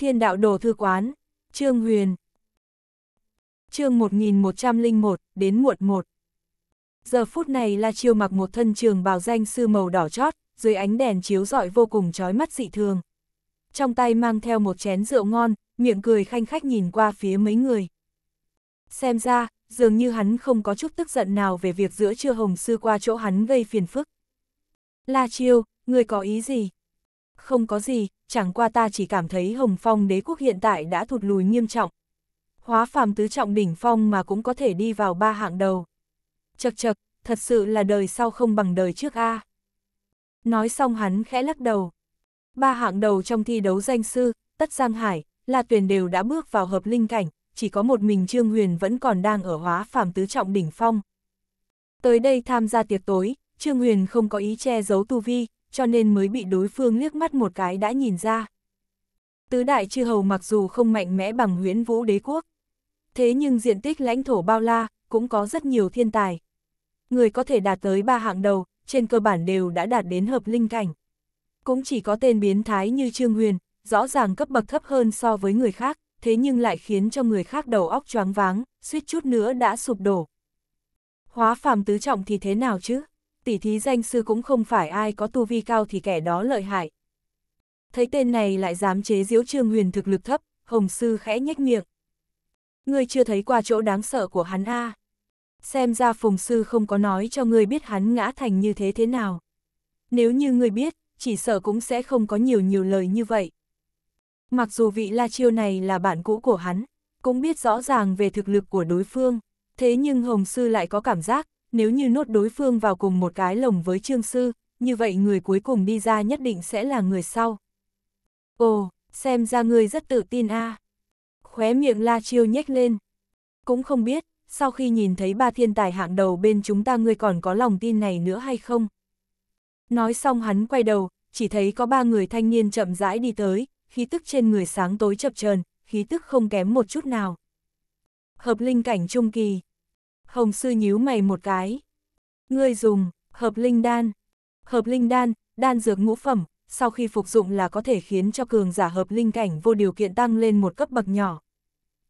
Thiên đạo đồ thư quán, Trương Huyền. Chương 1101, đến muộn một. Giờ phút này La Chiêu mặc một thân trường bào danh sư màu đỏ chót, dưới ánh đèn chiếu rọi vô cùng chói mắt dị thường. Trong tay mang theo một chén rượu ngon, miệng cười khanh khách nhìn qua phía mấy người. Xem ra, dường như hắn không có chút tức giận nào về việc giữa trưa hồng sư qua chỗ hắn gây phiền phức. La Chiêu, người có ý gì? Không có gì, chẳng qua ta chỉ cảm thấy Hồng Phong đế quốc hiện tại đã thụt lùi nghiêm trọng. Hóa phàm tứ trọng đỉnh phong mà cũng có thể đi vào ba hạng đầu. Chật chật, thật sự là đời sau không bằng đời trước a. À. Nói xong hắn khẽ lắc đầu. Ba hạng đầu trong thi đấu danh sư, Tất Giang Hải, La Tuyền đều đã bước vào hợp linh cảnh, chỉ có một mình Trương Huyền vẫn còn đang ở hóa phàm tứ trọng đỉnh phong. Tới đây tham gia tiệc tối, Trương Huyền không có ý che giấu tu vi, cho nên mới bị đối phương liếc mắt một cái đã nhìn ra. Tứ đại chư hầu mặc dù không mạnh mẽ bằng huyễn vũ đế quốc, thế nhưng diện tích lãnh thổ bao la, cũng có rất nhiều thiên tài. Người có thể đạt tới ba hạng đầu, trên cơ bản đều đã đạt đến hợp linh cảnh. Cũng chỉ có tên biến thái như Trương Huyền, rõ ràng cấp bậc thấp hơn so với người khác, thế nhưng lại khiến cho người khác đầu óc choáng váng, suýt chút nữa đã sụp đổ. Hóa phàm tứ trọng thì thế nào chứ? tỉ thí danh sư cũng không phải ai có tu vi cao thì kẻ đó lợi hại. Thấy tên này lại dám chế diễu Trương Huyền thực lực thấp, Hồng Sư khẽ nhếch miệng. Ngươi chưa thấy qua chỗ đáng sợ của hắn a à. Xem ra Phùng Sư không có nói cho ngươi biết hắn ngã thành như thế thế nào. Nếu như ngươi biết, chỉ sợ cũng sẽ không có nhiều nhiều lời như vậy. Mặc dù vị La Chiêu này là bạn cũ của hắn, cũng biết rõ ràng về thực lực của đối phương, thế nhưng Hồng Sư lại có cảm giác nếu như nốt đối phương vào cùng một cái lồng với trương sư, như vậy người cuối cùng đi ra nhất định sẽ là người sau. Ồ, xem ra ngươi rất tự tin a. À. Khóe miệng La Chiêu nhếch lên. Cũng không biết, sau khi nhìn thấy ba thiên tài hạng đầu bên chúng ta ngươi còn có lòng tin này nữa hay không? Nói xong hắn quay đầu, chỉ thấy có ba người thanh niên chậm rãi đi tới, khí tức trên người sáng tối chập chờn, khí tức không kém một chút nào. Hợp linh cảnh trung kỳ. Hồng sư nhíu mày một cái. Ngươi dùng, hợp linh đan. Hợp linh đan, đan dược ngũ phẩm, sau khi phục dụng là có thể khiến cho cường giả hợp linh cảnh vô điều kiện tăng lên một cấp bậc nhỏ.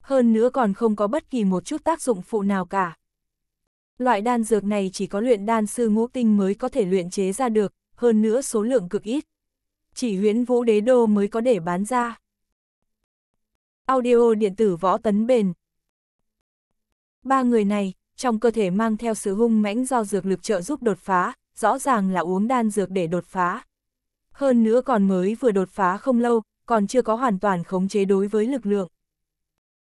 Hơn nữa còn không có bất kỳ một chút tác dụng phụ nào cả. Loại đan dược này chỉ có luyện đan sư ngũ tinh mới có thể luyện chế ra được, hơn nữa số lượng cực ít. Chỉ huyễn vũ đế đô mới có để bán ra. Audio điện tử võ tấn bền. Ba người này, trong cơ thể mang theo sự hung mãnh do dược lực trợ giúp đột phá, rõ ràng là uống đan dược để đột phá. Hơn nữa còn mới vừa đột phá không lâu, còn chưa có hoàn toàn khống chế đối với lực lượng.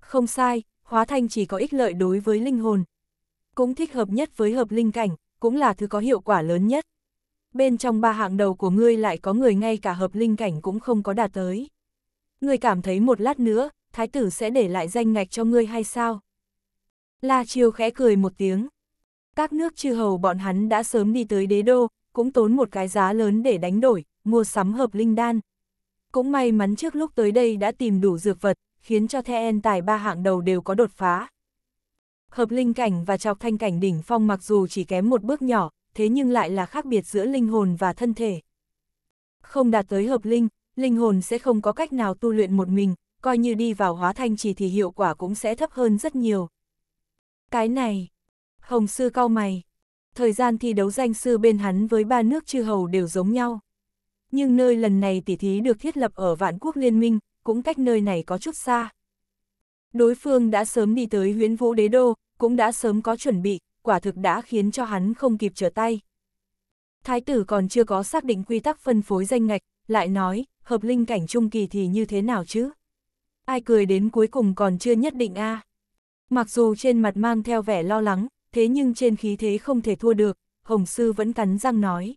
Không sai, hóa thanh chỉ có ích lợi đối với linh hồn. Cũng thích hợp nhất với hợp linh cảnh, cũng là thứ có hiệu quả lớn nhất. Bên trong ba hạng đầu của ngươi lại có người ngay cả hợp linh cảnh cũng không có đạt tới. Ngươi cảm thấy một lát nữa, thái tử sẽ để lại danh ngạch cho ngươi hay sao? La Chiêu khẽ cười một tiếng. Các nước chư hầu bọn hắn đã sớm đi tới đế đô, cũng tốn một cái giá lớn để đánh đổi, mua sắm hợp linh đan. Cũng may mắn trước lúc tới đây đã tìm đủ dược vật, khiến cho The En tài ba hạng đầu đều có đột phá. Hợp linh cảnh và trọc thanh cảnh đỉnh phong mặc dù chỉ kém một bước nhỏ, thế nhưng lại là khác biệt giữa linh hồn và thân thể. Không đạt tới hợp linh, linh hồn sẽ không có cách nào tu luyện một mình, coi như đi vào hóa thanh chỉ thì hiệu quả cũng sẽ thấp hơn rất nhiều. Cái này, Hồng Sư cau mày. Thời gian thi đấu danh sư bên hắn với ba nước chư hầu đều giống nhau. Nhưng nơi lần này tỉ thí được thiết lập ở Vạn Quốc Liên minh, cũng cách nơi này có chút xa. Đối phương đã sớm đi tới huyến vũ đế đô, cũng đã sớm có chuẩn bị, quả thực đã khiến cho hắn không kịp trở tay. Thái tử còn chưa có xác định quy tắc phân phối danh ngạch, lại nói, hợp linh cảnh trung kỳ thì như thế nào chứ? Ai cười đến cuối cùng còn chưa nhất định a à. Mặc dù trên mặt mang theo vẻ lo lắng, thế nhưng trên khí thế không thể thua được, Hồng Sư vẫn cắn răng nói.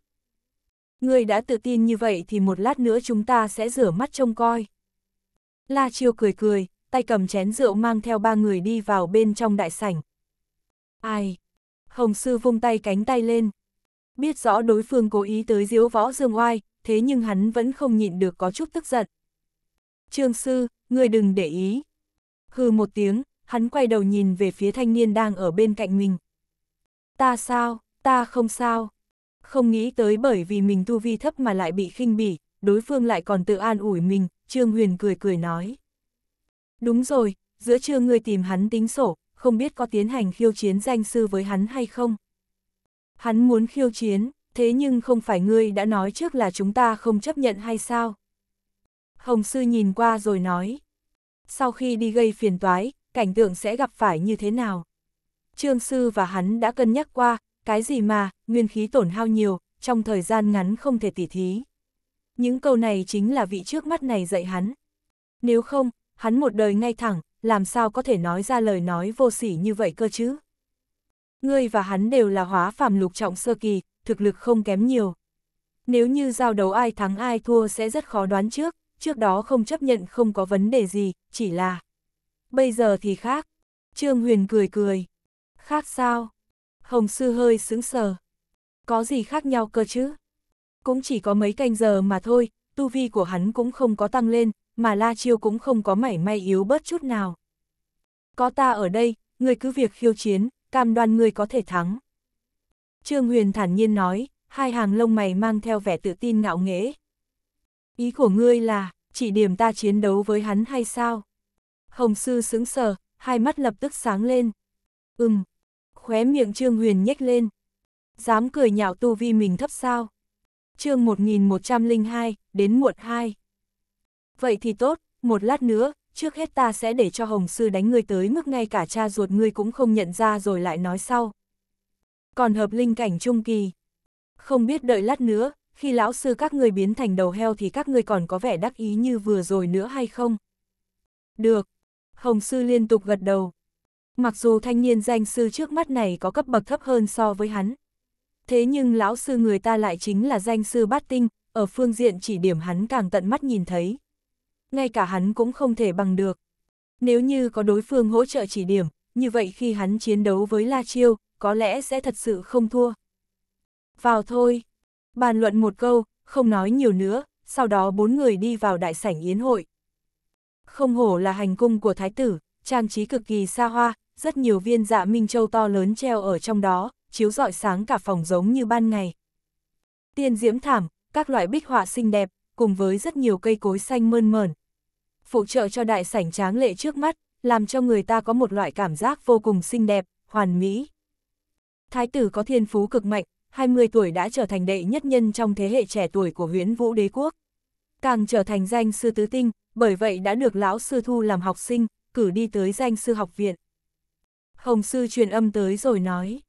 Ngươi đã tự tin như vậy thì một lát nữa chúng ta sẽ rửa mắt trông coi. La Chiêu cười cười, tay cầm chén rượu mang theo ba người đi vào bên trong đại sảnh. Ai? Hồng Sư vung tay cánh tay lên. Biết rõ đối phương cố ý tới diếu võ dương oai, thế nhưng hắn vẫn không nhịn được có chút tức giận. Trương Sư, người đừng để ý. Hừ một tiếng, hắn quay đầu nhìn về phía thanh niên đang ở bên cạnh mình. Ta sao, ta không sao. Không nghĩ tới bởi vì mình tu vi thấp mà lại bị khinh bỉ, đối phương lại còn tự an ủi mình, Trương Huyền cười cười nói. Đúng rồi, giữa trưa ngươi tìm hắn tính sổ, không biết có tiến hành khiêu chiến danh sư với hắn hay không. Hắn muốn khiêu chiến, thế nhưng không phải ngươi đã nói trước là chúng ta không chấp nhận hay sao? Hồng sư nhìn qua rồi nói. Sau khi đi gây phiền toái, cảnh tượng sẽ gặp phải như thế nào. Trương Sư và hắn đã cân nhắc qua, cái gì mà, nguyên khí tổn hao nhiều, trong thời gian ngắn không thể tỉ thí. Những câu này chính là vị trước mắt này dạy hắn. Nếu không, hắn một đời ngay thẳng, làm sao có thể nói ra lời nói vô sỉ như vậy cơ chứ? Ngươi và hắn đều là hóa phàm lục trọng sơ kỳ, thực lực không kém nhiều. Nếu như giao đấu ai thắng ai thua sẽ rất khó đoán trước, trước đó không chấp nhận không có vấn đề gì, chỉ là bây giờ thì khác. Trương Huyền cười cười. Khác sao? Hồng Sư hơi sững sờ. Có gì khác nhau cơ chứ? Cũng chỉ có mấy canh giờ mà thôi, tu vi của hắn cũng không có tăng lên, mà La Chiêu cũng không có mảy may yếu bớt chút nào. Có ta ở đây, người cứ việc khiêu chiến, cam đoan người có thể thắng. Trương Huyền thản nhiên nói, hai hàng lông mày mang theo vẻ tự tin ngạo nghễ. Ý của ngươi là, chỉ điểm ta chiến đấu với hắn hay sao? Hồng sư sững sờ, hai mắt lập tức sáng lên. Ừm, khóe miệng Trương Huyền nhếch lên. Dám cười nhạo tu vi mình thấp sao? Chương 1102, đến muộn 2. Vậy thì tốt, một lát nữa, trước hết ta sẽ để cho Hồng sư đánh ngươi tới mức ngay cả cha ruột ngươi cũng không nhận ra rồi lại nói sau. Còn hợp linh cảnh trung kỳ. Không biết đợi lát nữa, khi lão sư các ngươi biến thành đầu heo thì các ngươi còn có vẻ đắc ý như vừa rồi nữa hay không? Được, Hồng Sư liên tục gật đầu. Mặc dù thanh niên danh sư trước mắt này có cấp bậc thấp hơn so với hắn. Thế nhưng lão sư người ta lại chính là danh sư bát tinh, ở phương diện chỉ điểm hắn càng tận mắt nhìn thấy. Ngay cả hắn cũng không thể bằng được. Nếu như có đối phương hỗ trợ chỉ điểm, như vậy khi hắn chiến đấu với La Chiêu, có lẽ sẽ thật sự không thua. Vào thôi. Bàn luận một câu, không nói nhiều nữa, sau đó bốn người đi vào đại sảnh yến hội không hổ là hành cung của thái tử, trang trí cực kỳ xa hoa, rất nhiều viên dạ minh châu to lớn treo ở trong đó, chiếu rọi sáng cả phòng giống như ban ngày. Tiên diễm thảm, các loại bích họa xinh đẹp, cùng với rất nhiều cây cối xanh mơn mởn, Phụ trợ cho đại sảnh tráng lệ trước mắt, làm cho người ta có một loại cảm giác vô cùng xinh đẹp, hoàn mỹ. Thái tử có thiên phú cực mạnh, 20 tuổi đã trở thành đệ nhất nhân trong thế hệ trẻ tuổi của huyến vũ đế quốc càng trở thành danh sư tứ tinh, bởi vậy đã được lão sư thu làm học sinh, cử đi tới danh sư học viện. Hồng sư truyền âm tới rồi nói,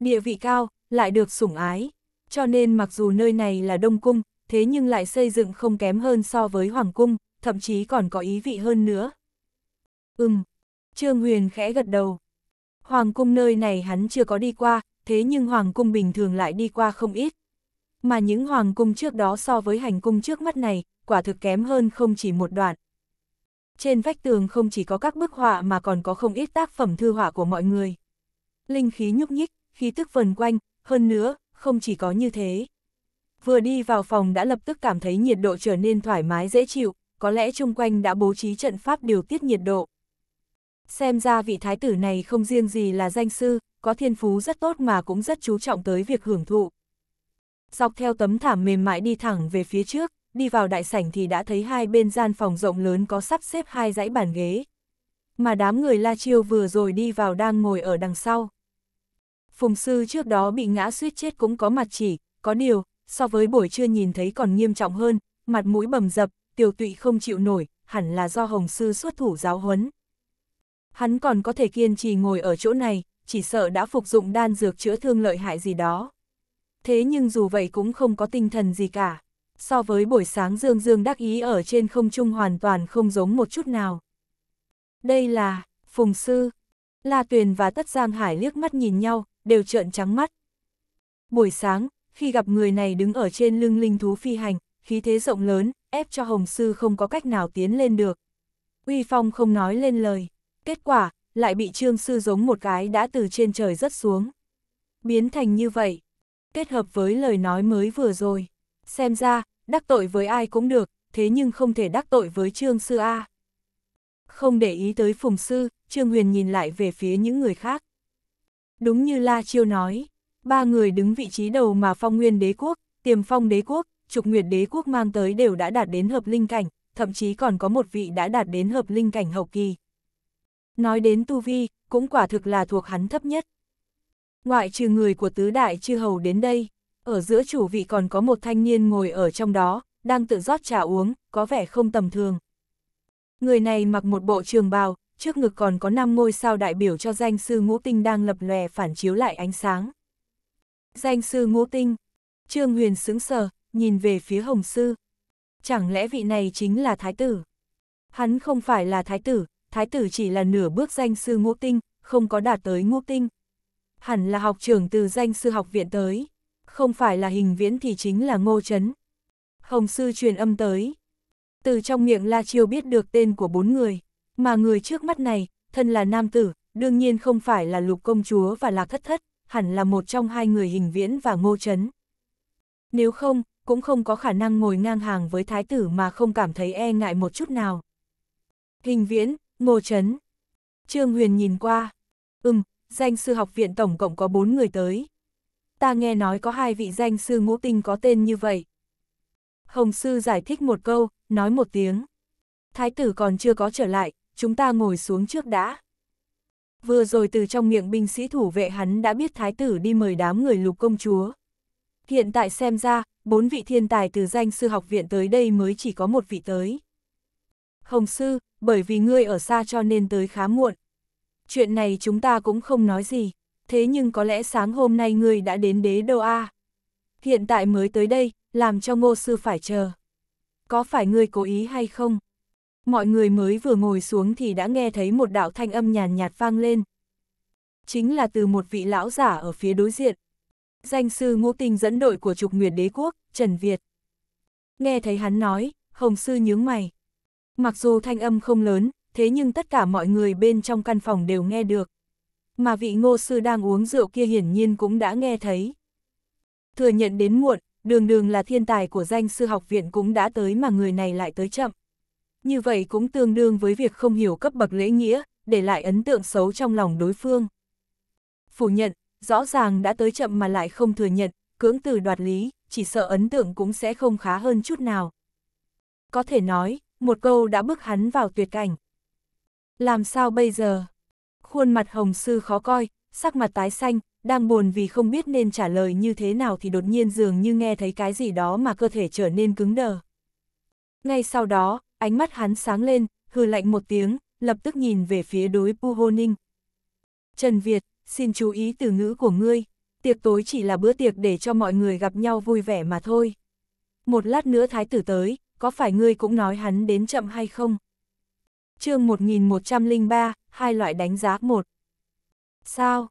địa vị cao, lại được sủng ái, cho nên mặc dù nơi này là Đông Cung, thế nhưng lại xây dựng không kém hơn so với Hoàng Cung, thậm chí còn có ý vị hơn nữa. Ừm, Trương Huyền khẽ gật đầu. Hoàng Cung nơi này hắn chưa có đi qua, thế nhưng Hoàng Cung bình thường lại đi qua không ít mà những hoàng cung trước đó so với hành cung trước mắt này, quả thực kém hơn không chỉ một đoạn. Trên vách tường không chỉ có các bức họa mà còn có không ít tác phẩm thư họa của mọi người. Linh khí nhúc nhích, khí tức vần quanh, hơn nữa, không chỉ có như thế. Vừa đi vào phòng đã lập tức cảm thấy nhiệt độ trở nên thoải mái dễ chịu, có lẽ chung quanh đã bố trí trận pháp điều tiết nhiệt độ. Xem ra vị thái tử này không riêng gì là danh sư, có thiên phú rất tốt mà cũng rất chú trọng tới việc hưởng thụ dọc theo tấm thảm mềm mại đi thẳng về phía trước, đi vào đại sảnh thì đã thấy hai bên gian phòng rộng lớn có sắp xếp hai dãy bàn ghế. Mà đám người La Chiêu vừa rồi đi vào đang ngồi ở đằng sau. Phùng sư trước đó bị ngã suýt chết cũng có mặt chỉ, có điều, so với buổi trưa nhìn thấy còn nghiêm trọng hơn, mặt mũi bầm dập, tiểu tụy không chịu nổi, hẳn là do Hồng sư xuất thủ giáo huấn. Hắn còn có thể kiên trì ngồi ở chỗ này, chỉ sợ đã phục dụng đan dược chữa thương lợi hại gì đó thế nhưng dù vậy cũng không có tinh thần gì cả. So với buổi sáng Dương Dương đắc ý ở trên không trung hoàn toàn không giống một chút nào. Đây là, Phùng Sư, La Tuyền và Tất Giang Hải liếc mắt nhìn nhau, đều trợn trắng mắt. Buổi sáng, khi gặp người này đứng ở trên lưng linh thú phi hành, khí thế rộng lớn, ép cho Hồng Sư không có cách nào tiến lên được. Uy Phong không nói lên lời. Kết quả, lại bị Trương Sư giống một cái đã từ trên trời rớt xuống. Biến thành như vậy, kết hợp với lời nói mới vừa rồi. Xem ra, đắc tội với ai cũng được, thế nhưng không thể đắc tội với Trương Sư A. Không để ý tới Phùng Sư, Trương Huyền nhìn lại về phía những người khác. Đúng như La Chiêu nói, ba người đứng vị trí đầu mà phong nguyên đế quốc, tiềm phong đế quốc, trục nguyệt đế quốc mang tới đều đã đạt đến hợp linh cảnh, thậm chí còn có một vị đã đạt đến hợp linh cảnh hậu kỳ. Nói đến Tu Vi, cũng quả thực là thuộc hắn thấp nhất ngoại trừ người của tứ đại chư hầu đến đây, ở giữa chủ vị còn có một thanh niên ngồi ở trong đó, đang tự rót trà uống, có vẻ không tầm thường. Người này mặc một bộ trường bào, trước ngực còn có 5 ngôi sao đại biểu cho danh sư ngũ tinh đang lập lòe phản chiếu lại ánh sáng. Danh sư ngũ tinh, Trương Huyền sững sờ, nhìn về phía Hồng Sư. Chẳng lẽ vị này chính là Thái Tử? Hắn không phải là Thái Tử, Thái Tử chỉ là nửa bước danh sư ngũ tinh, không có đạt tới ngũ tinh hẳn là học trưởng từ danh sư học viện tới, không phải là hình viễn thì chính là ngô chấn. Hồng sư truyền âm tới. Từ trong miệng La Chiêu biết được tên của bốn người, mà người trước mắt này, thân là nam tử, đương nhiên không phải là lục công chúa và lạc thất thất, hẳn là một trong hai người hình viễn và ngô chấn. Nếu không, cũng không có khả năng ngồi ngang hàng với thái tử mà không cảm thấy e ngại một chút nào. Hình viễn, ngô chấn. Trương Huyền nhìn qua. Ừm, danh sư học viện tổng cộng có bốn người tới. Ta nghe nói có hai vị danh sư ngũ tinh có tên như vậy. Hồng sư giải thích một câu, nói một tiếng. Thái tử còn chưa có trở lại, chúng ta ngồi xuống trước đã. Vừa rồi từ trong miệng binh sĩ thủ vệ hắn đã biết thái tử đi mời đám người lục công chúa. Hiện tại xem ra, bốn vị thiên tài từ danh sư học viện tới đây mới chỉ có một vị tới. Hồng sư, bởi vì ngươi ở xa cho nên tới khá muộn chuyện này chúng ta cũng không nói gì, thế nhưng có lẽ sáng hôm nay ngươi đã đến đế đâu a Hiện tại mới tới đây, làm cho ngô sư phải chờ. Có phải ngươi cố ý hay không? Mọi người mới vừa ngồi xuống thì đã nghe thấy một đạo thanh âm nhàn nhạt, nhạt vang lên. Chính là từ một vị lão giả ở phía đối diện. Danh sư ngũ tinh dẫn đội của trục nguyệt đế quốc, Trần Việt. Nghe thấy hắn nói, Hồng Sư nhướng mày. Mặc dù thanh âm không lớn, thế nhưng tất cả mọi người bên trong căn phòng đều nghe được. Mà vị ngô sư đang uống rượu kia hiển nhiên cũng đã nghe thấy. Thừa nhận đến muộn, đường đường là thiên tài của danh sư học viện cũng đã tới mà người này lại tới chậm. Như vậy cũng tương đương với việc không hiểu cấp bậc lễ nghĩa, để lại ấn tượng xấu trong lòng đối phương. Phủ nhận, rõ ràng đã tới chậm mà lại không thừa nhận, cưỡng từ đoạt lý, chỉ sợ ấn tượng cũng sẽ không khá hơn chút nào. Có thể nói, một câu đã bước hắn vào tuyệt cảnh. Làm sao bây giờ? Khuôn mặt hồng sư khó coi, sắc mặt tái xanh, đang buồn vì không biết nên trả lời như thế nào thì đột nhiên dường như nghe thấy cái gì đó mà cơ thể trở nên cứng đờ. Ngay sau đó, ánh mắt hắn sáng lên, hừ lạnh một tiếng, lập tức nhìn về phía đối Pu Ninh. Trần Việt, xin chú ý từ ngữ của ngươi, tiệc tối chỉ là bữa tiệc để cho mọi người gặp nhau vui vẻ mà thôi. Một lát nữa thái tử tới, có phải ngươi cũng nói hắn đến chậm hay không? chương 1103, hai loại đánh giá một. Sao?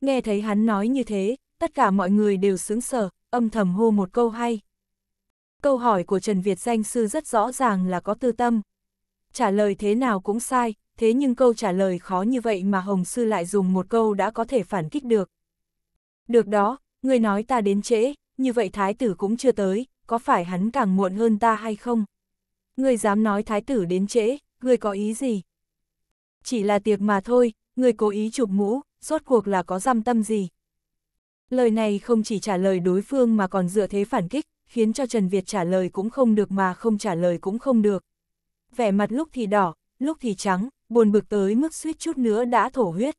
Nghe thấy hắn nói như thế, tất cả mọi người đều sướng sở, âm thầm hô một câu hay. Câu hỏi của Trần Việt danh sư rất rõ ràng là có tư tâm. Trả lời thế nào cũng sai, thế nhưng câu trả lời khó như vậy mà Hồng Sư lại dùng một câu đã có thể phản kích được. Được đó, người nói ta đến trễ, như vậy thái tử cũng chưa tới, có phải hắn càng muộn hơn ta hay không? Người dám nói thái tử đến trễ, ngươi có ý gì? Chỉ là tiệc mà thôi, ngươi cố ý chụp mũ, rốt cuộc là có dăm tâm gì? Lời này không chỉ trả lời đối phương mà còn dựa thế phản kích, khiến cho Trần Việt trả lời cũng không được mà không trả lời cũng không được. Vẻ mặt lúc thì đỏ, lúc thì trắng, buồn bực tới mức suýt chút nữa đã thổ huyết.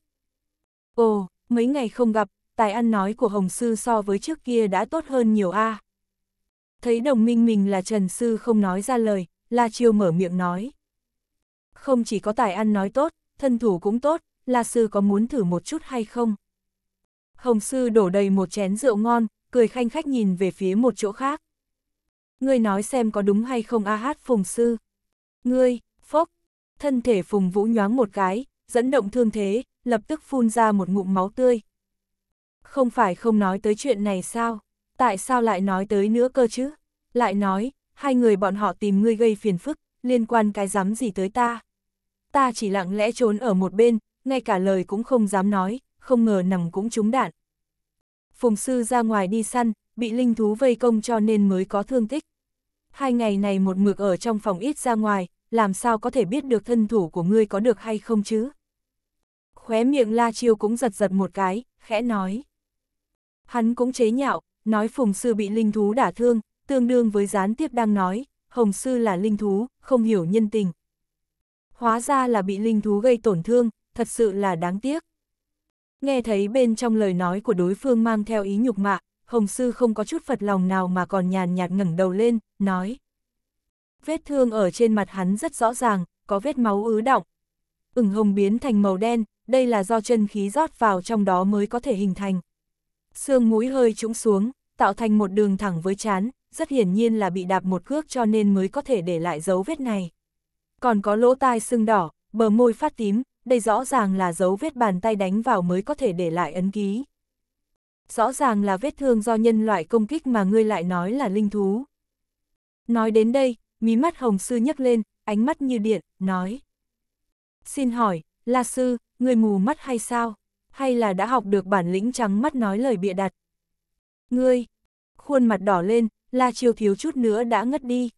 Ồ, mấy ngày không gặp, tài ăn nói của Hồng Sư so với trước kia đã tốt hơn nhiều a. À. Thấy đồng minh mình là Trần Sư không nói ra lời, La Chiêu mở miệng nói. Không chỉ có tài ăn nói tốt, thân thủ cũng tốt, La Sư có muốn thử một chút hay không? Hồng Sư đổ đầy một chén rượu ngon, cười khanh khách nhìn về phía một chỗ khác. Ngươi nói xem có đúng hay không a hát Phùng Sư. Ngươi, phốc, thân thể Phùng Vũ nhoáng một cái, dẫn động thương thế, lập tức phun ra một ngụm máu tươi. Không phải không nói tới chuyện này sao? Tại sao lại nói tới nữa cơ chứ? Lại nói, hai người bọn họ tìm ngươi gây phiền phức, liên quan cái dám gì tới ta? ta chỉ lặng lẽ trốn ở một bên, ngay cả lời cũng không dám nói, không ngờ nằm cũng trúng đạn. Phùng sư ra ngoài đi săn, bị linh thú vây công cho nên mới có thương tích. Hai ngày này một mực ở trong phòng ít ra ngoài, làm sao có thể biết được thân thủ của ngươi có được hay không chứ? Khóe miệng La Chiêu cũng giật giật một cái, khẽ nói. Hắn cũng chế nhạo, nói Phùng Sư bị linh thú đả thương, tương đương với gián tiếp đang nói, Hồng Sư là linh thú, không hiểu nhân tình, hóa ra là bị linh thú gây tổn thương, thật sự là đáng tiếc. Nghe thấy bên trong lời nói của đối phương mang theo ý nhục mạ, Hồng Sư không có chút phật lòng nào mà còn nhàn nhạt ngẩng đầu lên, nói. Vết thương ở trên mặt hắn rất rõ ràng, có vết máu ứ động. Ửng hồng biến thành màu đen, đây là do chân khí rót vào trong đó mới có thể hình thành. Xương mũi hơi trũng xuống, tạo thành một đường thẳng với chán, rất hiển nhiên là bị đạp một cước cho nên mới có thể để lại dấu vết này còn có lỗ tai sưng đỏ, bờ môi phát tím, đây rõ ràng là dấu vết bàn tay đánh vào mới có thể để lại ấn ký. Rõ ràng là vết thương do nhân loại công kích mà ngươi lại nói là linh thú. Nói đến đây, mí mắt hồng sư nhấc lên, ánh mắt như điện, nói. Xin hỏi, La Sư, người mù mắt hay sao? Hay là đã học được bản lĩnh trắng mắt nói lời bịa đặt? Ngươi, khuôn mặt đỏ lên, La Chiêu thiếu chút nữa đã ngất đi.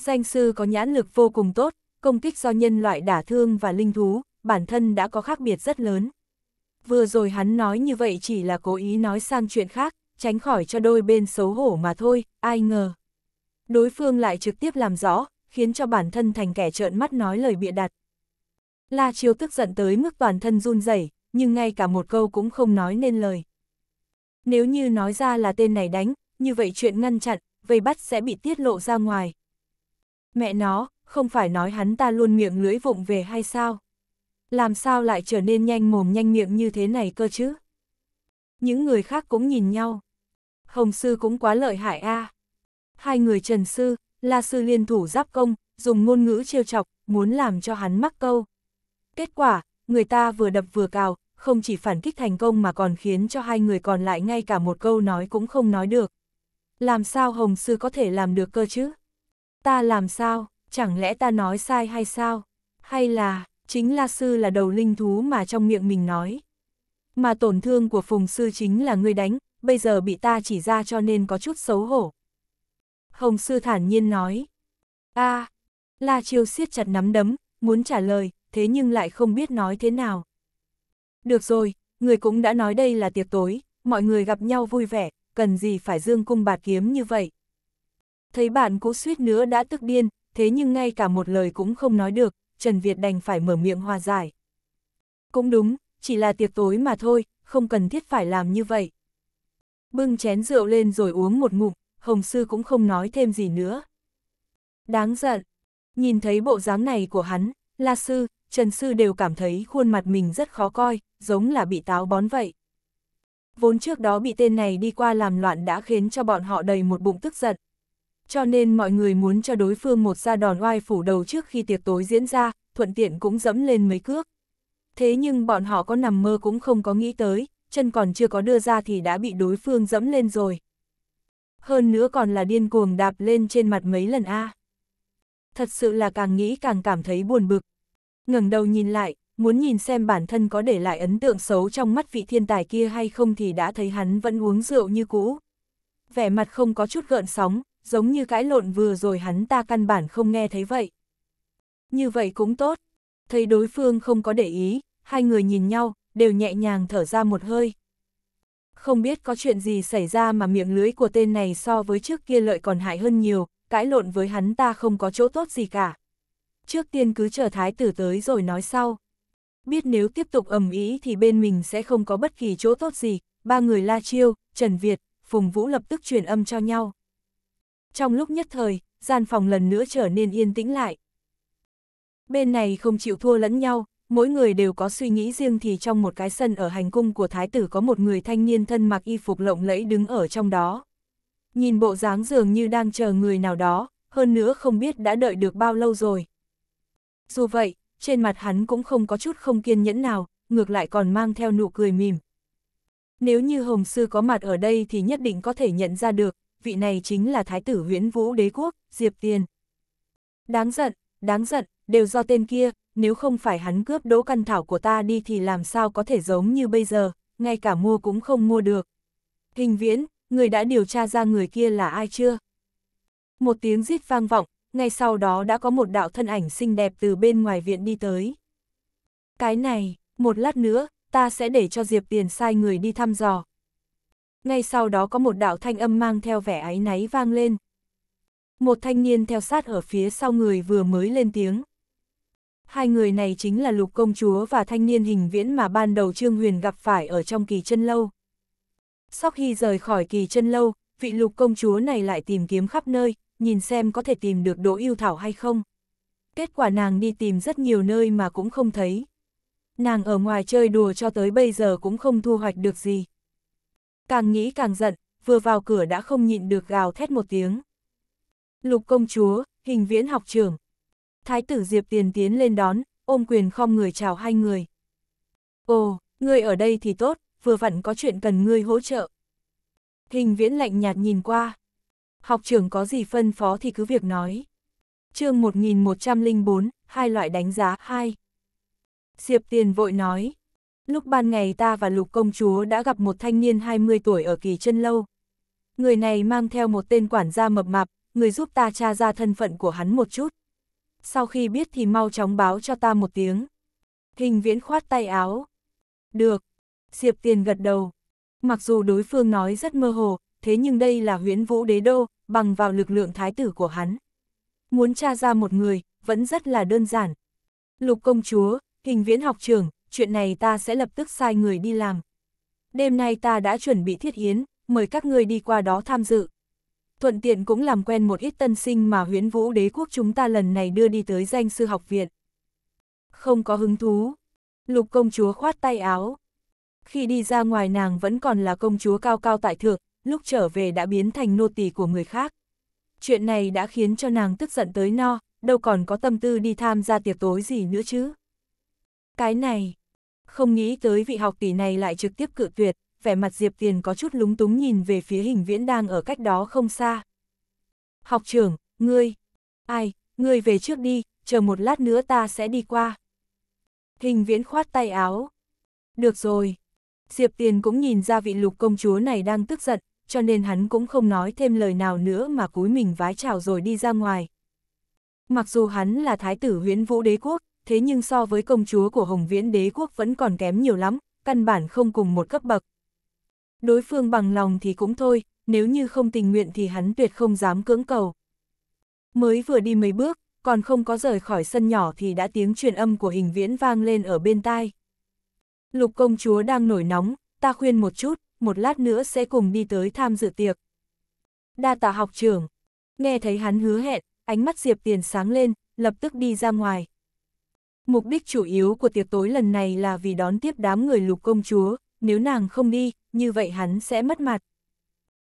Danh sư có nhãn lực vô cùng tốt, công kích do nhân loại đả thương và linh thú, bản thân đã có khác biệt rất lớn. Vừa rồi hắn nói như vậy chỉ là cố ý nói sang chuyện khác, tránh khỏi cho đôi bên xấu hổ mà thôi, ai ngờ. Đối phương lại trực tiếp làm rõ, khiến cho bản thân thành kẻ trợn mắt nói lời bịa đặt. La Chiêu tức giận tới mức toàn thân run rẩy, nhưng ngay cả một câu cũng không nói nên lời. Nếu như nói ra là tên này đánh, như vậy chuyện ngăn chặn, vây bắt sẽ bị tiết lộ ra ngoài, Mẹ nó, không phải nói hắn ta luôn miệng lưỡi vụng về hay sao? Làm sao lại trở nên nhanh mồm nhanh miệng như thế này cơ chứ? Những người khác cũng nhìn nhau. Hồng sư cũng quá lợi hại a. À. Hai người Trần sư, La sư liên thủ giáp công, dùng ngôn ngữ trêu chọc, muốn làm cho hắn mắc câu. Kết quả, người ta vừa đập vừa cào, không chỉ phản kích thành công mà còn khiến cho hai người còn lại ngay cả một câu nói cũng không nói được. Làm sao Hồng Sư có thể làm được cơ chứ? Ta làm sao, chẳng lẽ ta nói sai hay sao? Hay là, chính La Sư là đầu linh thú mà trong miệng mình nói. Mà tổn thương của Phùng Sư chính là người đánh, bây giờ bị ta chỉ ra cho nên có chút xấu hổ. Hồng Sư thản nhiên nói. a La Chiêu siết chặt nắm đấm, muốn trả lời, thế nhưng lại không biết nói thế nào. Được rồi, người cũng đã nói đây là tiệc tối, mọi người gặp nhau vui vẻ, cần gì phải dương cung bạt kiếm như vậy. Thấy bạn cũ suýt nữa đã tức điên, thế nhưng ngay cả một lời cũng không nói được, Trần Việt đành phải mở miệng hòa giải. Cũng đúng, chỉ là tiệc tối mà thôi, không cần thiết phải làm như vậy. Bưng chén rượu lên rồi uống một ngụm, Hồng Sư cũng không nói thêm gì nữa. Đáng giận, nhìn thấy bộ dáng này của hắn, La Sư, Trần Sư đều cảm thấy khuôn mặt mình rất khó coi, giống là bị táo bón vậy. Vốn trước đó bị tên này đi qua làm loạn đã khiến cho bọn họ đầy một bụng tức giận, cho nên mọi người muốn cho đối phương một ra đòn oai phủ đầu trước khi tiệc tối diễn ra, thuận tiện cũng dẫm lên mấy cước. Thế nhưng bọn họ có nằm mơ cũng không có nghĩ tới, chân còn chưa có đưa ra thì đã bị đối phương dẫm lên rồi. Hơn nữa còn là điên cuồng đạp lên trên mặt mấy lần a. Thật sự là càng nghĩ càng cảm thấy buồn bực. ngẩng đầu nhìn lại, muốn nhìn xem bản thân có để lại ấn tượng xấu trong mắt vị thiên tài kia hay không thì đã thấy hắn vẫn uống rượu như cũ. Vẻ mặt không có chút gợn sóng, giống như cãi lộn vừa rồi hắn ta căn bản không nghe thấy vậy. Như vậy cũng tốt, thấy đối phương không có để ý, hai người nhìn nhau, đều nhẹ nhàng thở ra một hơi. Không biết có chuyện gì xảy ra mà miệng lưới của tên này so với trước kia lợi còn hại hơn nhiều, cãi lộn với hắn ta không có chỗ tốt gì cả. Trước tiên cứ chờ thái tử tới rồi nói sau. Biết nếu tiếp tục ầm ý thì bên mình sẽ không có bất kỳ chỗ tốt gì, ba người La Chiêu, Trần Việt, Phùng Vũ lập tức truyền âm cho nhau. Trong lúc nhất thời, gian phòng lần nữa trở nên yên tĩnh lại. Bên này không chịu thua lẫn nhau, mỗi người đều có suy nghĩ riêng thì trong một cái sân ở hành cung của thái tử có một người thanh niên thân mặc y phục lộng lẫy đứng ở trong đó. Nhìn bộ dáng dường như đang chờ người nào đó, hơn nữa không biết đã đợi được bao lâu rồi. Dù vậy, trên mặt hắn cũng không có chút không kiên nhẫn nào, ngược lại còn mang theo nụ cười mỉm. Nếu như Hồng Sư có mặt ở đây thì nhất định có thể nhận ra được, vị này chính là thái tử huyễn vũ đế quốc, Diệp Tiên. Đáng giận, đáng giận, đều do tên kia, nếu không phải hắn cướp đỗ căn thảo của ta đi thì làm sao có thể giống như bây giờ, ngay cả mua cũng không mua được. Hình viễn, người đã điều tra ra người kia là ai chưa? Một tiếng rít vang vọng, ngay sau đó đã có một đạo thân ảnh xinh đẹp từ bên ngoài viện đi tới. Cái này, một lát nữa, ta sẽ để cho Diệp Tiền sai người đi thăm dò, ngay sau đó có một đạo thanh âm mang theo vẻ áy náy vang lên. Một thanh niên theo sát ở phía sau người vừa mới lên tiếng. Hai người này chính là lục công chúa và thanh niên hình viễn mà ban đầu Trương Huyền gặp phải ở trong kỳ chân lâu. Sau khi rời khỏi kỳ chân lâu, vị lục công chúa này lại tìm kiếm khắp nơi, nhìn xem có thể tìm được Đỗ Yêu Thảo hay không. Kết quả nàng đi tìm rất nhiều nơi mà cũng không thấy. Nàng ở ngoài chơi đùa cho tới bây giờ cũng không thu hoạch được gì càng nghĩ càng giận, vừa vào cửa đã không nhịn được gào thét một tiếng. Lục công chúa, hình viễn học trưởng. Thái tử Diệp Tiền tiến lên đón, ôm quyền khom người chào hai người. Ồ, ngươi ở đây thì tốt, vừa vặn có chuyện cần ngươi hỗ trợ. Hình viễn lạnh nhạt nhìn qua. Học trưởng có gì phân phó thì cứ việc nói. chương 1104, hai loại đánh giá, hai. Diệp Tiền vội nói. Lúc ban ngày ta và lục công chúa đã gặp một thanh niên 20 tuổi ở kỳ chân lâu. Người này mang theo một tên quản gia mập mạp, người giúp ta tra ra thân phận của hắn một chút. Sau khi biết thì mau chóng báo cho ta một tiếng. Hình viễn khoát tay áo. Được. Diệp tiền gật đầu. Mặc dù đối phương nói rất mơ hồ, thế nhưng đây là huyễn vũ đế đô, bằng vào lực lượng thái tử của hắn. Muốn tra ra một người, vẫn rất là đơn giản. Lục công chúa, hình viễn học trưởng, chuyện này ta sẽ lập tức sai người đi làm. Đêm nay ta đã chuẩn bị thiết yến, mời các ngươi đi qua đó tham dự. Thuận tiện cũng làm quen một ít tân sinh mà huyến vũ đế quốc chúng ta lần này đưa đi tới danh sư học viện. Không có hứng thú. Lục công chúa khoát tay áo. Khi đi ra ngoài nàng vẫn còn là công chúa cao cao tại thượng, lúc trở về đã biến thành nô tỳ của người khác. Chuyện này đã khiến cho nàng tức giận tới no, đâu còn có tâm tư đi tham gia tiệc tối gì nữa chứ. Cái này, không nghĩ tới vị học tỷ này lại trực tiếp cự tuyệt, vẻ mặt Diệp Tiền có chút lúng túng nhìn về phía hình viễn đang ở cách đó không xa. Học trưởng, ngươi, ai, ngươi về trước đi, chờ một lát nữa ta sẽ đi qua. Hình viễn khoát tay áo. Được rồi. Diệp Tiền cũng nhìn ra vị lục công chúa này đang tức giận, cho nên hắn cũng không nói thêm lời nào nữa mà cúi mình vái chào rồi đi ra ngoài. Mặc dù hắn là thái tử Huyễn vũ đế quốc, thế nhưng so với công chúa của Hồng Viễn đế quốc vẫn còn kém nhiều lắm, căn bản không cùng một cấp bậc. Đối phương bằng lòng thì cũng thôi, nếu như không tình nguyện thì hắn tuyệt không dám cưỡng cầu. Mới vừa đi mấy bước, còn không có rời khỏi sân nhỏ thì đã tiếng truyền âm của hình viễn vang lên ở bên tai. Lục công chúa đang nổi nóng, ta khuyên một chút, một lát nữa sẽ cùng đi tới tham dự tiệc. Đa tạ học trưởng, nghe thấy hắn hứa hẹn, ánh mắt Diệp Tiền sáng lên, lập tức đi ra ngoài. Mục đích chủ yếu của tiệc tối lần này là vì đón tiếp đám người lục công chúa, nếu nàng không đi, như vậy hắn sẽ mất mặt.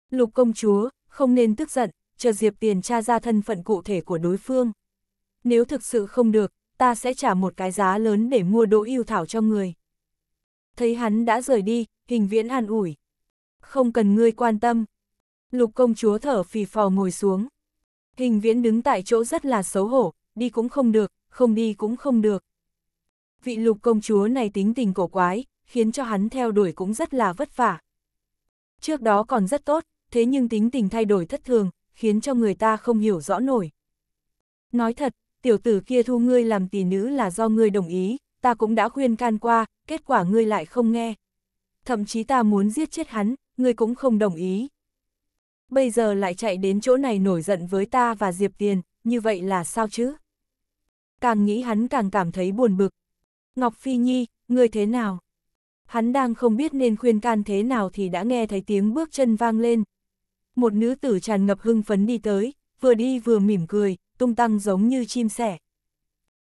Lục công chúa, không nên tức giận, chờ Diệp Tiền tra ra thân phận cụ thể của đối phương. Nếu thực sự không được, ta sẽ trả một cái giá lớn để mua đỗ yêu thảo cho người. Thấy hắn đã rời đi, hình viễn an ủi. Không cần ngươi quan tâm. Lục công chúa thở phì phò ngồi xuống. Hình viễn đứng tại chỗ rất là xấu hổ, đi cũng không được, không đi cũng không được. Vị lục công chúa này tính tình cổ quái, khiến cho hắn theo đuổi cũng rất là vất vả. Trước đó còn rất tốt, thế nhưng tính tình thay đổi thất thường, khiến cho người ta không hiểu rõ nổi. Nói thật, tiểu tử kia thu ngươi làm tỷ nữ là do ngươi đồng ý, ta cũng đã khuyên can qua, kết quả ngươi lại không nghe. Thậm chí ta muốn giết chết hắn, ngươi cũng không đồng ý. Bây giờ lại chạy đến chỗ này nổi giận với ta và Diệp Tiền, như vậy là sao chứ? càng nghĩ hắn càng cảm thấy buồn bực. Ngọc Phi Nhi, người thế nào? Hắn đang không biết nên khuyên can thế nào thì đã nghe thấy tiếng bước chân vang lên. Một nữ tử tràn ngập hưng phấn đi tới, vừa đi vừa mỉm cười, tung tăng giống như chim sẻ.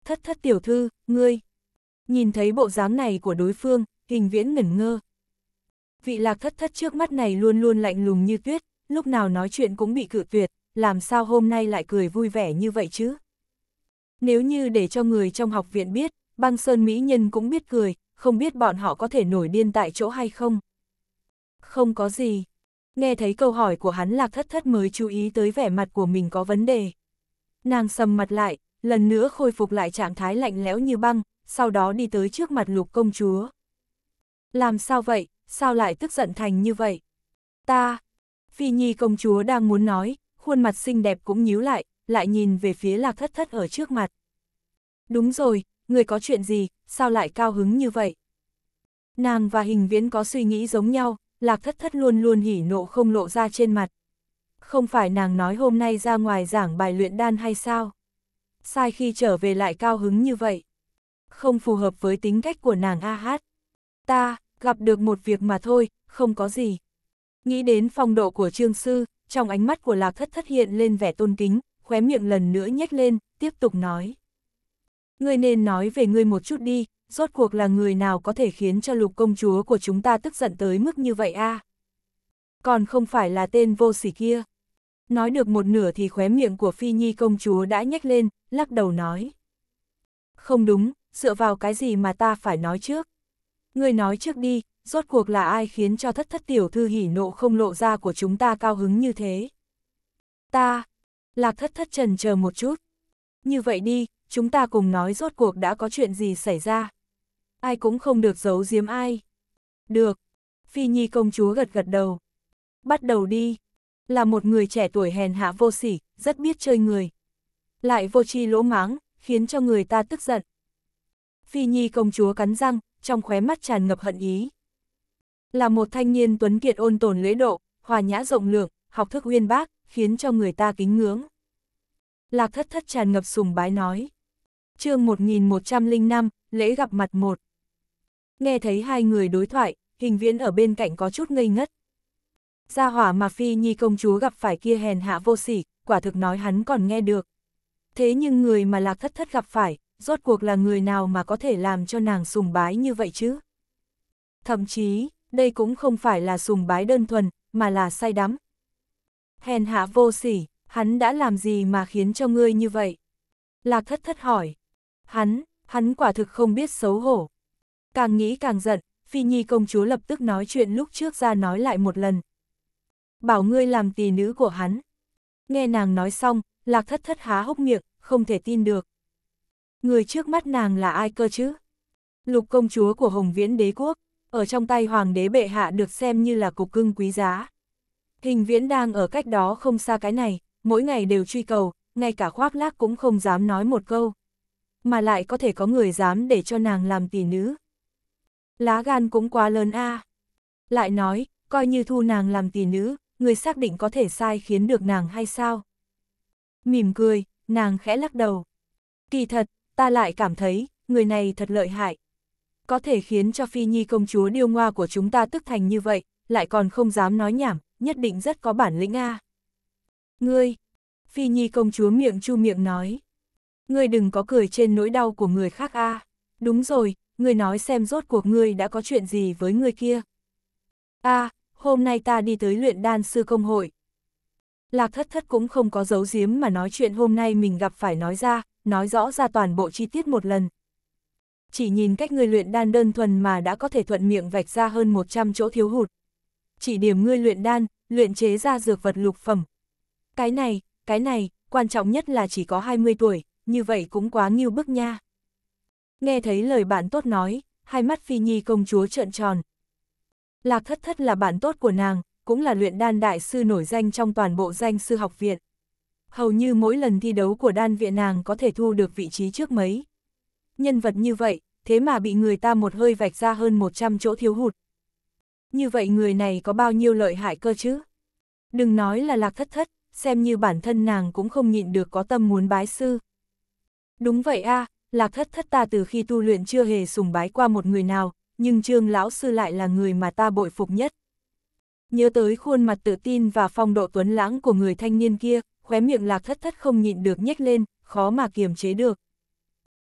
Thất thất tiểu thư, ngươi. Nhìn thấy bộ dáng này của đối phương, hình viễn ngẩn ngơ. Vị lạc thất thất trước mắt này luôn luôn lạnh lùng như tuyết, lúc nào nói chuyện cũng bị cự tuyệt, làm sao hôm nay lại cười vui vẻ như vậy chứ? Nếu như để cho người trong học viện biết, băng sơn mỹ nhân cũng biết cười, không biết bọn họ có thể nổi điên tại chỗ hay không. Không có gì. Nghe thấy câu hỏi của hắn lạc thất thất mới chú ý tới vẻ mặt của mình có vấn đề. Nàng sầm mặt lại, lần nữa khôi phục lại trạng thái lạnh lẽo như băng, sau đó đi tới trước mặt lục công chúa. Làm sao vậy, sao lại tức giận thành như vậy? Ta, Phi Nhi công chúa đang muốn nói, khuôn mặt xinh đẹp cũng nhíu lại, lại nhìn về phía lạc thất thất ở trước mặt. Đúng rồi, người có chuyện gì, sao lại cao hứng như vậy? Nàng và hình viễn có suy nghĩ giống nhau, lạc thất thất luôn luôn hỉ nộ không lộ ra trên mặt. Không phải nàng nói hôm nay ra ngoài giảng bài luyện đan hay sao? Sai khi trở về lại cao hứng như vậy. Không phù hợp với tính cách của nàng A Hát. Ta, gặp được một việc mà thôi, không có gì. Nghĩ đến phong độ của trương sư, trong ánh mắt của lạc thất thất hiện lên vẻ tôn kính, khóe miệng lần nữa nhếch lên, tiếp tục nói. Ngươi nên nói về ngươi một chút đi, rốt cuộc là người nào có thể khiến cho lục công chúa của chúng ta tức giận tới mức như vậy a? Còn không phải là tên vô sỉ kia. Nói được một nửa thì khóe miệng của Phi Nhi công chúa đã nhếch lên, lắc đầu nói. Không đúng, dựa vào cái gì mà ta phải nói trước? Ngươi nói trước đi, rốt cuộc là ai khiến cho thất thất tiểu thư hỉ nộ không lộ ra của chúng ta cao hứng như thế? Ta, Lạc thất thất trần chờ một chút. Như vậy đi, chúng ta cùng nói rốt cuộc đã có chuyện gì xảy ra. Ai cũng không được giấu giếm ai. Được. Phi Nhi công chúa gật gật đầu. Bắt đầu đi. Là một người trẻ tuổi hèn hạ vô sỉ, rất biết chơi người. Lại vô tri lỗ máng, khiến cho người ta tức giận. Phi Nhi công chúa cắn răng, trong khóe mắt tràn ngập hận ý. Là một thanh niên tuấn kiệt ôn tồn lễ độ, hòa nhã rộng lượng, học thức uyên bác, khiến cho người ta kính ngưỡng. Lạc thất thất tràn ngập sùng bái nói. chương 1105, lễ gặp mặt một. Nghe thấy hai người đối thoại, hình viễn ở bên cạnh có chút ngây ngất. Gia hỏa mà Phi Nhi công chúa gặp phải kia hèn hạ vô sỉ, quả thực nói hắn còn nghe được. Thế nhưng người mà Lạc thất thất gặp phải, rốt cuộc là người nào mà có thể làm cho nàng sùng bái như vậy chứ? Thậm chí, đây cũng không phải là sùng bái đơn thuần, mà là say đắm, hèn hạ vô sỉ, hắn đã làm gì mà khiến cho ngươi như vậy? Lạc thất thất hỏi. Hắn, hắn quả thực không biết xấu hổ. Càng nghĩ càng giận, Phi Nhi công chúa lập tức nói chuyện lúc trước ra nói lại một lần. Bảo ngươi làm tỳ nữ của hắn. Nghe nàng nói xong, lạc thất thất há hốc miệng, không thể tin được. Người trước mắt nàng là ai cơ chứ? Lục công chúa của Hồng Viễn đế quốc, ở trong tay hoàng đế bệ hạ được xem như là cục cưng quý giá. Hình viễn đang ở cách đó không xa cái này, mỗi ngày đều truy cầu, ngay cả khoác lác cũng không dám nói một câu. Mà lại có thể có người dám để cho nàng làm tỷ nữ. Lá gan cũng quá lớn a à. Lại nói, coi như thu nàng làm tỷ nữ, người xác định có thể sai khiến được nàng hay sao? Mỉm cười, nàng khẽ lắc đầu. Kỳ thật, ta lại cảm thấy, người này thật lợi hại. Có thể khiến cho Phi Nhi công chúa điêu ngoa của chúng ta tức thành như vậy, lại còn không dám nói nhảm, nhất định rất có bản lĩnh a. À. Ngươi, Phi Nhi công chúa miệng chu miệng nói, ngươi đừng có cười trên nỗi đau của người khác a. À. Đúng rồi, ngươi nói xem rốt cuộc ngươi đã có chuyện gì với người kia. A, à, hôm nay ta đi tới luyện đan sư công hội. Lạc thất thất cũng không có giấu giếm mà nói chuyện hôm nay mình gặp phải nói ra, nói rõ ra toàn bộ chi tiết một lần. Chỉ nhìn cách người luyện đan đơn thuần mà đã có thể thuận miệng vạch ra hơn 100 chỗ thiếu hụt. Chỉ điểm ngươi luyện đan, luyện chế ra dược vật lục phẩm. Cái này, cái này, quan trọng nhất là chỉ có 20 tuổi, như vậy cũng quá nghiêu bức nha. Nghe thấy lời bạn tốt nói, hai mắt Phi Nhi công chúa trợn tròn. Lạc thất thất là bạn tốt của nàng, cũng là luyện đan đại sư nổi danh trong toàn bộ danh sư học viện. Hầu như mỗi lần thi đấu của đan viện nàng có thể thu được vị trí trước mấy. Nhân vật như vậy, thế mà bị người ta một hơi vạch ra hơn 100 chỗ thiếu hụt như vậy người này có bao nhiêu lợi hại cơ chứ? Đừng nói là lạc thất thất, xem như bản thân nàng cũng không nhịn được có tâm muốn bái sư. Đúng vậy a lạc thất thất ta từ khi tu luyện chưa hề sùng bái qua một người nào, nhưng trương lão sư lại là người mà ta bội phục nhất. Nhớ tới khuôn mặt tự tin và phong độ tuấn lãng của người thanh niên kia, khóe miệng lạc thất thất không nhịn được nhếch lên, khó mà kiềm chế được.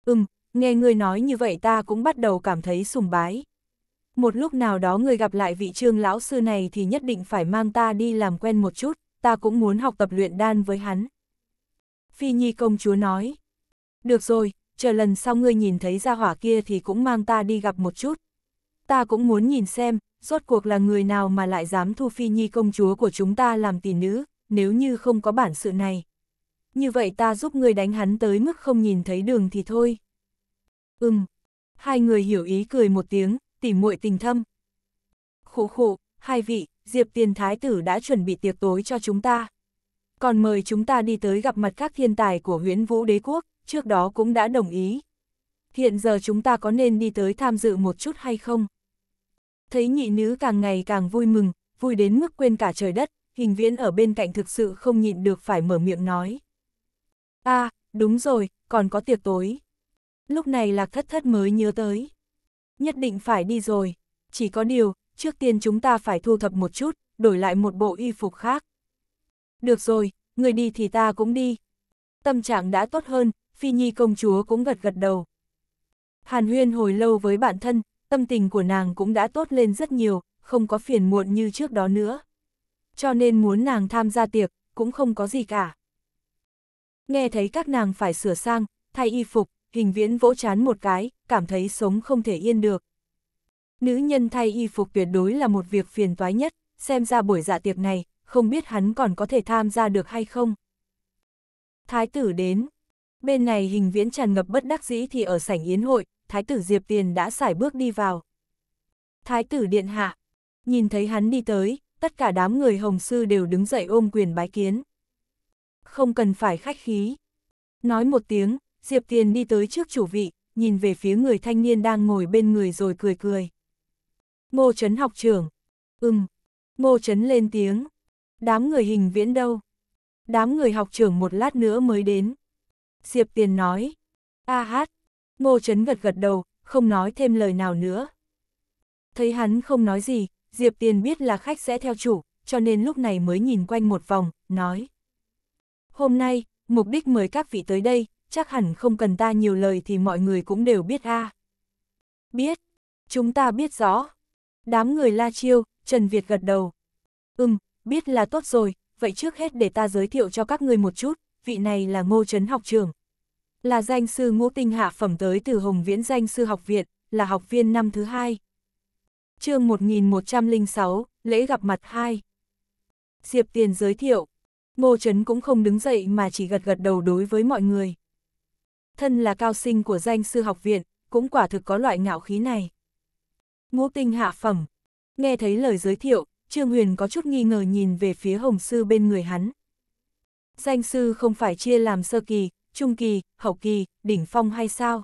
Ừm, nghe người nói như vậy ta cũng bắt đầu cảm thấy sùng bái một lúc nào đó người gặp lại vị trương lão sư này thì nhất định phải mang ta đi làm quen một chút, ta cũng muốn học tập luyện đan với hắn. Phi Nhi công chúa nói, được rồi, chờ lần sau ngươi nhìn thấy gia hỏa kia thì cũng mang ta đi gặp một chút. Ta cũng muốn nhìn xem, rốt cuộc là người nào mà lại dám thu Phi Nhi công chúa của chúng ta làm tỷ nữ, nếu như không có bản sự này. Như vậy ta giúp ngươi đánh hắn tới mức không nhìn thấy đường thì thôi. Ừm, hai người hiểu ý cười một tiếng, tỉ muội tình thâm. khổ khổ, hai vị, Diệp Tiền Thái Tử đã chuẩn bị tiệc tối cho chúng ta. Còn mời chúng ta đi tới gặp mặt các thiên tài của huyến vũ đế quốc, trước đó cũng đã đồng ý. Hiện giờ chúng ta có nên đi tới tham dự một chút hay không? Thấy nhị nữ càng ngày càng vui mừng, vui đến mức quên cả trời đất, hình viễn ở bên cạnh thực sự không nhịn được phải mở miệng nói. a à, đúng rồi, còn có tiệc tối. Lúc này là thất thất mới nhớ tới. Nhất định phải đi rồi. Chỉ có điều, trước tiên chúng ta phải thu thập một chút, đổi lại một bộ y phục khác. Được rồi, người đi thì ta cũng đi. Tâm trạng đã tốt hơn, Phi Nhi công chúa cũng gật gật đầu. Hàn huyên hồi lâu với bản thân, tâm tình của nàng cũng đã tốt lên rất nhiều, không có phiền muộn như trước đó nữa. Cho nên muốn nàng tham gia tiệc, cũng không có gì cả. Nghe thấy các nàng phải sửa sang, thay y phục, hình viễn vỗ chán một cái, cảm thấy sống không thể yên được. Nữ nhân thay y phục tuyệt đối là một việc phiền toái nhất, xem ra buổi dạ tiệc này, không biết hắn còn có thể tham gia được hay không. Thái tử đến. Bên này hình viễn tràn ngập bất đắc dĩ thì ở sảnh yến hội, thái tử Diệp Tiền đã xài bước đi vào. Thái tử điện hạ. Nhìn thấy hắn đi tới, tất cả đám người hồng sư đều đứng dậy ôm quyền bái kiến. Không cần phải khách khí. Nói một tiếng, Diệp Tiền đi tới trước chủ vị, nhìn về phía người thanh niên đang ngồi bên người rồi cười cười. Ngô Trấn học trưởng. Ừm. Ngô Trấn lên tiếng. Đám người hình viễn đâu? Đám người học trưởng một lát nữa mới đến. Diệp Tiền nói. A hát. Ngô Trấn gật gật đầu, không nói thêm lời nào nữa. Thấy hắn không nói gì, Diệp Tiền biết là khách sẽ theo chủ, cho nên lúc này mới nhìn quanh một vòng, nói. Hôm nay, mục đích mời các vị tới đây chắc hẳn không cần ta nhiều lời thì mọi người cũng đều biết a. À. Biết, chúng ta biết rõ. Đám người La Chiêu, Trần Việt gật đầu. Ừm, biết là tốt rồi, vậy trước hết để ta giới thiệu cho các người một chút, vị này là Ngô Trấn học trường Là danh sư ngũ tinh hạ phẩm tới từ Hồng Viễn danh sư học viện, là học viên năm thứ hai. chương 1106, lễ gặp mặt hai Diệp Tiền giới thiệu. Ngô Trấn cũng không đứng dậy mà chỉ gật gật đầu đối với mọi người thân là cao sinh của danh sư học viện, cũng quả thực có loại ngạo khí này. Ngũ tinh hạ phẩm, nghe thấy lời giới thiệu, Trương Huyền có chút nghi ngờ nhìn về phía hồng sư bên người hắn. Danh sư không phải chia làm sơ kỳ, trung kỳ, hậu kỳ, đỉnh phong hay sao?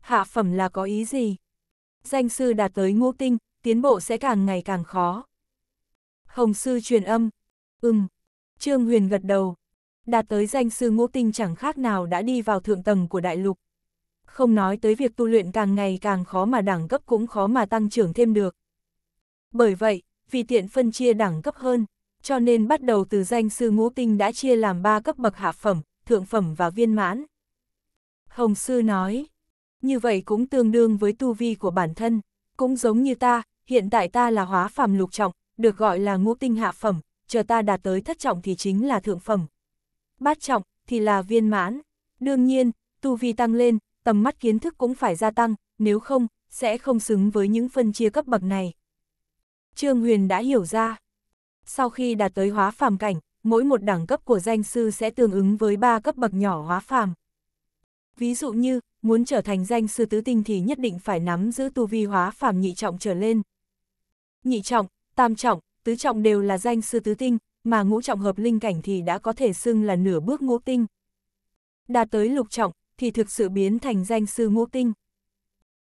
Hạ phẩm là có ý gì? Danh sư đạt tới ngũ tinh, tiến bộ sẽ càng ngày càng khó. Hồng sư truyền âm, ừm, Trương Huyền gật đầu đạt tới danh sư ngũ tinh chẳng khác nào đã đi vào thượng tầng của đại lục. Không nói tới việc tu luyện càng ngày càng khó mà đẳng cấp cũng khó mà tăng trưởng thêm được. Bởi vậy, vì tiện phân chia đẳng cấp hơn, cho nên bắt đầu từ danh sư ngũ tinh đã chia làm 3 cấp bậc hạ phẩm, thượng phẩm và viên mãn. Hồng Sư nói, như vậy cũng tương đương với tu vi của bản thân, cũng giống như ta, hiện tại ta là hóa phàm lục trọng, được gọi là ngũ tinh hạ phẩm, chờ ta đạt tới thất trọng thì chính là thượng phẩm bát trọng thì là viên mãn. Đương nhiên, tu vi tăng lên, tầm mắt kiến thức cũng phải gia tăng, nếu không, sẽ không xứng với những phân chia cấp bậc này. Trương Huyền đã hiểu ra. Sau khi đạt tới hóa phàm cảnh, mỗi một đẳng cấp của danh sư sẽ tương ứng với ba cấp bậc nhỏ hóa phàm. Ví dụ như, muốn trở thành danh sư tứ tinh thì nhất định phải nắm giữ tu vi hóa phàm nhị trọng trở lên. Nhị trọng, tam trọng, tứ trọng đều là danh sư tứ tinh, mà ngũ trọng hợp linh cảnh thì đã có thể xưng là nửa bước ngũ tinh. Đạt tới lục trọng, thì thực sự biến thành danh sư ngũ tinh.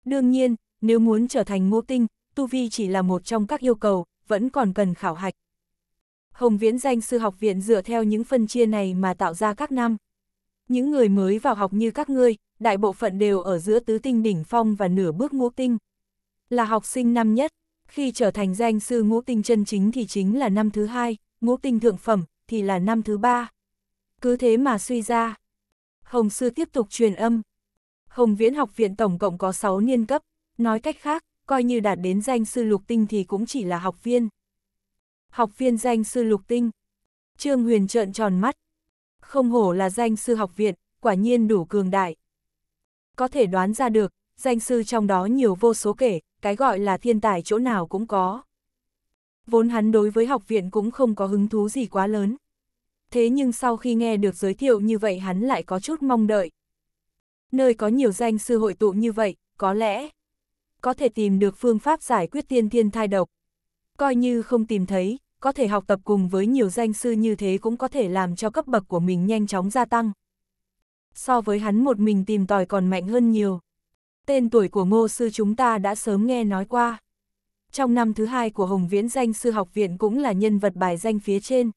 Đương nhiên, nếu muốn trở thành ngũ tinh, tu vi chỉ là một trong các yêu cầu, vẫn còn cần khảo hạch. Hồng Viễn danh sư học viện dựa theo những phân chia này mà tạo ra các năm. Những người mới vào học như các ngươi, đại bộ phận đều ở giữa tứ tinh đỉnh phong và nửa bước ngũ tinh. Là học sinh năm nhất, khi trở thành danh sư ngũ tinh chân chính thì chính là năm thứ hai ngũ tinh thượng phẩm, thì là năm thứ ba. Cứ thế mà suy ra. Hồng Sư tiếp tục truyền âm. Hồng Viễn học viện tổng cộng có 6 niên cấp, nói cách khác, coi như đạt đến danh sư lục tinh thì cũng chỉ là học viên. Học viên danh sư lục tinh. Trương Huyền trợn tròn mắt. Không hổ là danh sư học viện, quả nhiên đủ cường đại. Có thể đoán ra được, danh sư trong đó nhiều vô số kể, cái gọi là thiên tài chỗ nào cũng có vốn hắn đối với học viện cũng không có hứng thú gì quá lớn. Thế nhưng sau khi nghe được giới thiệu như vậy hắn lại có chút mong đợi. Nơi có nhiều danh sư hội tụ như vậy, có lẽ có thể tìm được phương pháp giải quyết tiên thiên thai độc. Coi như không tìm thấy, có thể học tập cùng với nhiều danh sư như thế cũng có thể làm cho cấp bậc của mình nhanh chóng gia tăng. So với hắn một mình tìm tòi còn mạnh hơn nhiều. Tên tuổi của ngô sư chúng ta đã sớm nghe nói qua trong năm thứ hai của Hồng Viễn Danh Sư Học Viện cũng là nhân vật bài danh phía trên.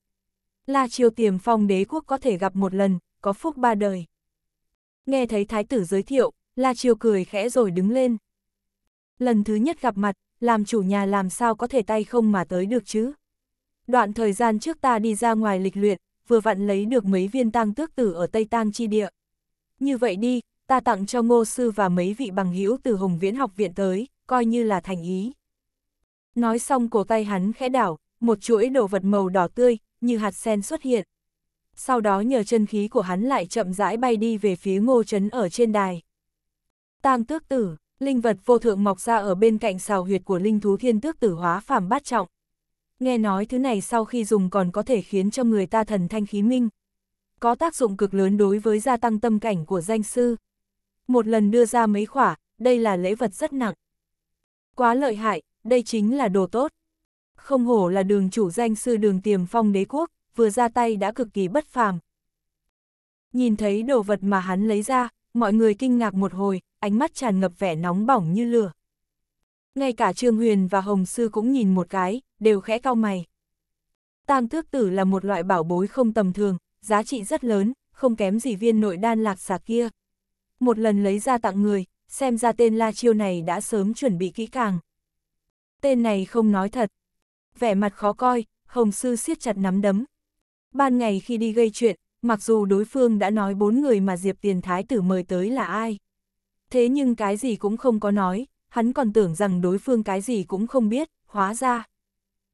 La Triều Tiềm Phong đế quốc có thể gặp một lần, có phúc ba đời. Nghe thấy thái tử giới thiệu, La Triều cười khẽ rồi đứng lên. Lần thứ nhất gặp mặt, làm chủ nhà làm sao có thể tay không mà tới được chứ. Đoạn thời gian trước ta đi ra ngoài lịch luyện, vừa vặn lấy được mấy viên tang tước tử ở Tây Tang Chi Địa. Như vậy đi, ta tặng cho ngô sư và mấy vị bằng hữu từ Hồng Viễn Học Viện tới, coi như là thành ý. Nói xong cổ tay hắn khẽ đảo, một chuỗi đồ vật màu đỏ tươi, như hạt sen xuất hiện. Sau đó nhờ chân khí của hắn lại chậm rãi bay đi về phía ngô trấn ở trên đài. Tang tước tử, linh vật vô thượng mọc ra ở bên cạnh xào huyệt của linh thú thiên tước tử hóa phàm bát trọng. Nghe nói thứ này sau khi dùng còn có thể khiến cho người ta thần thanh khí minh. Có tác dụng cực lớn đối với gia tăng tâm cảnh của danh sư. Một lần đưa ra mấy khỏa, đây là lễ vật rất nặng. Quá lợi hại, đây chính là đồ tốt. Không hổ là đường chủ danh sư đường tiềm phong đế quốc, vừa ra tay đã cực kỳ bất phàm. Nhìn thấy đồ vật mà hắn lấy ra, mọi người kinh ngạc một hồi, ánh mắt tràn ngập vẻ nóng bỏng như lửa. Ngay cả Trương Huyền và Hồng Sư cũng nhìn một cái, đều khẽ cau mày. Tang thước tử là một loại bảo bối không tầm thường, giá trị rất lớn, không kém gì viên nội đan lạc xà kia. Một lần lấy ra tặng người, xem ra tên La Chiêu này đã sớm chuẩn bị kỹ càng tên này không nói thật. Vẻ mặt khó coi, Hồng Sư siết chặt nắm đấm. Ban ngày khi đi gây chuyện, mặc dù đối phương đã nói bốn người mà Diệp Tiền Thái tử mời tới là ai. Thế nhưng cái gì cũng không có nói, hắn còn tưởng rằng đối phương cái gì cũng không biết, hóa ra.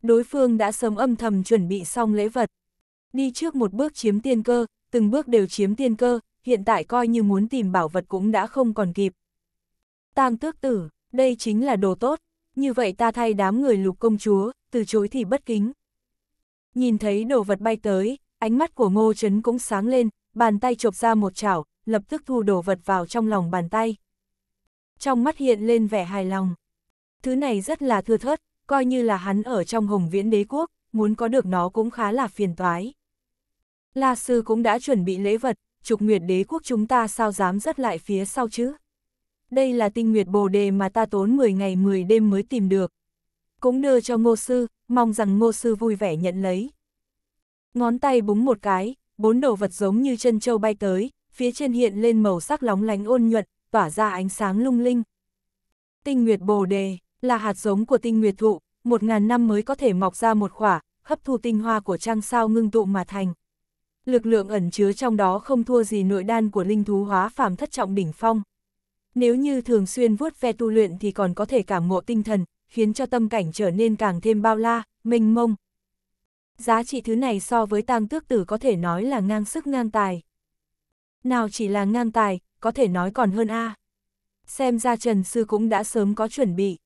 Đối phương đã sớm âm thầm chuẩn bị xong lễ vật. Đi trước một bước chiếm tiên cơ, từng bước đều chiếm tiên cơ, hiện tại coi như muốn tìm bảo vật cũng đã không còn kịp. Tang tước tử, đây chính là đồ tốt như vậy ta thay đám người lục công chúa, từ chối thì bất kính. Nhìn thấy đồ vật bay tới, ánh mắt của ngô trấn cũng sáng lên, bàn tay chộp ra một chảo, lập tức thu đồ vật vào trong lòng bàn tay. Trong mắt hiện lên vẻ hài lòng. Thứ này rất là thưa thớt, coi như là hắn ở trong hồng viễn đế quốc, muốn có được nó cũng khá là phiền toái. La sư cũng đã chuẩn bị lễ vật, trục nguyệt đế quốc chúng ta sao dám rất lại phía sau chứ? đây là tinh nguyệt bồ đề mà ta tốn 10 ngày 10 đêm mới tìm được. Cũng đưa cho ngô sư, mong rằng ngô sư vui vẻ nhận lấy. Ngón tay búng một cái, bốn đồ vật giống như chân châu bay tới, phía trên hiện lên màu sắc lóng lánh ôn nhuận, tỏa ra ánh sáng lung linh. Tinh nguyệt bồ đề là hạt giống của tinh nguyệt thụ, một ngàn năm mới có thể mọc ra một khỏa, hấp thu tinh hoa của trăng sao ngưng tụ mà thành. Lực lượng ẩn chứa trong đó không thua gì nội đan của linh thú hóa phàm thất trọng đỉnh phong. Nếu như thường xuyên vuốt ve tu luyện thì còn có thể cảm ngộ tinh thần, khiến cho tâm cảnh trở nên càng thêm bao la, mênh mông. Giá trị thứ này so với tang tước tử có thể nói là ngang sức ngang tài. Nào chỉ là ngang tài, có thể nói còn hơn A. Xem ra Trần Sư cũng đã sớm có chuẩn bị.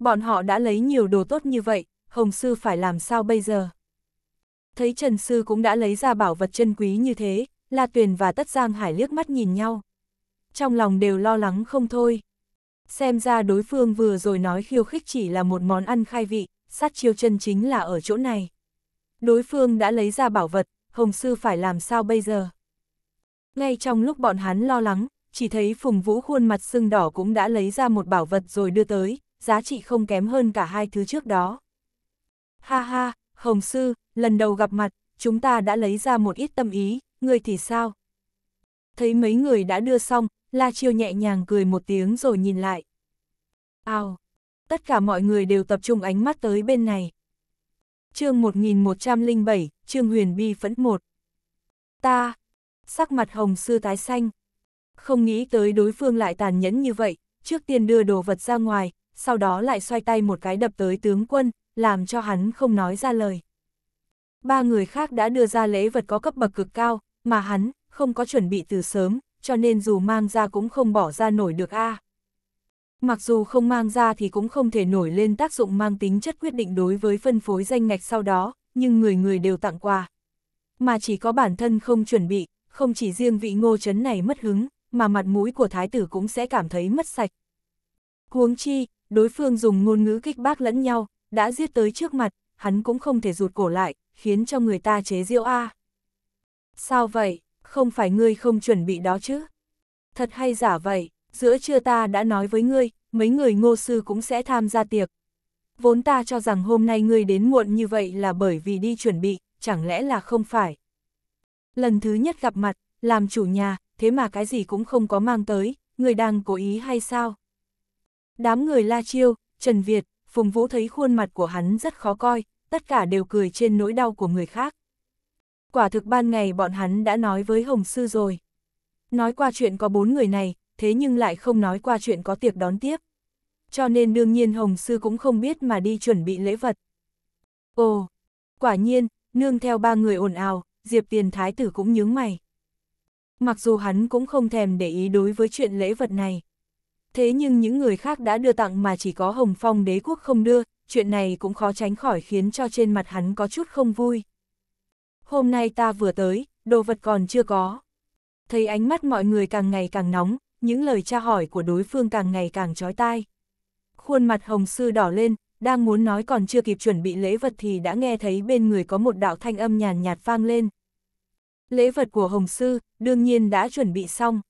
Bọn họ đã lấy nhiều đồ tốt như vậy, Hồng Sư phải làm sao bây giờ? Thấy Trần Sư cũng đã lấy ra bảo vật chân quý như thế, La Tuyền và Tất Giang Hải liếc mắt nhìn nhau trong lòng đều lo lắng không thôi. Xem ra đối phương vừa rồi nói khiêu khích chỉ là một món ăn khai vị, sát chiêu chân chính là ở chỗ này. Đối phương đã lấy ra bảo vật, Hồng Sư phải làm sao bây giờ? Ngay trong lúc bọn hắn lo lắng, chỉ thấy Phùng Vũ khuôn mặt sưng đỏ cũng đã lấy ra một bảo vật rồi đưa tới, giá trị không kém hơn cả hai thứ trước đó. Ha ha, Hồng Sư, lần đầu gặp mặt, chúng ta đã lấy ra một ít tâm ý, người thì sao? Thấy mấy người đã đưa xong, La Chiêu nhẹ nhàng cười một tiếng rồi nhìn lại. Ao! Tất cả mọi người đều tập trung ánh mắt tới bên này. chương 1107, Trương Huyền Bi phẫn một. Ta! Sắc mặt hồng sư tái xanh. Không nghĩ tới đối phương lại tàn nhẫn như vậy, trước tiên đưa đồ vật ra ngoài, sau đó lại xoay tay một cái đập tới tướng quân, làm cho hắn không nói ra lời. Ba người khác đã đưa ra lễ vật có cấp bậc cực cao, mà hắn không có chuẩn bị từ sớm, cho nên dù mang ra cũng không bỏ ra nổi được a. À. Mặc dù không mang ra thì cũng không thể nổi lên tác dụng mang tính chất quyết định đối với phân phối danh ngạch sau đó, nhưng người người đều tặng quà. Mà chỉ có bản thân không chuẩn bị, không chỉ riêng vị ngô chấn này mất hứng, mà mặt mũi của thái tử cũng sẽ cảm thấy mất sạch. Huống chi, đối phương dùng ngôn ngữ kích bác lẫn nhau, đã giết tới trước mặt, hắn cũng không thể rụt cổ lại, khiến cho người ta chế diễu a. À. Sao vậy? không phải ngươi không chuẩn bị đó chứ. Thật hay giả vậy, giữa trưa ta đã nói với ngươi, mấy người ngô sư cũng sẽ tham gia tiệc. Vốn ta cho rằng hôm nay ngươi đến muộn như vậy là bởi vì đi chuẩn bị, chẳng lẽ là không phải. Lần thứ nhất gặp mặt, làm chủ nhà, thế mà cái gì cũng không có mang tới, người đang cố ý hay sao? Đám người La Chiêu, Trần Việt, Phùng Vũ thấy khuôn mặt của hắn rất khó coi, tất cả đều cười trên nỗi đau của người khác quả thực ban ngày bọn hắn đã nói với Hồng Sư rồi. Nói qua chuyện có bốn người này, thế nhưng lại không nói qua chuyện có tiệc đón tiếp. Cho nên đương nhiên Hồng Sư cũng không biết mà đi chuẩn bị lễ vật. Ồ, quả nhiên, nương theo ba người ồn ào, Diệp Tiền Thái Tử cũng nhướng mày. Mặc dù hắn cũng không thèm để ý đối với chuyện lễ vật này. Thế nhưng những người khác đã đưa tặng mà chỉ có Hồng Phong đế quốc không đưa, chuyện này cũng khó tránh khỏi khiến cho trên mặt hắn có chút không vui hôm nay ta vừa tới, đồ vật còn chưa có. Thấy ánh mắt mọi người càng ngày càng nóng, những lời tra hỏi của đối phương càng ngày càng chói tai. Khuôn mặt hồng sư đỏ lên, đang muốn nói còn chưa kịp chuẩn bị lễ vật thì đã nghe thấy bên người có một đạo thanh âm nhàn nhạt vang lên. Lễ vật của hồng sư, đương nhiên đã chuẩn bị xong.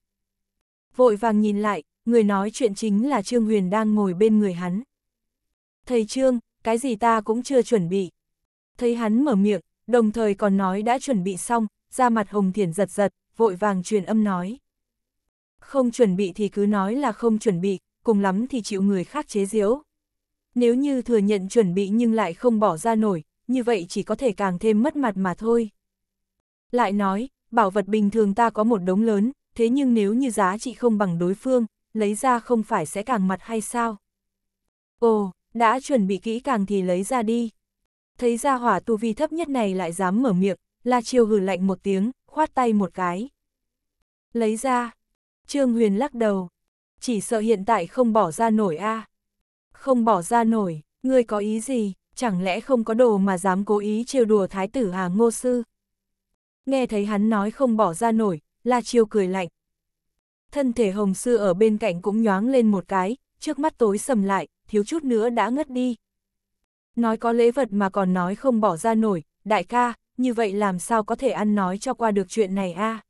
Vội vàng nhìn lại, người nói chuyện chính là Trương Huyền đang ngồi bên người hắn. Thầy Trương, cái gì ta cũng chưa chuẩn bị. Thấy hắn mở miệng, đồng thời còn nói đã chuẩn bị xong, ra mặt Hồng thiền giật giật, vội vàng truyền âm nói. Không chuẩn bị thì cứ nói là không chuẩn bị, cùng lắm thì chịu người khác chế giễu. Nếu như thừa nhận chuẩn bị nhưng lại không bỏ ra nổi, như vậy chỉ có thể càng thêm mất mặt mà thôi. Lại nói, bảo vật bình thường ta có một đống lớn, thế nhưng nếu như giá trị không bằng đối phương, lấy ra không phải sẽ càng mặt hay sao? Ồ, đã chuẩn bị kỹ càng thì lấy ra đi, Thấy ra hỏa tu vi thấp nhất này lại dám mở miệng, La Chiêu hừ lạnh một tiếng, khoát tay một cái. Lấy ra. Trương Huyền lắc đầu. Chỉ sợ hiện tại không bỏ ra nổi a. Không bỏ ra nổi, ngươi có ý gì, chẳng lẽ không có đồ mà dám cố ý trêu đùa thái tử Hà Ngô Sư? Nghe thấy hắn nói không bỏ ra nổi, La Chiêu cười lạnh. Thân thể Hồng Sư ở bên cạnh cũng nhoáng lên một cái, trước mắt tối sầm lại, thiếu chút nữa đã ngất đi, nói có lễ vật mà còn nói không bỏ ra nổi, đại ca, như vậy làm sao có thể ăn nói cho qua được chuyện này a?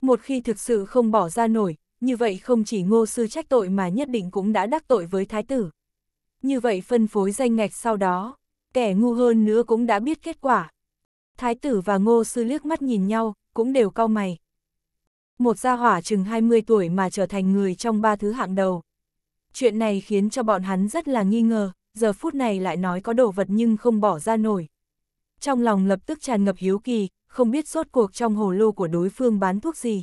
Một khi thực sự không bỏ ra nổi, như vậy không chỉ ngô sư trách tội mà nhất định cũng đã đắc tội với thái tử. Như vậy phân phối danh ngạch sau đó, kẻ ngu hơn nữa cũng đã biết kết quả. Thái tử và ngô sư liếc mắt nhìn nhau, cũng đều cau mày. Một gia hỏa chừng 20 tuổi mà trở thành người trong ba thứ hạng đầu. Chuyện này khiến cho bọn hắn rất là nghi ngờ giờ phút này lại nói có đồ vật nhưng không bỏ ra nổi. Trong lòng lập tức tràn ngập hiếu kỳ, không biết suốt cuộc trong hồ lô của đối phương bán thuốc gì.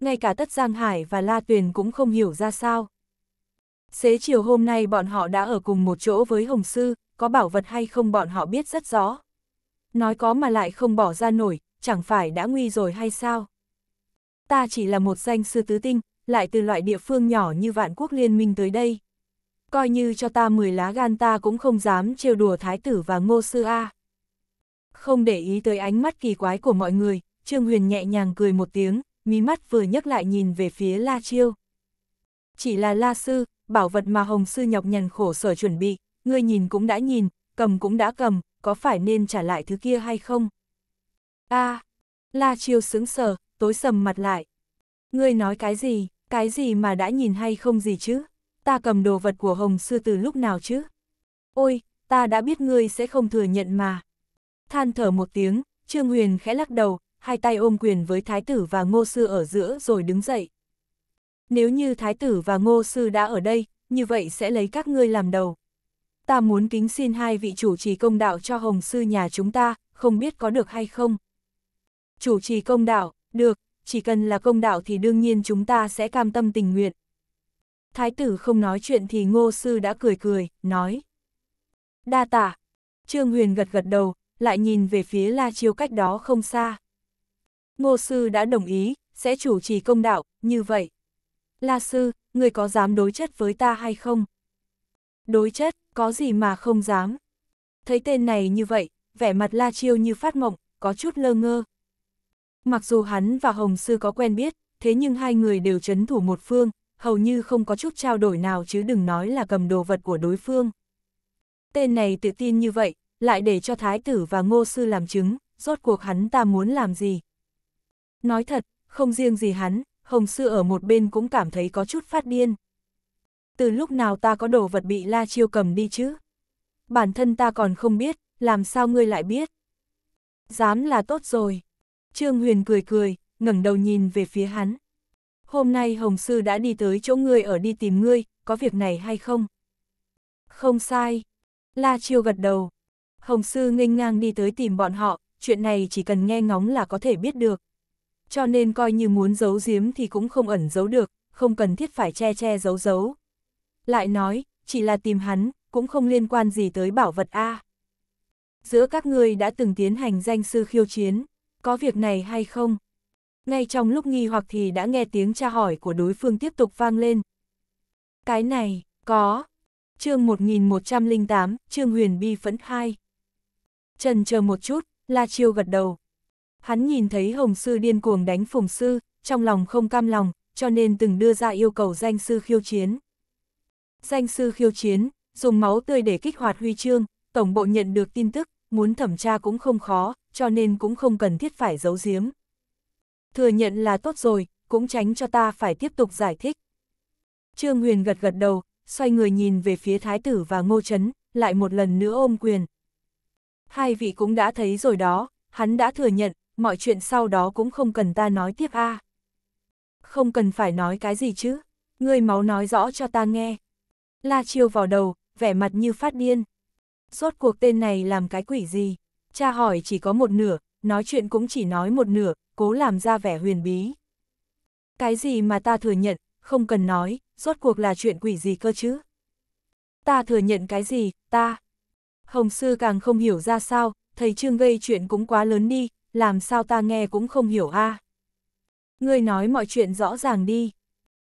Ngay cả Tất Giang Hải và La Tuyền cũng không hiểu ra sao. Xế chiều hôm nay bọn họ đã ở cùng một chỗ với Hồng Sư, có bảo vật hay không bọn họ biết rất rõ. Nói có mà lại không bỏ ra nổi, chẳng phải đã nguy rồi hay sao? Ta chỉ là một danh sư tứ tinh, lại từ loại địa phương nhỏ như vạn quốc liên minh tới đây coi như cho ta 10 lá gan ta cũng không dám trêu đùa thái tử và ngô sư A. Không để ý tới ánh mắt kỳ quái của mọi người, Trương Huyền nhẹ nhàng cười một tiếng, mí mắt vừa nhấc lại nhìn về phía La Chiêu. Chỉ là La Sư, bảo vật mà Hồng Sư nhọc nhằn khổ sở chuẩn bị, ngươi nhìn cũng đã nhìn, cầm cũng đã cầm, có phải nên trả lại thứ kia hay không? a La Chiêu sững sờ, tối sầm mặt lại. Ngươi nói cái gì, cái gì mà đã nhìn hay không gì chứ? ta cầm đồ vật của Hồng Sư từ lúc nào chứ? Ôi, ta đã biết ngươi sẽ không thừa nhận mà. Than thở một tiếng, Trương Huyền khẽ lắc đầu, hai tay ôm quyền với Thái tử và Ngô Sư ở giữa rồi đứng dậy. Nếu như Thái tử và Ngô Sư đã ở đây, như vậy sẽ lấy các ngươi làm đầu. Ta muốn kính xin hai vị chủ trì công đạo cho Hồng Sư nhà chúng ta, không biết có được hay không. Chủ trì công đạo, được, chỉ cần là công đạo thì đương nhiên chúng ta sẽ cam tâm tình nguyện, Thái tử không nói chuyện thì ngô sư đã cười cười, nói. Đa tạ. Trương Huyền gật gật đầu, lại nhìn về phía La Chiêu cách đó không xa. Ngô sư đã đồng ý, sẽ chủ trì công đạo, như vậy. La sư, người có dám đối chất với ta hay không? Đối chất, có gì mà không dám? Thấy tên này như vậy, vẻ mặt La Chiêu như phát mộng, có chút lơ ngơ. Mặc dù hắn và Hồng Sư có quen biết, thế nhưng hai người đều chấn thủ một phương, hầu như không có chút trao đổi nào chứ đừng nói là cầm đồ vật của đối phương. Tên này tự tin như vậy, lại để cho thái tử và ngô sư làm chứng, rốt cuộc hắn ta muốn làm gì. Nói thật, không riêng gì hắn, Hồng Sư ở một bên cũng cảm thấy có chút phát điên. Từ lúc nào ta có đồ vật bị La Chiêu cầm đi chứ? Bản thân ta còn không biết, làm sao ngươi lại biết? Dám là tốt rồi. Trương Huyền cười cười, ngẩng đầu nhìn về phía hắn hôm nay Hồng Sư đã đi tới chỗ ngươi ở đi tìm ngươi, có việc này hay không? Không sai. La Chiêu gật đầu. Hồng Sư nghênh ngang đi tới tìm bọn họ, chuyện này chỉ cần nghe ngóng là có thể biết được. Cho nên coi như muốn giấu giếm thì cũng không ẩn giấu được, không cần thiết phải che che giấu giấu. Lại nói, chỉ là tìm hắn, cũng không liên quan gì tới bảo vật A. Giữa các ngươi đã từng tiến hành danh sư khiêu chiến, có việc này hay không? ngay trong lúc nghi hoặc thì đã nghe tiếng tra hỏi của đối phương tiếp tục vang lên. Cái này, có. chương 1108, Trương Huyền Bi phẫn 2. Trần chờ một chút, La Chiêu gật đầu. Hắn nhìn thấy Hồng Sư điên cuồng đánh Phùng Sư, trong lòng không cam lòng, cho nên từng đưa ra yêu cầu danh sư khiêu chiến. Danh sư khiêu chiến, dùng máu tươi để kích hoạt huy chương, tổng bộ nhận được tin tức, muốn thẩm tra cũng không khó, cho nên cũng không cần thiết phải giấu giếm, thừa nhận là tốt rồi, cũng tránh cho ta phải tiếp tục giải thích. Trương Huyền gật gật đầu, xoay người nhìn về phía Thái tử và Ngô Trấn, lại một lần nữa ôm quyền. Hai vị cũng đã thấy rồi đó, hắn đã thừa nhận, mọi chuyện sau đó cũng không cần ta nói tiếp a. Không cần phải nói cái gì chứ, ngươi máu nói rõ cho ta nghe. La chiêu vào đầu, vẻ mặt như phát điên. Rốt cuộc tên này làm cái quỷ gì? Cha hỏi chỉ có một nửa, nói chuyện cũng chỉ nói một nửa, cố làm ra vẻ huyền bí. Cái gì mà ta thừa nhận, không cần nói, rốt cuộc là chuyện quỷ gì cơ chứ? Ta thừa nhận cái gì, ta? Hồng sư càng không hiểu ra sao, thầy Trương gây chuyện cũng quá lớn đi, làm sao ta nghe cũng không hiểu a. À? Ngươi nói mọi chuyện rõ ràng đi.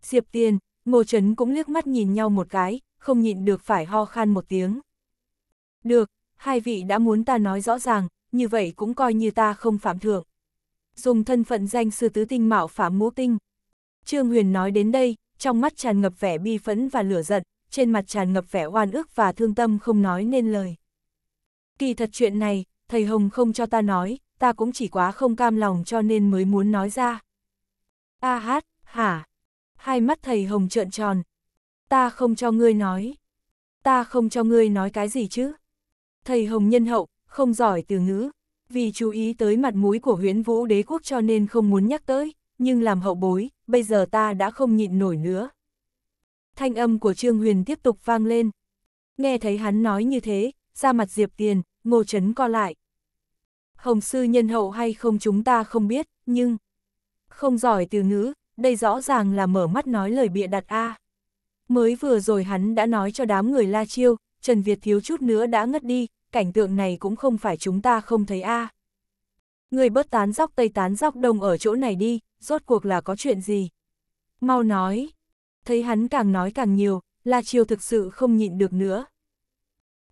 Diệp Tiên, Ngô Trấn cũng liếc mắt nhìn nhau một cái, không nhịn được phải ho khan một tiếng. Được, hai vị đã muốn ta nói rõ ràng, như vậy cũng coi như ta không phạm thượng. Dùng thân phận danh sư tứ tinh mạo phạm ngũ tinh. Trương Huyền nói đến đây, trong mắt tràn ngập vẻ bi phẫn và lửa giận, trên mặt tràn ngập vẻ oan ức và thương tâm không nói nên lời. Kỳ thật chuyện này, thầy Hồng không cho ta nói, ta cũng chỉ quá không cam lòng cho nên mới muốn nói ra. A à hát, hả? Hai mắt thầy Hồng trợn tròn. Ta không cho ngươi nói. Ta không cho ngươi nói cái gì chứ? Thầy Hồng nhân hậu, không giỏi từ ngữ. Vì chú ý tới mặt mũi của huyễn vũ đế quốc cho nên không muốn nhắc tới, nhưng làm hậu bối, bây giờ ta đã không nhịn nổi nữa. Thanh âm của Trương Huyền tiếp tục vang lên. Nghe thấy hắn nói như thế, ra mặt Diệp Tiền, ngô chấn co lại. Hồng sư nhân hậu hay không chúng ta không biết, nhưng... Không giỏi từ ngữ, đây rõ ràng là mở mắt nói lời bịa đặt a. Mới vừa rồi hắn đã nói cho đám người La Chiêu, Trần Việt thiếu chút nữa đã ngất đi, cảnh tượng này cũng không phải chúng ta không thấy a. À. Người bớt tán dóc tây tán dóc đông ở chỗ này đi, rốt cuộc là có chuyện gì? Mau nói. Thấy hắn càng nói càng nhiều, La Chiêu thực sự không nhịn được nữa.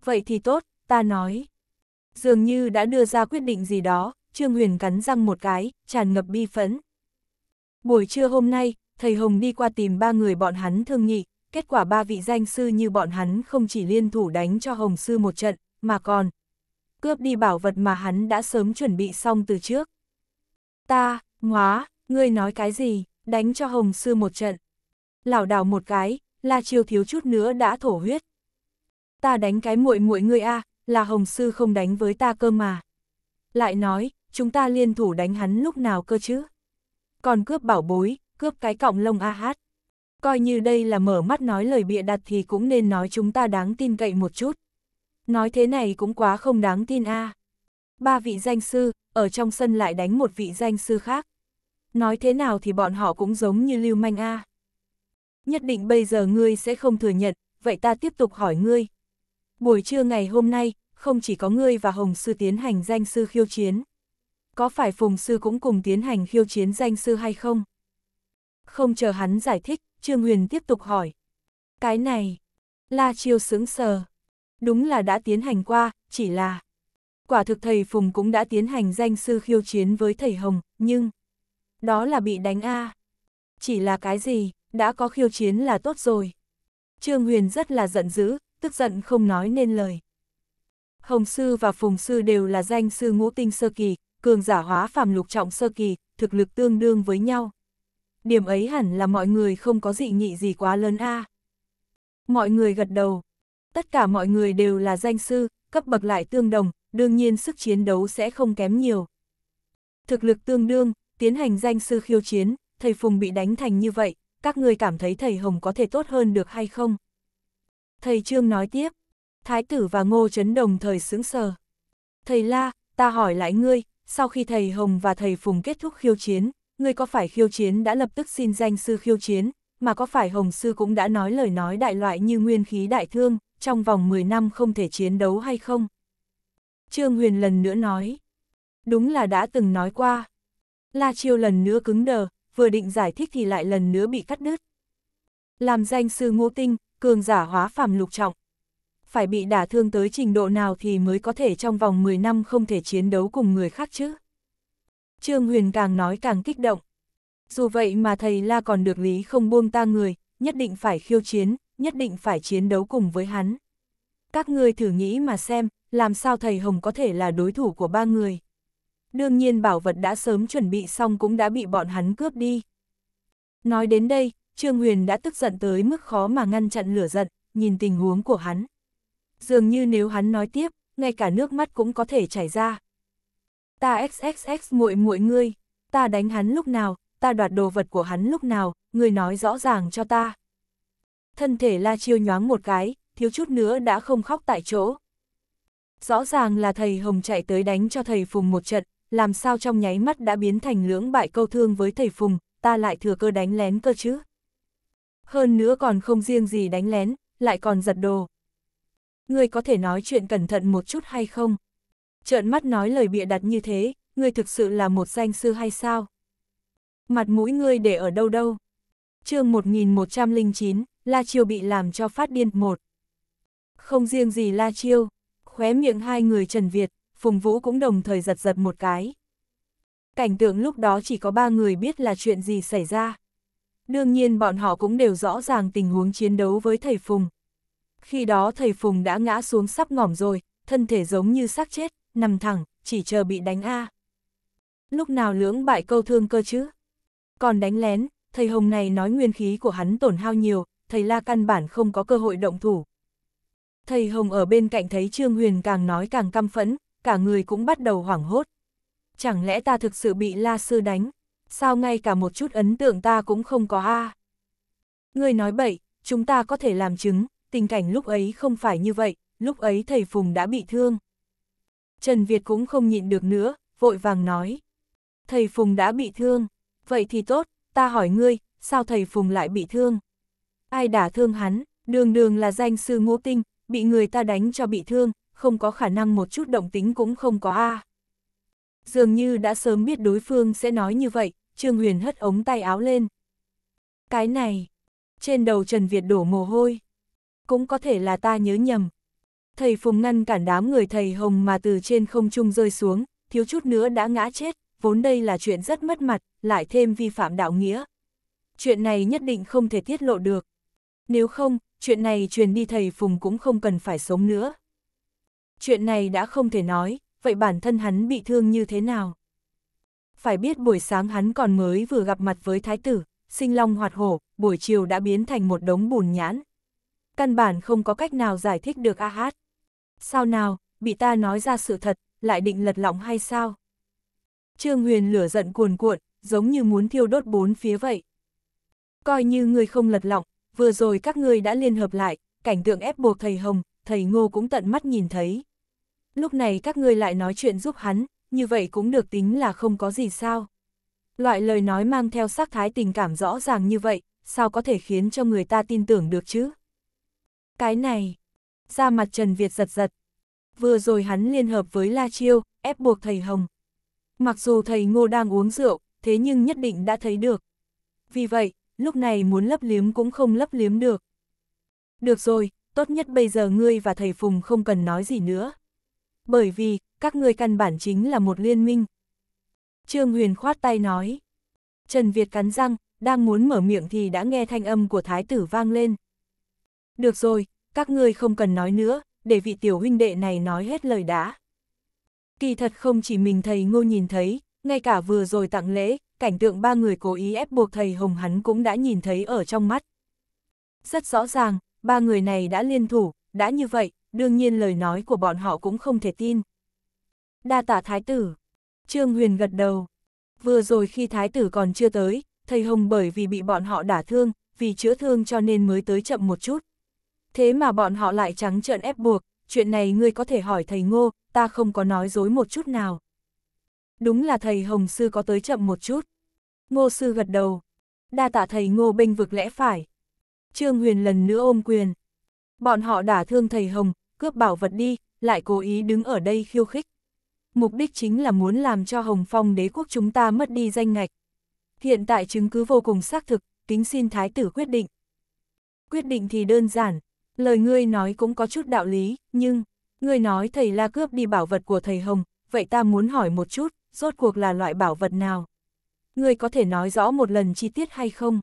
Vậy thì tốt, ta nói. Dường như đã đưa ra quyết định gì đó, Trương Huyền cắn răng một cái, tràn ngập bi phấn Buổi trưa hôm nay, thầy Hồng đi qua tìm ba người bọn hắn thương nghị, kết quả ba vị danh sư như bọn hắn không chỉ liên thủ đánh cho Hồng sư một trận, mà còn cướp đi bảo vật mà hắn đã sớm chuẩn bị xong từ trước. Ta, ngóa, ngươi nói cái gì, đánh cho Hồng Sư một trận. lảo đảo một cái, La Chiêu thiếu chút nữa đã thổ huyết. Ta đánh cái muội muội ngươi a, à, là Hồng Sư không đánh với ta cơ mà. Lại nói, chúng ta liên thủ đánh hắn lúc nào cơ chứ. Còn cướp bảo bối, cướp cái cọng lông a hát. Coi như đây là mở mắt nói lời bịa đặt thì cũng nên nói chúng ta đáng tin cậy một chút. Nói thế này cũng quá không đáng tin a. À. Ba vị danh sư, ở trong sân lại đánh một vị danh sư khác. Nói thế nào thì bọn họ cũng giống như lưu manh a. À. Nhất định bây giờ ngươi sẽ không thừa nhận, vậy ta tiếp tục hỏi ngươi. Buổi trưa ngày hôm nay, không chỉ có ngươi và Hồng Sư tiến hành danh sư khiêu chiến. Có phải Phùng Sư cũng cùng tiến hành khiêu chiến danh sư hay không? Không chờ hắn giải thích, Trương Huyền tiếp tục hỏi. Cái này, La Chiêu sững sờ, đúng là đã tiến hành qua, chỉ là... Quả thực thầy Phùng cũng đã tiến hành danh sư khiêu chiến với thầy Hồng, nhưng... Đó là bị đánh a Chỉ là cái gì, đã có khiêu chiến là tốt rồi. Trương Huyền rất là giận dữ, tức giận không nói nên lời. Hồng Sư và Phùng Sư đều là danh sư ngũ tinh sơ kỳ, cường giả hóa phàm lục trọng sơ kỳ, thực lực tương đương với nhau. Điểm ấy hẳn là mọi người không có dị nghị gì quá lớn a Mọi người gật đầu, Tất cả mọi người đều là danh sư, cấp bậc lại tương đồng, đương nhiên sức chiến đấu sẽ không kém nhiều. Thực lực tương đương, tiến hành danh sư khiêu chiến, thầy Phùng bị đánh thành như vậy, các người cảm thấy thầy Hồng có thể tốt hơn được hay không? Thầy Trương nói tiếp, Thái tử và Ngô Trấn đồng thời sững sờ. Thầy La, ta hỏi lại ngươi, sau khi thầy Hồng và thầy Phùng kết thúc khiêu chiến, ngươi có phải khiêu chiến đã lập tức xin danh sư khiêu chiến, mà có phải Hồng sư cũng đã nói lời nói đại loại như nguyên khí đại thương, trong vòng 10 năm không thể chiến đấu hay không? Trương Huyền lần nữa nói. Đúng là đã từng nói qua. La Chiêu lần nữa cứng đờ, vừa định giải thích thì lại lần nữa bị cắt đứt. Làm danh sư ngô tinh, cường giả hóa phàm lục trọng. Phải bị đả thương tới trình độ nào thì mới có thể trong vòng 10 năm không thể chiến đấu cùng người khác chứ. Trương Huyền càng nói càng kích động. Dù vậy mà thầy La còn được lý không buông ta người, nhất định phải khiêu chiến, nhất định phải chiến đấu cùng với hắn. Các ngươi thử nghĩ mà xem, làm sao thầy Hồng có thể là đối thủ của ba người. Đương nhiên bảo vật đã sớm chuẩn bị xong cũng đã bị bọn hắn cướp đi. Nói đến đây, Trương Huyền đã tức giận tới mức khó mà ngăn chặn lửa giận, nhìn tình huống của hắn. Dường như nếu hắn nói tiếp, ngay cả nước mắt cũng có thể chảy ra. Ta xxx muội muội ngươi, ta đánh hắn lúc nào, ta đoạt đồ vật của hắn lúc nào, ngươi nói rõ ràng cho ta thân thể La Chiêu nhoáng một cái, thiếu chút nữa đã không khóc tại chỗ. Rõ ràng là thầy Hồng chạy tới đánh cho thầy Phùng một trận, làm sao trong nháy mắt đã biến thành lưỡng bại câu thương với thầy Phùng, ta lại thừa cơ đánh lén cơ chứ. Hơn nữa còn không riêng gì đánh lén, lại còn giật đồ. Ngươi có thể nói chuyện cẩn thận một chút hay không? Trợn mắt nói lời bịa đặt như thế, ngươi thực sự là một danh sư hay sao? Mặt mũi ngươi để ở đâu đâu? chương 1109 La Chiêu bị làm cho phát điên một. Không riêng gì La Chiêu, khóe miệng hai người Trần Việt, Phùng Vũ cũng đồng thời giật giật một cái. Cảnh tượng lúc đó chỉ có ba người biết là chuyện gì xảy ra. Đương nhiên bọn họ cũng đều rõ ràng tình huống chiến đấu với thầy Phùng. Khi đó thầy Phùng đã ngã xuống sắp ngỏm rồi, thân thể giống như xác chết, nằm thẳng, chỉ chờ bị đánh A. Lúc nào lưỡng bại câu thương cơ chứ? Còn đánh lén, thầy Hồng này nói nguyên khí của hắn tổn hao nhiều, thầy La căn bản không có cơ hội động thủ. Thầy Hồng ở bên cạnh thấy Trương Huyền càng nói càng căm phẫn, cả người cũng bắt đầu hoảng hốt. Chẳng lẽ ta thực sự bị La Sư đánh? Sao ngay cả một chút ấn tượng ta cũng không có a? ngươi nói bậy, chúng ta có thể làm chứng, tình cảnh lúc ấy không phải như vậy, lúc ấy thầy Phùng đã bị thương. Trần Việt cũng không nhịn được nữa, vội vàng nói. Thầy Phùng đã bị thương, vậy thì tốt, ta hỏi ngươi, sao thầy Phùng lại bị thương? ai đả thương hắn, đường đường là danh sư ngũ tinh, bị người ta đánh cho bị thương, không có khả năng một chút động tính cũng không có a. Dường như đã sớm biết đối phương sẽ nói như vậy, Trương Huyền hất ống tay áo lên. Cái này, trên đầu Trần Việt đổ mồ hôi. Cũng có thể là ta nhớ nhầm. Thầy Phùng ngăn cản đám người thầy Hồng mà từ trên không trung rơi xuống, thiếu chút nữa đã ngã chết, vốn đây là chuyện rất mất mặt, lại thêm vi phạm đạo nghĩa. Chuyện này nhất định không thể tiết lộ được nếu không, chuyện này truyền đi thầy Phùng cũng không cần phải sống nữa. Chuyện này đã không thể nói, vậy bản thân hắn bị thương như thế nào? Phải biết buổi sáng hắn còn mới vừa gặp mặt với thái tử, sinh long hoạt hổ, buổi chiều đã biến thành một đống bùn nhãn. Căn bản không có cách nào giải thích được A Hát. Sao nào, bị ta nói ra sự thật, lại định lật lọng hay sao? Trương Huyền lửa giận cuồn cuộn, giống như muốn thiêu đốt bốn phía vậy. Coi như người không lật lọng vừa rồi các ngươi đã liên hợp lại, cảnh tượng ép buộc thầy Hồng, thầy Ngô cũng tận mắt nhìn thấy. Lúc này các ngươi lại nói chuyện giúp hắn, như vậy cũng được tính là không có gì sao. Loại lời nói mang theo sắc thái tình cảm rõ ràng như vậy, sao có thể khiến cho người ta tin tưởng được chứ? Cái này, ra mặt Trần Việt giật giật. Vừa rồi hắn liên hợp với La Chiêu, ép buộc thầy Hồng. Mặc dù thầy Ngô đang uống rượu, thế nhưng nhất định đã thấy được. Vì vậy, lúc này muốn lấp liếm cũng không lấp liếm được. Được rồi, tốt nhất bây giờ ngươi và thầy Phùng không cần nói gì nữa. Bởi vì, các ngươi căn bản chính là một liên minh. Trương Huyền khoát tay nói. Trần Việt cắn răng, đang muốn mở miệng thì đã nghe thanh âm của thái tử vang lên. Được rồi, các ngươi không cần nói nữa, để vị tiểu huynh đệ này nói hết lời đã. Kỳ thật không chỉ mình thầy ngô nhìn thấy, ngay cả vừa rồi tặng lễ, cảnh tượng ba người cố ý ép buộc thầy Hồng hắn cũng đã nhìn thấy ở trong mắt. Rất rõ ràng, ba người này đã liên thủ, đã như vậy, đương nhiên lời nói của bọn họ cũng không thể tin. Đa tả thái tử. Trương Huyền gật đầu. Vừa rồi khi thái tử còn chưa tới, thầy Hồng bởi vì bị bọn họ đả thương, vì chữa thương cho nên mới tới chậm một chút. Thế mà bọn họ lại trắng trợn ép buộc, chuyện này ngươi có thể hỏi thầy Ngô, ta không có nói dối một chút nào đúng là thầy Hồng Sư có tới chậm một chút. Ngô Sư gật đầu, đa tạ thầy Ngô bênh vực lẽ phải. Trương Huyền lần nữa ôm quyền. Bọn họ đả thương thầy Hồng, cướp bảo vật đi, lại cố ý đứng ở đây khiêu khích. Mục đích chính là muốn làm cho Hồng Phong đế quốc chúng ta mất đi danh ngạch. Hiện tại chứng cứ vô cùng xác thực, kính xin thái tử quyết định. Quyết định thì đơn giản, lời ngươi nói cũng có chút đạo lý, nhưng, ngươi nói thầy la cướp đi bảo vật của thầy Hồng, vậy ta muốn hỏi một chút, rốt cuộc là loại bảo vật nào? Ngươi có thể nói rõ một lần chi tiết hay không?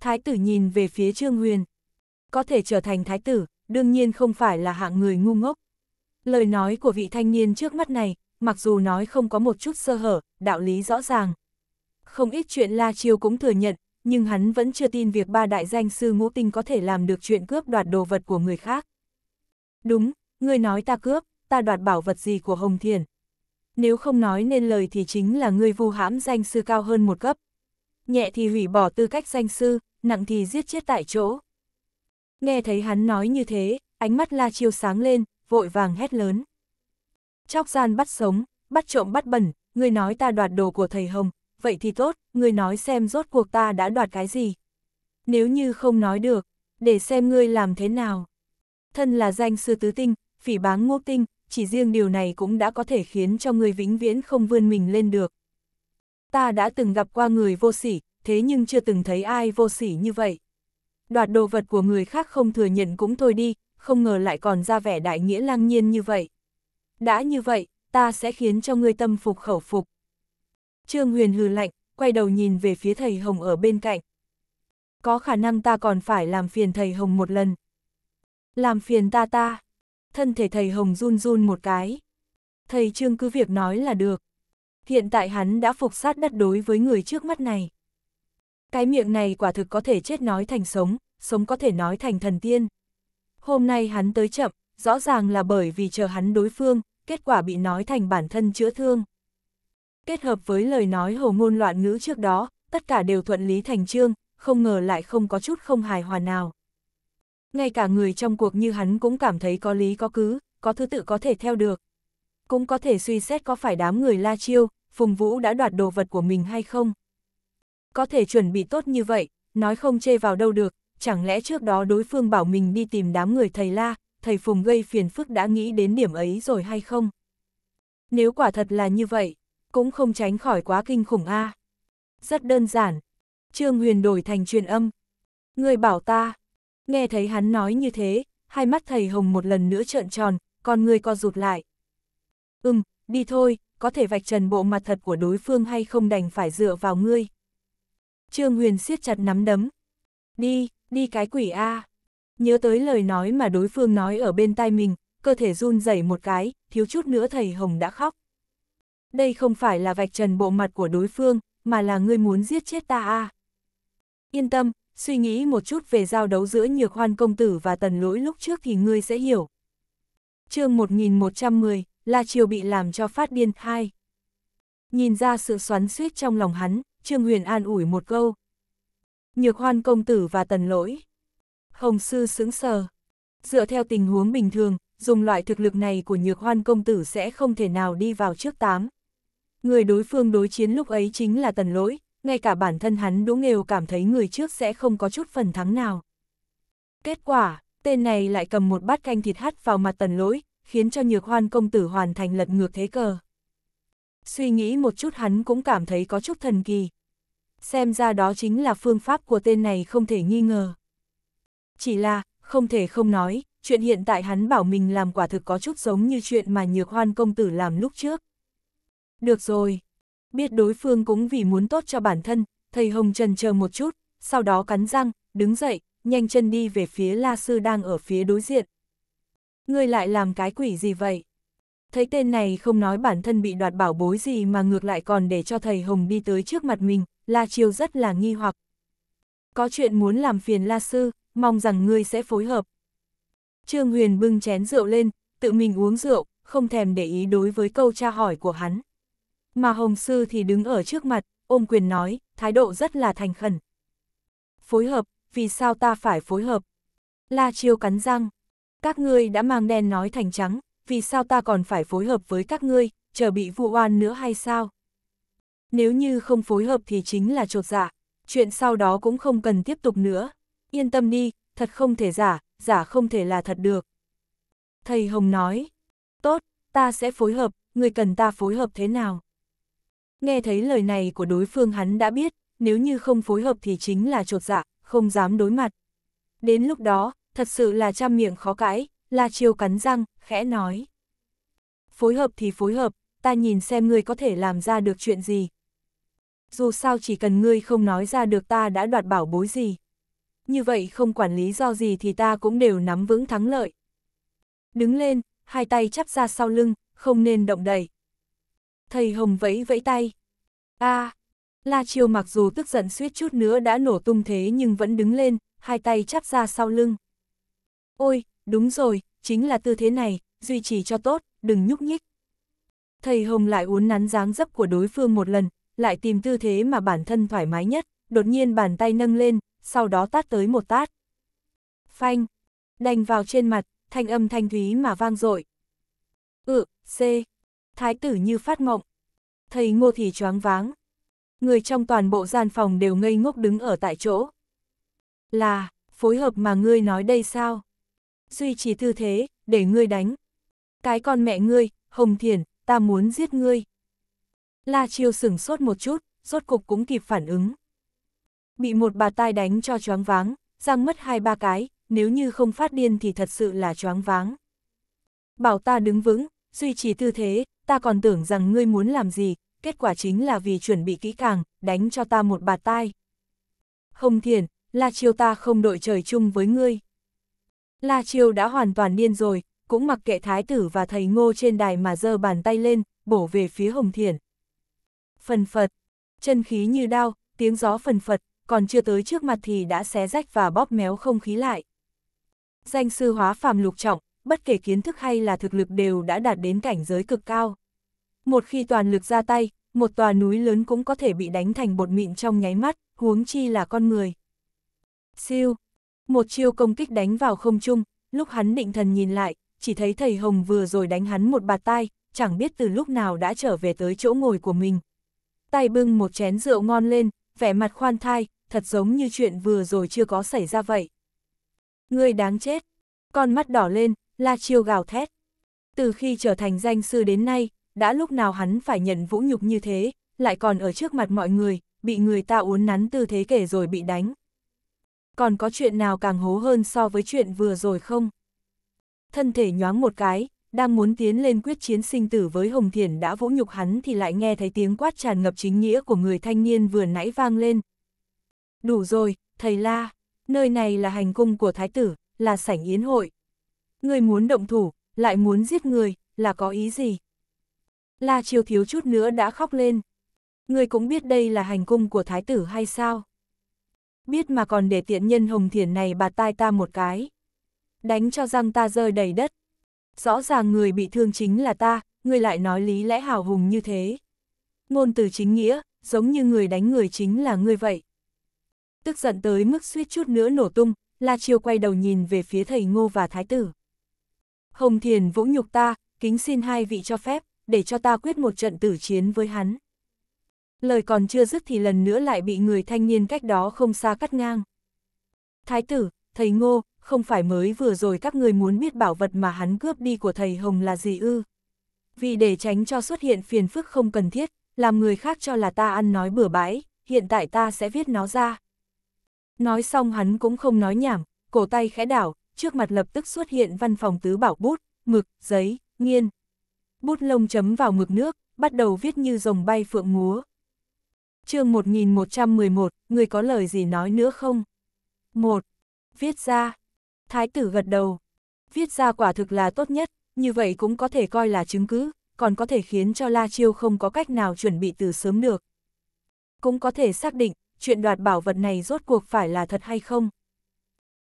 Thái tử nhìn về phía Trương Huyền. Có thể trở thành thái tử, đương nhiên không phải là hạng người ngu ngốc. Lời nói của vị thanh niên trước mắt này, mặc dù nói không có một chút sơ hở, đạo lý rõ ràng. Không ít chuyện La Chiêu cũng thừa nhận, nhưng hắn vẫn chưa tin việc ba đại danh sư ngũ tinh có thể làm được chuyện cướp đoạt đồ vật của người khác. Đúng, ngươi nói ta cướp, ta đoạt bảo vật gì của Hồng Thiền, nếu không nói nên lời thì chính là ngươi vu hãm danh sư cao hơn một cấp. Nhẹ thì hủy bỏ tư cách danh sư, nặng thì giết chết tại chỗ. Nghe thấy hắn nói như thế, ánh mắt La Chiêu sáng lên, vội vàng hét lớn. Chóc gian bắt sống, bắt trộm bắt bẩn, ngươi nói ta đoạt đồ của thầy Hồng, vậy thì tốt, ngươi nói xem rốt cuộc ta đã đoạt cái gì. Nếu như không nói được, để xem ngươi làm thế nào. Thân là danh sư tứ tinh, phỉ báng ngô tinh, chỉ riêng điều này cũng đã có thể khiến cho người vĩnh viễn không vươn mình lên được. Ta đã từng gặp qua người vô sỉ, thế nhưng chưa từng thấy ai vô sỉ như vậy. Đoạt đồ vật của người khác không thừa nhận cũng thôi đi, không ngờ lại còn ra vẻ đại nghĩa lang nhiên như vậy. Đã như vậy, ta sẽ khiến cho ngươi tâm phục khẩu phục. Trương Huyền hừ lạnh, quay đầu nhìn về phía thầy Hồng ở bên cạnh. Có khả năng ta còn phải làm phiền thầy Hồng một lần. Làm phiền ta ta thân thể thầy Hồng run run một cái. Thầy Trương cứ việc nói là được. Hiện tại hắn đã phục sát đất đối với người trước mắt này. Cái miệng này quả thực có thể chết nói thành sống, sống có thể nói thành thần tiên. Hôm nay hắn tới chậm, rõ ràng là bởi vì chờ hắn đối phương, kết quả bị nói thành bản thân chữa thương. Kết hợp với lời nói hồ ngôn loạn ngữ trước đó, tất cả đều thuận lý thành trương, không ngờ lại không có chút không hài hòa nào ngay cả người trong cuộc như hắn cũng cảm thấy có lý có cứ, có thứ tự có thể theo được. Cũng có thể suy xét có phải đám người La Chiêu, Phùng Vũ đã đoạt đồ vật của mình hay không. Có thể chuẩn bị tốt như vậy, nói không chê vào đâu được, chẳng lẽ trước đó đối phương bảo mình đi tìm đám người thầy La, thầy Phùng gây phiền phức đã nghĩ đến điểm ấy rồi hay không? Nếu quả thật là như vậy, cũng không tránh khỏi quá kinh khủng a. Rất đơn giản. Trương Huyền đổi thành truyền âm. Người bảo ta, Nghe thấy hắn nói như thế, hai mắt thầy Hồng một lần nữa trợn tròn, con người co rụt lại. Ừm, đi thôi, có thể vạch trần bộ mặt thật của đối phương hay không đành phải dựa vào ngươi. Trương Huyền siết chặt nắm đấm. Đi, đi cái quỷ A. Nhớ tới lời nói mà đối phương nói ở bên tai mình, cơ thể run rẩy một cái, thiếu chút nữa thầy Hồng đã khóc. Đây không phải là vạch trần bộ mặt của đối phương, mà là ngươi muốn giết chết ta A. Yên tâm, suy nghĩ một chút về giao đấu giữa nhược hoan công tử và tần lỗi lúc trước thì ngươi sẽ hiểu. chương 1110, La Triều bị làm cho phát điên khai Nhìn ra sự xoắn suýt trong lòng hắn, Trương Huyền an ủi một câu. Nhược hoan công tử và tần lỗi. Hồng sư sững sờ. Dựa theo tình huống bình thường, dùng loại thực lực này của nhược hoan công tử sẽ không thể nào đi vào trước tám. Người đối phương đối chiến lúc ấy chính là tần lỗi, ngay cả bản thân hắn đỗ nghều cảm thấy người trước sẽ không có chút phần thắng nào. Kết quả, tên này lại cầm một bát canh thịt hắt vào mặt tần lỗi, khiến cho nhược hoan công tử hoàn thành lật ngược thế cờ. Suy nghĩ một chút hắn cũng cảm thấy có chút thần kỳ. Xem ra đó chính là phương pháp của tên này không thể nghi ngờ. Chỉ là, không thể không nói, chuyện hiện tại hắn bảo mình làm quả thực có chút giống như chuyện mà nhược hoan công tử làm lúc trước. Được rồi, biết đối phương cũng vì muốn tốt cho bản thân, thầy Hồng Trần chờ một chút, sau đó cắn răng, đứng dậy, nhanh chân đi về phía La Sư đang ở phía đối diện. Ngươi lại làm cái quỷ gì vậy? Thấy tên này không nói bản thân bị đoạt bảo bối gì mà ngược lại còn để cho thầy Hồng đi tới trước mặt mình, La Chiêu rất là nghi hoặc. Có chuyện muốn làm phiền La Sư, mong rằng ngươi sẽ phối hợp. Trương Huyền bưng chén rượu lên, tự mình uống rượu, không thèm để ý đối với câu tra hỏi của hắn mà Hồng Sư thì đứng ở trước mặt, ôm quyền nói, thái độ rất là thành khẩn. Phối hợp, vì sao ta phải phối hợp? La Chiêu cắn răng, các ngươi đã mang đen nói thành trắng, vì sao ta còn phải phối hợp với các ngươi, chờ bị vu oan nữa hay sao? Nếu như không phối hợp thì chính là trột dạ, chuyện sau đó cũng không cần tiếp tục nữa. Yên tâm đi, thật không thể giả, giả không thể là thật được. Thầy Hồng nói, tốt, ta sẽ phối hợp, người cần ta phối hợp thế nào? Nghe thấy lời này của đối phương hắn đã biết, nếu như không phối hợp thì chính là trột dạ, không dám đối mặt. Đến lúc đó, thật sự là trăm miệng khó cãi, La Chiêu cắn răng, khẽ nói. Phối hợp thì phối hợp, ta nhìn xem ngươi có thể làm ra được chuyện gì. Dù sao chỉ cần ngươi không nói ra được ta đã đoạt bảo bối gì. Như vậy không quản lý do gì thì ta cũng đều nắm vững thắng lợi. Đứng lên, hai tay chắp ra sau lưng, không nên động đậy thầy Hồng vẫy vẫy tay. a à, La Chiêu mặc dù tức giận suýt chút nữa đã nổ tung thế nhưng vẫn đứng lên, hai tay chắp ra sau lưng. Ôi, đúng rồi, chính là tư thế này, duy trì cho tốt, đừng nhúc nhích. Thầy Hồng lại uốn nắn dáng dấp của đối phương một lần, lại tìm tư thế mà bản thân thoải mái nhất, đột nhiên bàn tay nâng lên, sau đó tát tới một tát. Phanh, đành vào trên mặt, thanh âm thanh thúy mà vang dội. Ừ, C. Thái tử như phát mộng. Thầy ngô thì choáng váng. Người trong toàn bộ gian phòng đều ngây ngốc đứng ở tại chỗ. Là, phối hợp mà ngươi nói đây sao? Duy trì tư thế, để ngươi đánh. Cái con mẹ ngươi, Hồng Thiền, ta muốn giết ngươi. La Chiêu sửng sốt một chút, rốt cục cũng kịp phản ứng. Bị một bà tai đánh cho choáng váng, răng mất hai ba cái, nếu như không phát điên thì thật sự là choáng váng. Bảo ta đứng vững, duy trì tư thế, ta còn tưởng rằng ngươi muốn làm gì, kết quả chính là vì chuẩn bị kỹ càng, đánh cho ta một bạt tai. Không thiền, La Chiêu ta không đội trời chung với ngươi. La Chiêu đã hoàn toàn điên rồi, cũng mặc kệ thái tử và thầy ngô trên đài mà giơ bàn tay lên, bổ về phía Hồng Thiền. Phần phật, chân khí như đao, tiếng gió phần phật, còn chưa tới trước mặt thì đã xé rách và bóp méo không khí lại. Danh sư hóa phàm lục trọng, bất kể kiến thức hay là thực lực đều đã đạt đến cảnh giới cực cao. Một khi toàn lực ra tay, một tòa núi lớn cũng có thể bị đánh thành bột mịn trong nháy mắt, huống chi là con người. Siêu, một chiêu công kích đánh vào không trung, lúc hắn định thần nhìn lại, chỉ thấy thầy Hồng vừa rồi đánh hắn một bạt tai, chẳng biết từ lúc nào đã trở về tới chỗ ngồi của mình. Tay bưng một chén rượu ngon lên, vẻ mặt khoan thai, thật giống như chuyện vừa rồi chưa có xảy ra vậy. Ngươi đáng chết. Con mắt đỏ lên, La Chiêu gào thét. Từ khi trở thành danh sư đến nay, đã lúc nào hắn phải nhận vũ nhục như thế, lại còn ở trước mặt mọi người, bị người ta uốn nắn tư thế kể rồi bị đánh. Còn có chuyện nào càng hố hơn so với chuyện vừa rồi không? Thân thể nhoáng một cái, đang muốn tiến lên quyết chiến sinh tử với Hồng Thiển đã vũ nhục hắn thì lại nghe thấy tiếng quát tràn ngập chính nghĩa của người thanh niên vừa nãy vang lên. Đủ rồi, thầy La, nơi này là hành cung của thái tử, là sảnh yến hội, Người muốn động thủ, lại muốn giết người, là có ý gì? La Chiêu thiếu chút nữa đã khóc lên. Người cũng biết đây là hành cung của thái tử hay sao? Biết mà còn để tiện nhân hồng thiển này bạt tai ta một cái. Đánh cho răng ta rơi đầy đất. Rõ ràng người bị thương chính là ta, người lại nói lý lẽ hào hùng như thế. Ngôn từ chính nghĩa, giống như người đánh người chính là người vậy. Tức giận tới mức suýt chút nữa nổ tung, La Chiêu quay đầu nhìn về phía thầy Ngô và Thái tử. Hồng Thiền vũ nhục ta, kính xin hai vị cho phép, để cho ta quyết một trận tử chiến với hắn. Lời còn chưa dứt thì lần nữa lại bị người thanh niên cách đó không xa cắt ngang. Thái tử, thầy ngô, không phải mới vừa rồi các người muốn biết bảo vật mà hắn cướp đi của thầy Hồng là gì ư. Vì để tránh cho xuất hiện phiền phức không cần thiết, làm người khác cho là ta ăn nói bừa bãi, hiện tại ta sẽ viết nó ra. Nói xong hắn cũng không nói nhảm, cổ tay khẽ đảo, trước mặt lập tức xuất hiện văn phòng tứ bảo bút, mực, giấy, nghiên. Bút lông chấm vào mực nước, bắt đầu viết như rồng bay phượng múa. chương 1111, người có lời gì nói nữa không? 1. Viết ra. Thái tử gật đầu. Viết ra quả thực là tốt nhất, như vậy cũng có thể coi là chứng cứ, còn có thể khiến cho La Chiêu không có cách nào chuẩn bị từ sớm được. Cũng có thể xác định, chuyện đoạt bảo vật này rốt cuộc phải là thật hay không.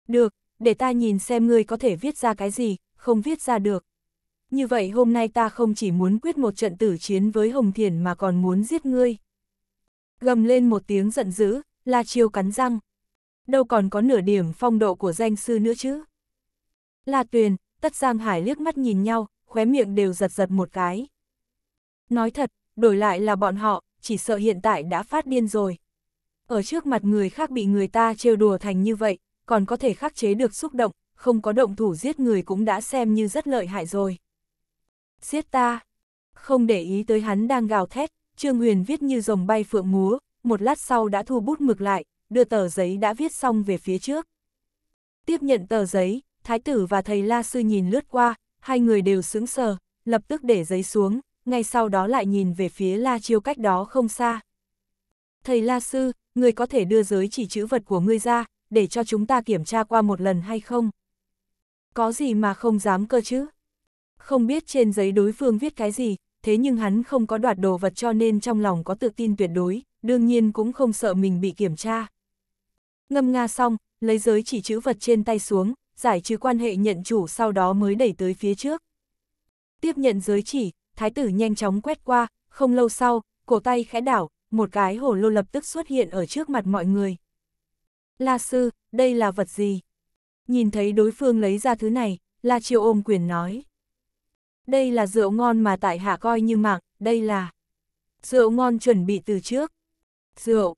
Được, để ta nhìn xem ngươi có thể viết ra cái gì, không viết ra được. Như vậy hôm nay ta không chỉ muốn quyết một trận tử chiến với Hồng Thiền mà còn muốn giết ngươi. Gầm lên một tiếng giận dữ, La Chiêu cắn răng. Đâu còn có nửa điểm phong độ của danh sư nữa chứ. La Tuyền, Tất Giang Hải liếc mắt nhìn nhau, khóe miệng đều giật giật một cái. Nói thật, đổi lại là bọn họ, chỉ sợ hiện tại đã phát điên rồi. Ở trước mặt người khác bị người ta trêu đùa thành như vậy, còn có thể khắc chế được xúc động, không có động thủ giết người cũng đã xem như rất lợi hại rồi. Giết ta! Không để ý tới hắn đang gào thét, Trương Huyền viết như rồng bay phượng múa, một lát sau đã thu bút mực lại, đưa tờ giấy đã viết xong về phía trước. Tiếp nhận tờ giấy, thái tử và thầy La Sư nhìn lướt qua, hai người đều sững sờ, lập tức để giấy xuống, ngay sau đó lại nhìn về phía La Chiêu cách đó không xa. Thầy La Sư, người có thể đưa giới chỉ chữ vật của ngươi ra, để cho chúng ta kiểm tra qua một lần hay không? Có gì mà không dám cơ chứ? Không biết trên giấy đối phương viết cái gì, thế nhưng hắn không có đoạt đồ vật cho nên trong lòng có tự tin tuyệt đối, đương nhiên cũng không sợ mình bị kiểm tra. Ngâm nga xong, lấy giới chỉ chữ vật trên tay xuống, giải trừ quan hệ nhận chủ sau đó mới đẩy tới phía trước. Tiếp nhận giới chỉ, thái tử nhanh chóng quét qua, không lâu sau, cổ tay khẽ đảo, một cái hồ lô lập tức xuất hiện ở trước mặt mọi người. La sư, đây là vật gì? Nhìn thấy đối phương lấy ra thứ này, La Chiêu ôm quyền nói. Đây là rượu ngon mà tại hạ coi như mạng, đây là rượu ngon chuẩn bị từ trước. Rượu.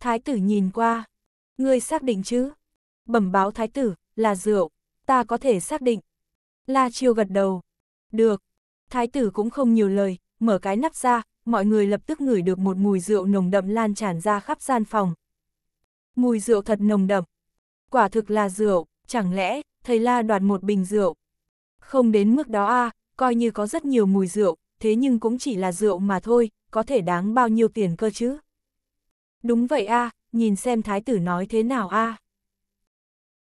Thái tử nhìn qua. Ngươi xác định chứ? Bẩm báo thái tử, là rượu, ta có thể xác định. La Chiêu gật đầu. Được. Thái tử cũng không nhiều lời, mở cái nắp ra, mọi người lập tức ngửi được một mùi rượu nồng đậm lan tràn ra khắp gian phòng, Mùi rượu thật nồng đậm. Quả thực là rượu, chẳng lẽ, thầy la đoạt một bình rượu. Không đến mức đó a à, coi như có rất nhiều mùi rượu, thế nhưng cũng chỉ là rượu mà thôi, có thể đáng bao nhiêu tiền cơ chứ. Đúng vậy a à, nhìn xem thái tử nói thế nào a à.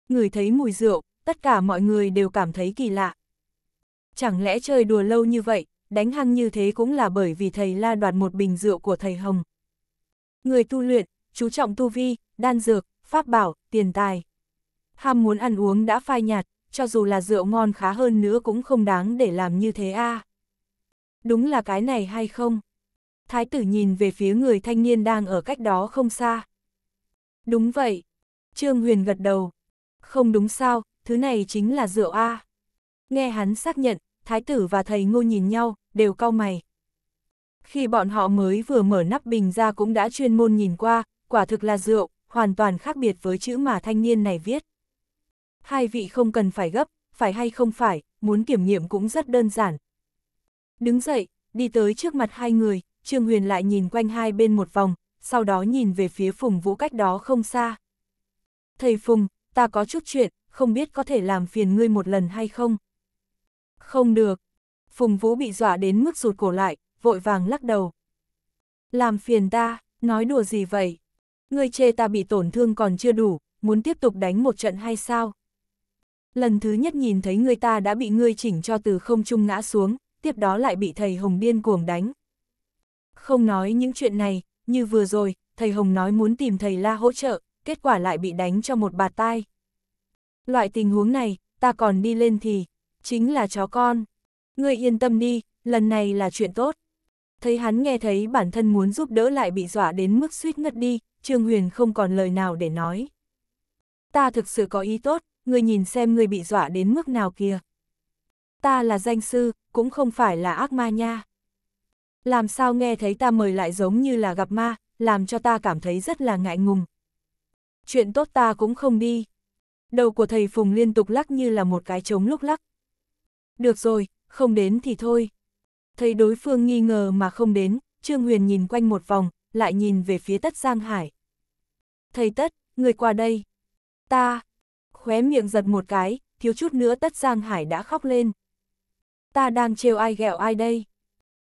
Người thấy mùi rượu, tất cả mọi người đều cảm thấy kỳ lạ. Chẳng lẽ chơi đùa lâu như vậy, đánh hăng như thế cũng là bởi vì thầy la đoạt một bình rượu của thầy Hồng. Người tu luyện, chú trọng tu vi, đan dược, pháp bảo, tiền tài. Ham muốn ăn uống đã phai nhạt, cho dù là rượu ngon khá hơn nữa cũng không đáng để làm như thế a. Đúng là cái này hay không? Thái tử nhìn về phía người thanh niên đang ở cách đó không xa. Đúng vậy. Trương Huyền gật đầu. Không đúng sao, thứ này chính là rượu a. Nghe hắn xác nhận, thái tử và thầy ngô nhìn nhau, đều cau mày. Khi bọn họ mới vừa mở nắp bình ra cũng đã chuyên môn nhìn qua, quả thực là rượu, hoàn toàn khác biệt với chữ mà thanh niên này viết. Hai vị không cần phải gấp, phải hay không phải, muốn kiểm nghiệm cũng rất đơn giản. Đứng dậy, đi tới trước mặt hai người, Trương Huyền lại nhìn quanh hai bên một vòng, sau đó nhìn về phía Phùng Vũ cách đó không xa. Thầy Phùng, ta có chút chuyện, không biết có thể làm phiền ngươi một lần hay không? Không được. Phùng Vũ bị dọa đến mức rụt cổ lại, vội vàng lắc đầu. Làm phiền ta, nói đùa gì vậy? ngươi chê ta bị tổn thương còn chưa đủ, muốn tiếp tục đánh một trận hay sao? Lần thứ nhất nhìn thấy người ta đã bị ngươi chỉnh cho từ không trung ngã xuống, tiếp đó lại bị thầy Hồng điên cuồng đánh. Không nói những chuyện này, như vừa rồi, thầy Hồng nói muốn tìm thầy La hỗ trợ, kết quả lại bị đánh cho một bà tai. Loại tình huống này, ta còn đi lên thì, chính là chó con. Ngươi yên tâm đi, lần này là chuyện tốt. Thấy hắn nghe thấy bản thân muốn giúp đỡ lại bị dọa đến mức suýt ngất đi, Trương Huyền không còn lời nào để nói. Ta thực sự có ý tốt, ngươi nhìn xem ngươi bị dọa đến mức nào kia. Ta là danh sư, cũng không phải là ác ma nha. Làm sao nghe thấy ta mời lại giống như là gặp ma, làm cho ta cảm thấy rất là ngại ngùng. Chuyện tốt ta cũng không đi. Đầu của thầy Phùng liên tục lắc như là một cái trống lúc lắc. Được rồi, không đến thì thôi. Thấy đối phương nghi ngờ mà không đến, Trương Huyền nhìn quanh một vòng, lại nhìn về phía tất Giang Hải. Thầy tất, người qua đây. Ta. Khóe miệng giật một cái, thiếu chút nữa tất Giang Hải đã khóc lên. Ta đang trêu ai ghẹo ai đây?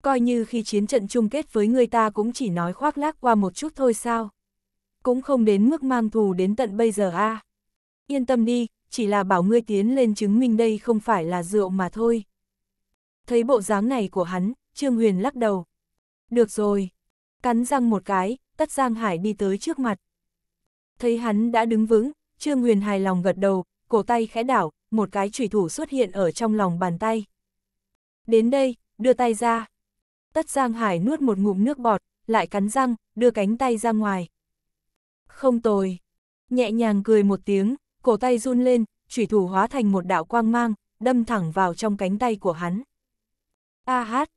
Coi như khi chiến trận chung kết với người ta cũng chỉ nói khoác lác qua một chút thôi sao? Cũng không đến mức mang thù đến tận bây giờ a. À. Yên tâm đi, chỉ là bảo ngươi tiến lên chứng minh đây không phải là rượu mà thôi. Thấy bộ dáng này của hắn, Trương Huyền lắc đầu. Được rồi, cắn răng một cái, tất Giang Hải đi tới trước mặt. Thấy hắn đã đứng vững, Trương Huyền hài lòng gật đầu, cổ tay khẽ đảo, một cái chủy thủ xuất hiện ở trong lòng bàn tay. Đến đây, đưa tay ra. Tất Giang Hải nuốt một ngụm nước bọt, lại cắn răng, đưa cánh tay ra ngoài. Không tồi. Nhẹ nhàng cười một tiếng, cổ tay run lên, chủy thủ hóa thành một đạo quang mang, đâm thẳng vào trong cánh tay của hắn. A à hát,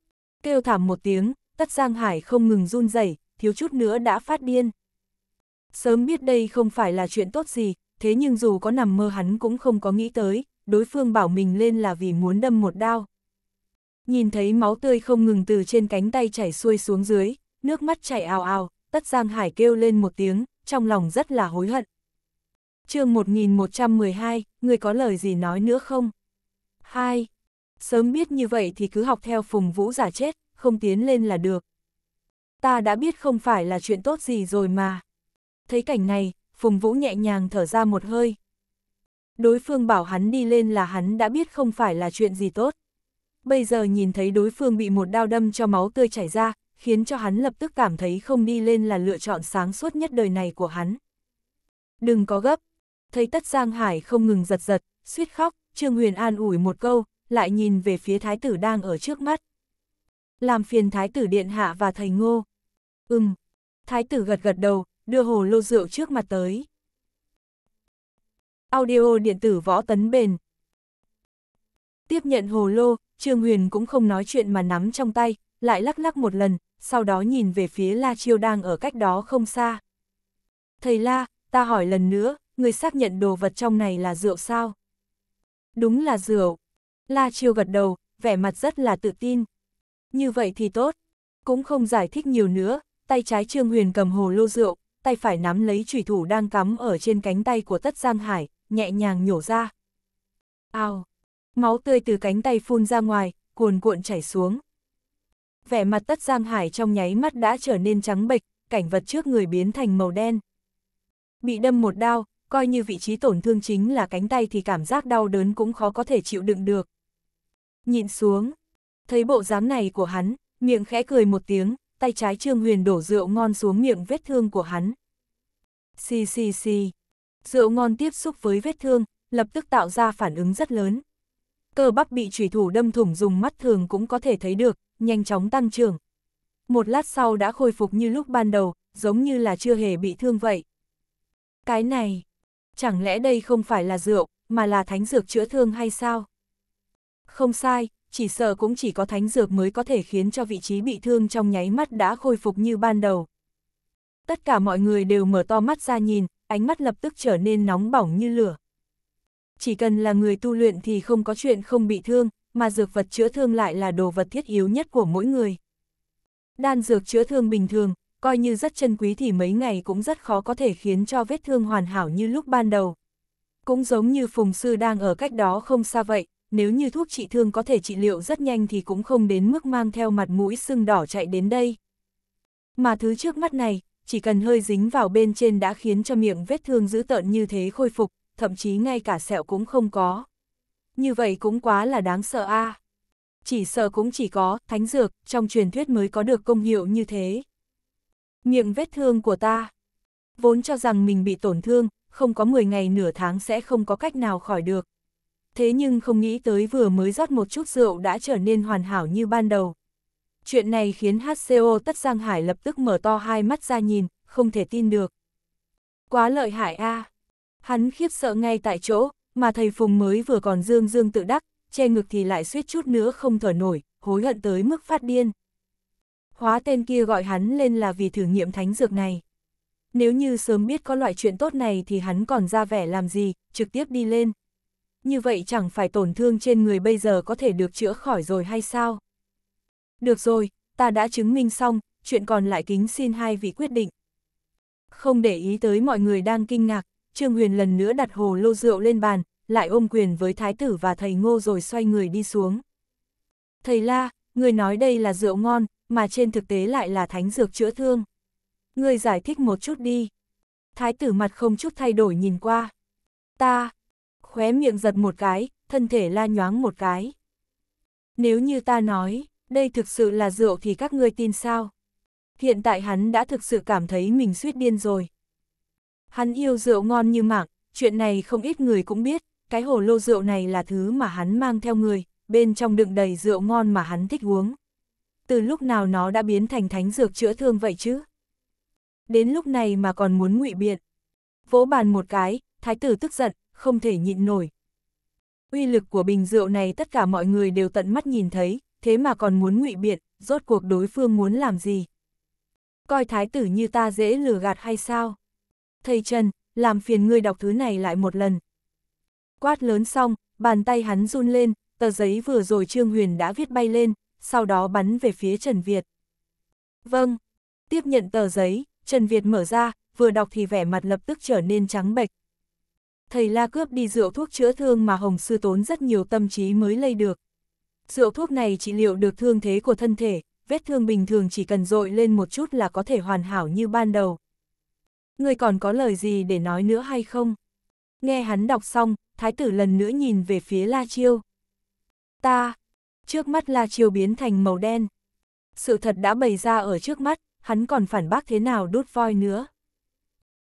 kêu thảm một tiếng, Tất Giang Hải không ngừng run rẩy, thiếu chút nữa đã phát điên. Sớm biết đây không phải là chuyện tốt gì, thế nhưng dù có nằm mơ hắn cũng không có nghĩ tới, đối phương bảo mình lên là vì muốn đâm một đao. Nhìn thấy máu tươi không ngừng từ trên cánh tay chảy xuôi xuống dưới, nước mắt chảy ào ào, Tất Giang Hải kêu lên một tiếng, trong lòng rất là hối hận. chương 1112, người có lời gì nói nữa không? 2. Sớm biết như vậy thì cứ học theo Phùng Vũ giả chết, không tiến lên là được. Ta đã biết không phải là chuyện tốt gì rồi mà. Thấy cảnh này, Phùng Vũ nhẹ nhàng thở ra một hơi. Đối phương bảo hắn đi lên là hắn đã biết không phải là chuyện gì tốt. Bây giờ nhìn thấy đối phương bị một đao đâm cho máu tươi chảy ra, khiến cho hắn lập tức cảm thấy không đi lên là lựa chọn sáng suốt nhất đời này của hắn. Đừng có gấp. Thấy Tất Giang Hải không ngừng giật giật, suýt khóc, Trương Huyền an ủi một câu, lại nhìn về phía thái tử đang ở trước mắt làm phiền Thái tử Điện Hạ và thầy Ngô. Ừm, Thái tử gật gật đầu, đưa hồ lô rượu trước mặt tới. Audio điện tử võ tấn bền. Tiếp nhận hồ lô, Trương Huyền cũng không nói chuyện mà nắm trong tay, lại lắc lắc một lần, sau đó nhìn về phía La Chiêu đang ở cách đó không xa. Thầy La, ta hỏi lần nữa, người xác nhận đồ vật trong này là rượu sao? Đúng là rượu. La Chiêu gật đầu, vẻ mặt rất là tự tin. Như vậy thì tốt. Cũng không giải thích nhiều nữa, tay trái Trương Huyền cầm hồ lô rượu, tay phải nắm lấy chủy thủ đang cắm ở trên cánh tay của Tất Giang Hải, nhẹ nhàng nhổ ra. Ao! Máu tươi từ cánh tay phun ra ngoài, cuồn cuộn chảy xuống. Vẻ mặt Tất Giang Hải trong nháy mắt đã trở nên trắng bệch, cảnh vật trước người biến thành màu đen. Bị đâm một đao, coi như vị trí tổn thương chính là cánh tay thì cảm giác đau đớn cũng khó có thể chịu đựng được. Nhịn xuống, Thấy bộ dáng này của hắn, miệng khẽ cười một tiếng, tay trái Trương Huyền đổ rượu ngon xuống miệng vết thương của hắn. Xì xì xì. Rượu ngon tiếp xúc với vết thương, lập tức tạo ra phản ứng rất lớn. Cơ bắp bị chủy thủ đâm thủng dùng mắt thường cũng có thể thấy được, nhanh chóng tăng trưởng. Một lát sau đã khôi phục như lúc ban đầu, giống như là chưa hề bị thương vậy. Cái này, chẳng lẽ đây không phải là rượu, mà là thánh dược chữa thương hay sao? Không sai, chỉ sợ cũng chỉ có thánh dược mới có thể khiến cho vị trí bị thương trong nháy mắt đã khôi phục như ban đầu. Tất cả mọi người đều mở to mắt ra nhìn, ánh mắt lập tức trở nên nóng bỏng như lửa. Chỉ cần là người tu luyện thì không có chuyện không bị thương, mà dược vật chữa thương lại là đồ vật thiết yếu nhất của mỗi người. Đan dược chữa thương bình thường, coi như rất chân quý thì mấy ngày cũng rất khó có thể khiến cho vết thương hoàn hảo như lúc ban đầu. Cũng giống như Phùng Sư đang ở cách đó không xa vậy, nếu như thuốc trị thương có thể trị liệu rất nhanh thì cũng không đến mức mang theo mặt mũi sưng đỏ chạy đến đây. Mà thứ trước mắt này, chỉ cần hơi dính vào bên trên đã khiến cho miệng vết thương dữ tợn như thế khôi phục, thậm chí ngay cả sẹo cũng không có. Như vậy cũng quá là đáng sợ a. À. Chỉ sợ cũng chỉ có, thánh dược, trong truyền thuyết mới có được công hiệu như thế. Miệng vết thương của ta. Vốn cho rằng mình bị tổn thương, không có 10 ngày nửa tháng sẽ không có cách nào khỏi được thế nhưng không nghĩ tới vừa mới rót một chút rượu đã trở nên hoàn hảo như ban đầu. Chuyện này khiến HCO Tất Giang Hải lập tức mở to hai mắt ra nhìn, không thể tin được. Quá lợi hại a à. Hắn khiếp sợ ngay tại chỗ, mà thầy Phùng mới vừa còn dương dương tự đắc, che ngực thì lại suýt chút nữa không thở nổi, hối hận tới mức phát điên. Hóa tên kia gọi hắn lên là vì thử nghiệm thánh dược này. Nếu như sớm biết có loại chuyện tốt này thì hắn còn ra vẻ làm gì, trực tiếp đi lên như vậy chẳng phải tổn thương trên người bây giờ có thể được chữa khỏi rồi hay sao? Được rồi, ta đã chứng minh xong, chuyện còn lại kính xin hai vị quyết định. Không để ý tới mọi người đang kinh ngạc, Trương Huyền lần nữa đặt hồ lô rượu lên bàn, lại ôm quyền với thái tử và thầy ngô rồi xoay người đi xuống. Thầy La, người nói đây là rượu ngon, mà trên thực tế lại là thánh dược chữa thương. Người giải thích một chút đi. Thái tử mặt không chút thay đổi nhìn qua. Ta, khóe miệng giật một cái, thân thể la nhoáng một cái. Nếu như ta nói, đây thực sự là rượu thì các ngươi tin sao? Hiện tại hắn đã thực sự cảm thấy mình suýt điên rồi. Hắn yêu rượu ngon như mạng, chuyện này không ít người cũng biết, cái hồ lô rượu này là thứ mà hắn mang theo người, bên trong đựng đầy rượu ngon mà hắn thích uống. Từ lúc nào nó đã biến thành thánh dược chữa thương vậy chứ? Đến lúc này mà còn muốn ngụy biện. Vỗ bàn một cái, thái tử tức giận, không thể nhịn nổi. Uy lực của bình rượu này tất cả mọi người đều tận mắt nhìn thấy, thế mà còn muốn ngụy biện, rốt cuộc đối phương muốn làm gì. Coi thái tử như ta dễ lừa gạt hay sao? Thầy Trần, làm phiền ngươi đọc thứ này lại một lần. Quát lớn xong, bàn tay hắn run lên, tờ giấy vừa rồi Trương Huyền đã viết bay lên, sau đó bắn về phía Trần Việt. Vâng, tiếp nhận tờ giấy, Trần Việt mở ra, vừa đọc thì vẻ mặt lập tức trở nên trắng bệch, thầy la cướp đi rượu thuốc chữa thương mà Hồng Sư tốn rất nhiều tâm trí mới lây được. Rượu thuốc này trị liệu được thương thế của thân thể, vết thương bình thường chỉ cần dội lên một chút là có thể hoàn hảo như ban đầu. Người còn có lời gì để nói nữa hay không? Nghe hắn đọc xong, thái tử lần nữa nhìn về phía La Chiêu. Ta! Trước mắt La Chiêu biến thành màu đen. Sự thật đã bày ra ở trước mắt, hắn còn phản bác thế nào đút voi nữa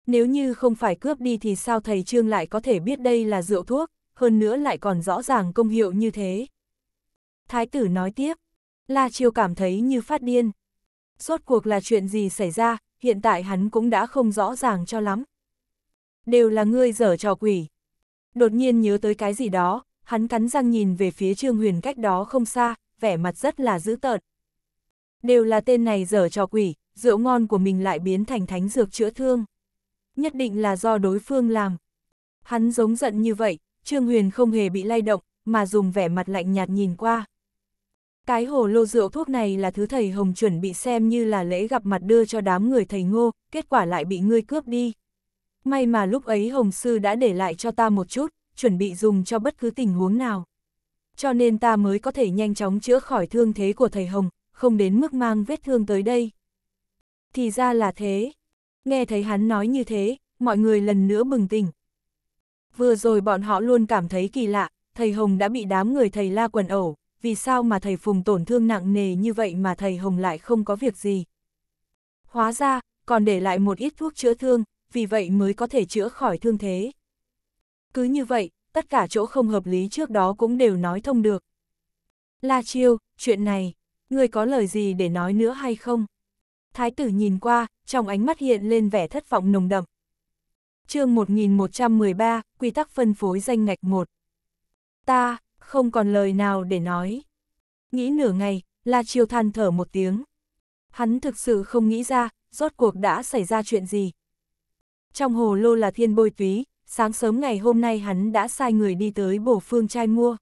nếu như không phải cướp đi thì sao thầy Trương lại có thể biết đây là rượu thuốc, hơn nữa lại còn rõ ràng công hiệu như thế. Thái tử nói tiếp, La Chiêu cảm thấy như phát điên. suốt cuộc là chuyện gì xảy ra, hiện tại hắn cũng đã không rõ ràng cho lắm. Đều là ngươi dở trò quỷ. Đột nhiên nhớ tới cái gì đó, hắn cắn răng nhìn về phía Trương Huyền cách đó không xa, vẻ mặt rất là dữ tợn. Đều là tên này dở trò quỷ, rượu ngon của mình lại biến thành thánh dược chữa thương nhất định là do đối phương làm. Hắn giống giận như vậy, Trương Huyền không hề bị lay động, mà dùng vẻ mặt lạnh nhạt nhìn qua. Cái hồ lô rượu thuốc này là thứ thầy Hồng chuẩn bị xem như là lễ gặp mặt đưa cho đám người thầy ngô, kết quả lại bị ngươi cướp đi. May mà lúc ấy Hồng Sư đã để lại cho ta một chút, chuẩn bị dùng cho bất cứ tình huống nào. Cho nên ta mới có thể nhanh chóng chữa khỏi thương thế của thầy Hồng, không đến mức mang vết thương tới đây. Thì ra là thế, Nghe thấy hắn nói như thế, mọi người lần nữa bừng tỉnh. Vừa rồi bọn họ luôn cảm thấy kỳ lạ, thầy Hồng đã bị đám người thầy la quần ẩu, vì sao mà thầy Phùng tổn thương nặng nề như vậy mà thầy Hồng lại không có việc gì. Hóa ra, còn để lại một ít thuốc chữa thương, vì vậy mới có thể chữa khỏi thương thế. Cứ như vậy, tất cả chỗ không hợp lý trước đó cũng đều nói thông được. La Chiêu, chuyện này, người có lời gì để nói nữa hay không? thái tử nhìn qua, trong ánh mắt hiện lên vẻ thất vọng nồng đậm. chương 1113, Quy tắc phân phối danh ngạch 1. Ta, không còn lời nào để nói. Nghĩ nửa ngày, La Chiêu than thở một tiếng. Hắn thực sự không nghĩ ra, rốt cuộc đã xảy ra chuyện gì. Trong hồ lô là thiên bôi túy, sáng sớm ngày hôm nay hắn đã sai người đi tới bổ phương trai mua.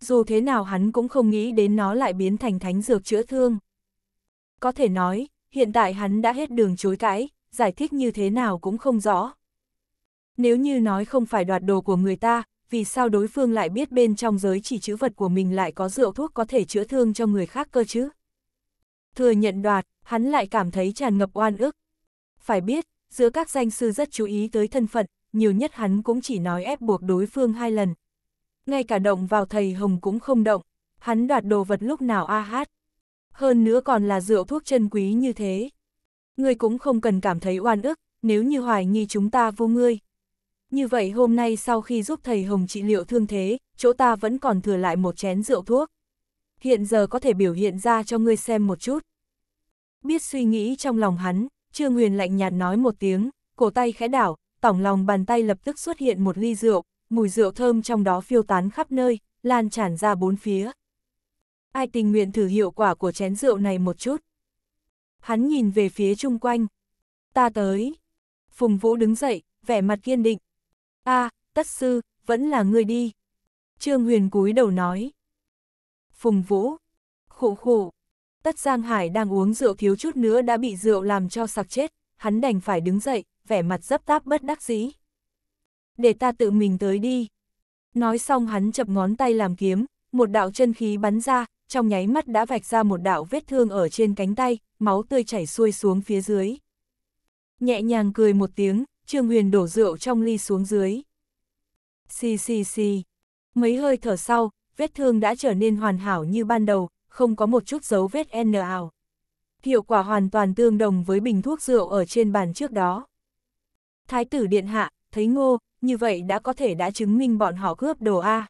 Dù thế nào hắn cũng không nghĩ đến nó lại biến thành thánh dược chữa thương. Có thể nói, hiện tại hắn đã hết đường chối cãi, giải thích như thế nào cũng không rõ. Nếu như nói không phải đoạt đồ của người ta, vì sao đối phương lại biết bên trong giới chỉ chữ vật của mình lại có rượu thuốc có thể chữa thương cho người khác cơ chứ? Thừa nhận đoạt, hắn lại cảm thấy tràn ngập oan ức. Phải biết, giữa các danh sư rất chú ý tới thân phận, nhiều nhất hắn cũng chỉ nói ép buộc đối phương hai lần. Ngay cả động vào thầy Hồng cũng không động, hắn đoạt đồ vật lúc nào a hát hơn nữa còn là rượu thuốc chân quý như thế. Ngươi cũng không cần cảm thấy oan ức, nếu như hoài nghi chúng ta vô ngươi. Như vậy hôm nay sau khi giúp thầy Hồng trị liệu thương thế, chỗ ta vẫn còn thừa lại một chén rượu thuốc. Hiện giờ có thể biểu hiện ra cho ngươi xem một chút. Biết suy nghĩ trong lòng hắn, Trương Huyền lạnh nhạt nói một tiếng, cổ tay khẽ đảo, tổng lòng bàn tay lập tức xuất hiện một ly rượu, mùi rượu thơm trong đó phiêu tán khắp nơi, lan tràn ra bốn phía. Ai tình nguyện thử hiệu quả của chén rượu này một chút? Hắn nhìn về phía chung quanh. Ta tới. Phùng Vũ đứng dậy, vẻ mặt kiên định. a à, tất sư, vẫn là người đi. Trương Huyền cúi đầu nói. Phùng Vũ. Khụ khụ. Tất Giang Hải đang uống rượu thiếu chút nữa đã bị rượu làm cho sặc chết. Hắn đành phải đứng dậy, vẻ mặt dấp táp bất đắc dĩ. Để ta tự mình tới đi. Nói xong hắn chập ngón tay làm kiếm, một đạo chân khí bắn ra, trong nháy mắt đã vạch ra một đạo vết thương ở trên cánh tay, máu tươi chảy xuôi xuống phía dưới. Nhẹ nhàng cười một tiếng, Trương Huyền đổ rượu trong ly xuống dưới. Xì xì xì. Mấy hơi thở sau, vết thương đã trở nên hoàn hảo như ban đầu, không có một chút dấu vết n ảo. Hiệu quả hoàn toàn tương đồng với bình thuốc rượu ở trên bàn trước đó. Thái tử điện hạ, thấy ngô, như vậy đã có thể đã chứng minh bọn họ cướp đồ A.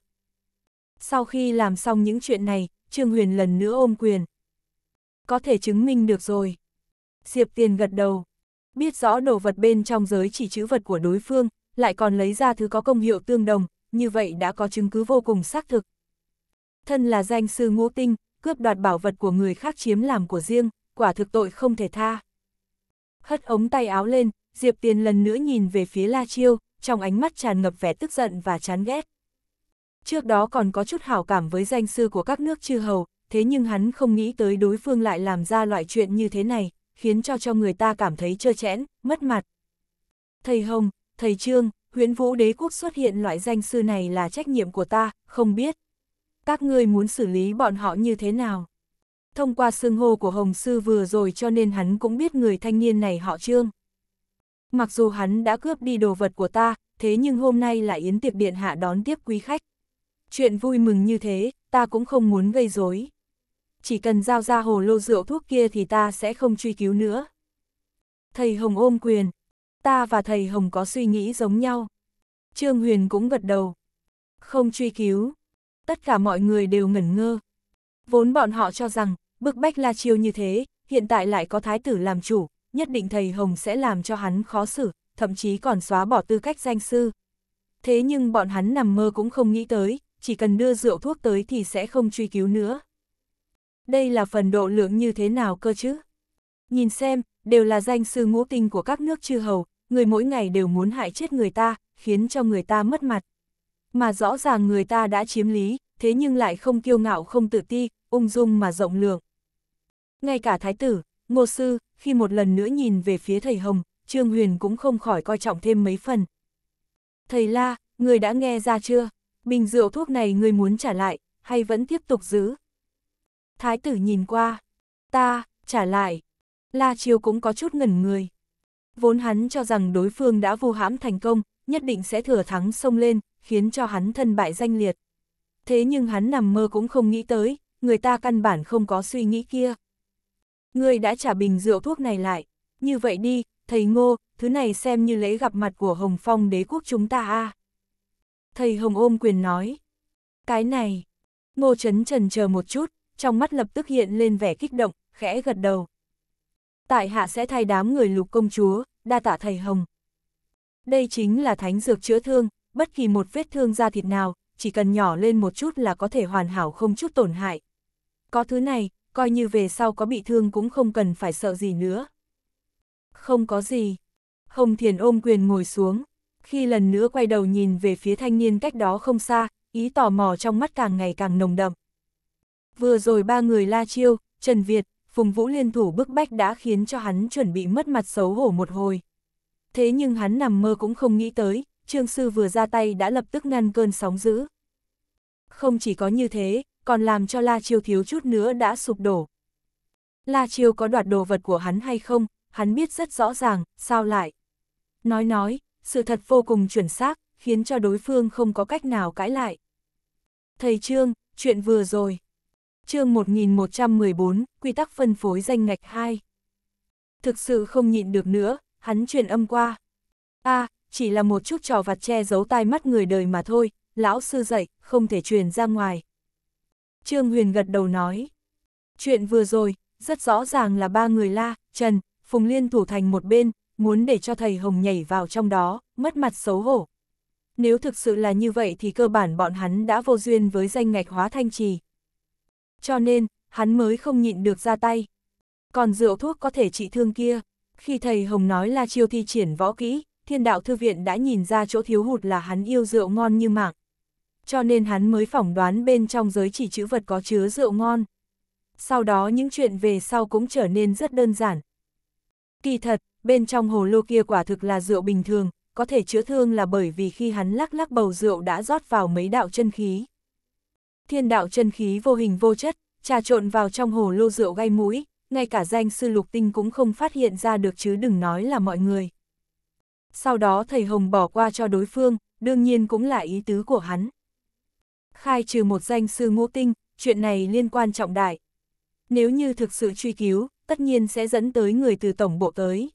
Sau khi làm xong những chuyện này, Trương Huyền lần nữa ôm quyền. Có thể chứng minh được rồi. Diệp Tiền gật đầu. Biết rõ đồ vật bên trong giới chỉ chữ vật của đối phương, lại còn lấy ra thứ có công hiệu tương đồng, như vậy đã có chứng cứ vô cùng xác thực. Thân là danh sư ngũ tinh, cướp đoạt bảo vật của người khác chiếm làm của riêng, quả thực tội không thể tha. Hất ống tay áo lên, Diệp Tiền lần nữa nhìn về phía La Chiêu, trong ánh mắt tràn ngập vẻ tức giận và chán ghét. Trước đó còn có chút hảo cảm với danh sư của các nước chư hầu, thế nhưng hắn không nghĩ tới đối phương lại làm ra loại chuyện như thế này, khiến cho cho người ta cảm thấy trơ chẽn, mất mặt. Thầy Hồng, thầy Trương, huyễn vũ đế quốc xuất hiện loại danh sư này là trách nhiệm của ta, không biết. Các ngươi muốn xử lý bọn họ như thế nào? Thông qua xương hô của Hồng Sư vừa rồi cho nên hắn cũng biết người thanh niên này họ Trương. Mặc dù hắn đã cướp đi đồ vật của ta, thế nhưng hôm nay là yến tiệc điện hạ đón tiếp quý khách, Chuyện vui mừng như thế, ta cũng không muốn gây rối. Chỉ cần giao ra hồ lô rượu thuốc kia thì ta sẽ không truy cứu nữa. Thầy Hồng ôm quyền. Ta và thầy Hồng có suy nghĩ giống nhau. Trương Huyền cũng gật đầu. Không truy cứu. Tất cả mọi người đều ngẩn ngơ. Vốn bọn họ cho rằng, bức bách La Chiêu như thế, hiện tại lại có thái tử làm chủ, nhất định thầy Hồng sẽ làm cho hắn khó xử, thậm chí còn xóa bỏ tư cách danh sư. Thế nhưng bọn hắn nằm mơ cũng không nghĩ tới, chỉ cần đưa rượu thuốc tới thì sẽ không truy cứu nữa. Đây là phần độ lượng như thế nào cơ chứ? Nhìn xem, đều là danh sư ngũ tinh của các nước chư hầu, người mỗi ngày đều muốn hại chết người ta, khiến cho người ta mất mặt. Mà rõ ràng người ta đã chiếm lý, thế nhưng lại không kiêu ngạo không tự ti, ung dung mà rộng lượng. Ngay cả thái tử, ngô sư, khi một lần nữa nhìn về phía thầy Hồng, Trương Huyền cũng không khỏi coi trọng thêm mấy phần. Thầy La, người đã nghe ra chưa? Bình rượu thuốc này ngươi muốn trả lại, hay vẫn tiếp tục giữ? Thái tử nhìn qua. Ta, trả lại. La Chiêu cũng có chút ngẩn người. Vốn hắn cho rằng đối phương đã vô hãm thành công, nhất định sẽ thừa thắng xông lên, khiến cho hắn thân bại danh liệt. Thế nhưng hắn nằm mơ cũng không nghĩ tới, người ta căn bản không có suy nghĩ kia. Ngươi đã trả bình rượu thuốc này lại. Như vậy đi, thầy Ngô, thứ này xem như lễ gặp mặt của Hồng Phong đế quốc chúng ta a. À thầy Hồng ôm quyền nói. Cái này, Ngô chấn trần chờ một chút, trong mắt lập tức hiện lên vẻ kích động, khẽ gật đầu. Tại hạ sẽ thay đám người lục công chúa, đa tạ thầy Hồng. Đây chính là thánh dược chữa thương, bất kỳ một vết thương da thịt nào, chỉ cần nhỏ lên một chút là có thể hoàn hảo không chút tổn hại. Có thứ này, coi như về sau có bị thương cũng không cần phải sợ gì nữa. Không có gì. Hồng Thiền ôm quyền ngồi xuống khi lần nữa quay đầu nhìn về phía thanh niên cách đó không xa, ý tò mò trong mắt càng ngày càng nồng đậm. Vừa rồi ba người La Chiêu, Trần Việt, Phùng Vũ liên thủ bức bách đã khiến cho hắn chuẩn bị mất mặt xấu hổ một hồi. Thế nhưng hắn nằm mơ cũng không nghĩ tới, Trương Sư vừa ra tay đã lập tức ngăn cơn sóng dữ. Không chỉ có như thế, còn làm cho La Chiêu thiếu chút nữa đã sụp đổ. La Chiêu có đoạt đồ vật của hắn hay không, hắn biết rất rõ ràng, sao lại. Nói nói, sự thật vô cùng chuẩn xác, khiến cho đối phương không có cách nào cãi lại. Thầy Trương, chuyện vừa rồi. chương 1114, quy tắc phân phối danh ngạch 2. Thực sự không nhịn được nữa, hắn truyền âm qua. a à, chỉ là một chút trò vặt che giấu tai mắt người đời mà thôi, lão sư dạy, không thể truyền ra ngoài. Trương Huyền gật đầu nói. Chuyện vừa rồi, rất rõ ràng là ba người la, Trần, Phùng Liên thủ thành một bên, muốn để cho thầy Hồng nhảy vào trong đó, mất mặt xấu hổ. Nếu thực sự là như vậy thì cơ bản bọn hắn đã vô duyên với danh ngạch hóa thanh trì. Cho nên, hắn mới không nhịn được ra tay. Còn rượu thuốc có thể trị thương kia, khi thầy Hồng nói là chiêu thi triển võ kỹ, thiên đạo thư viện đã nhìn ra chỗ thiếu hụt là hắn yêu rượu ngon như mạng. Cho nên hắn mới phỏng đoán bên trong giới chỉ chữ vật có chứa rượu ngon. Sau đó những chuyện về sau cũng trở nên rất đơn giản. Kỳ thật, bên trong hồ lô kia quả thực là rượu bình thường, có thể chữa thương là bởi vì khi hắn lắc lắc bầu rượu đã rót vào mấy đạo chân khí. Thiên đạo chân khí vô hình vô chất, trà trộn vào trong hồ lô rượu gây mũi, ngay cả danh sư lục tinh cũng không phát hiện ra được chứ đừng nói là mọi người. Sau đó thầy Hồng bỏ qua cho đối phương, đương nhiên cũng là ý tứ của hắn. Khai trừ một danh sư ngũ tinh, chuyện này liên quan trọng đại. Nếu như thực sự truy cứu, tất nhiên sẽ dẫn tới người từ tổng bộ tới.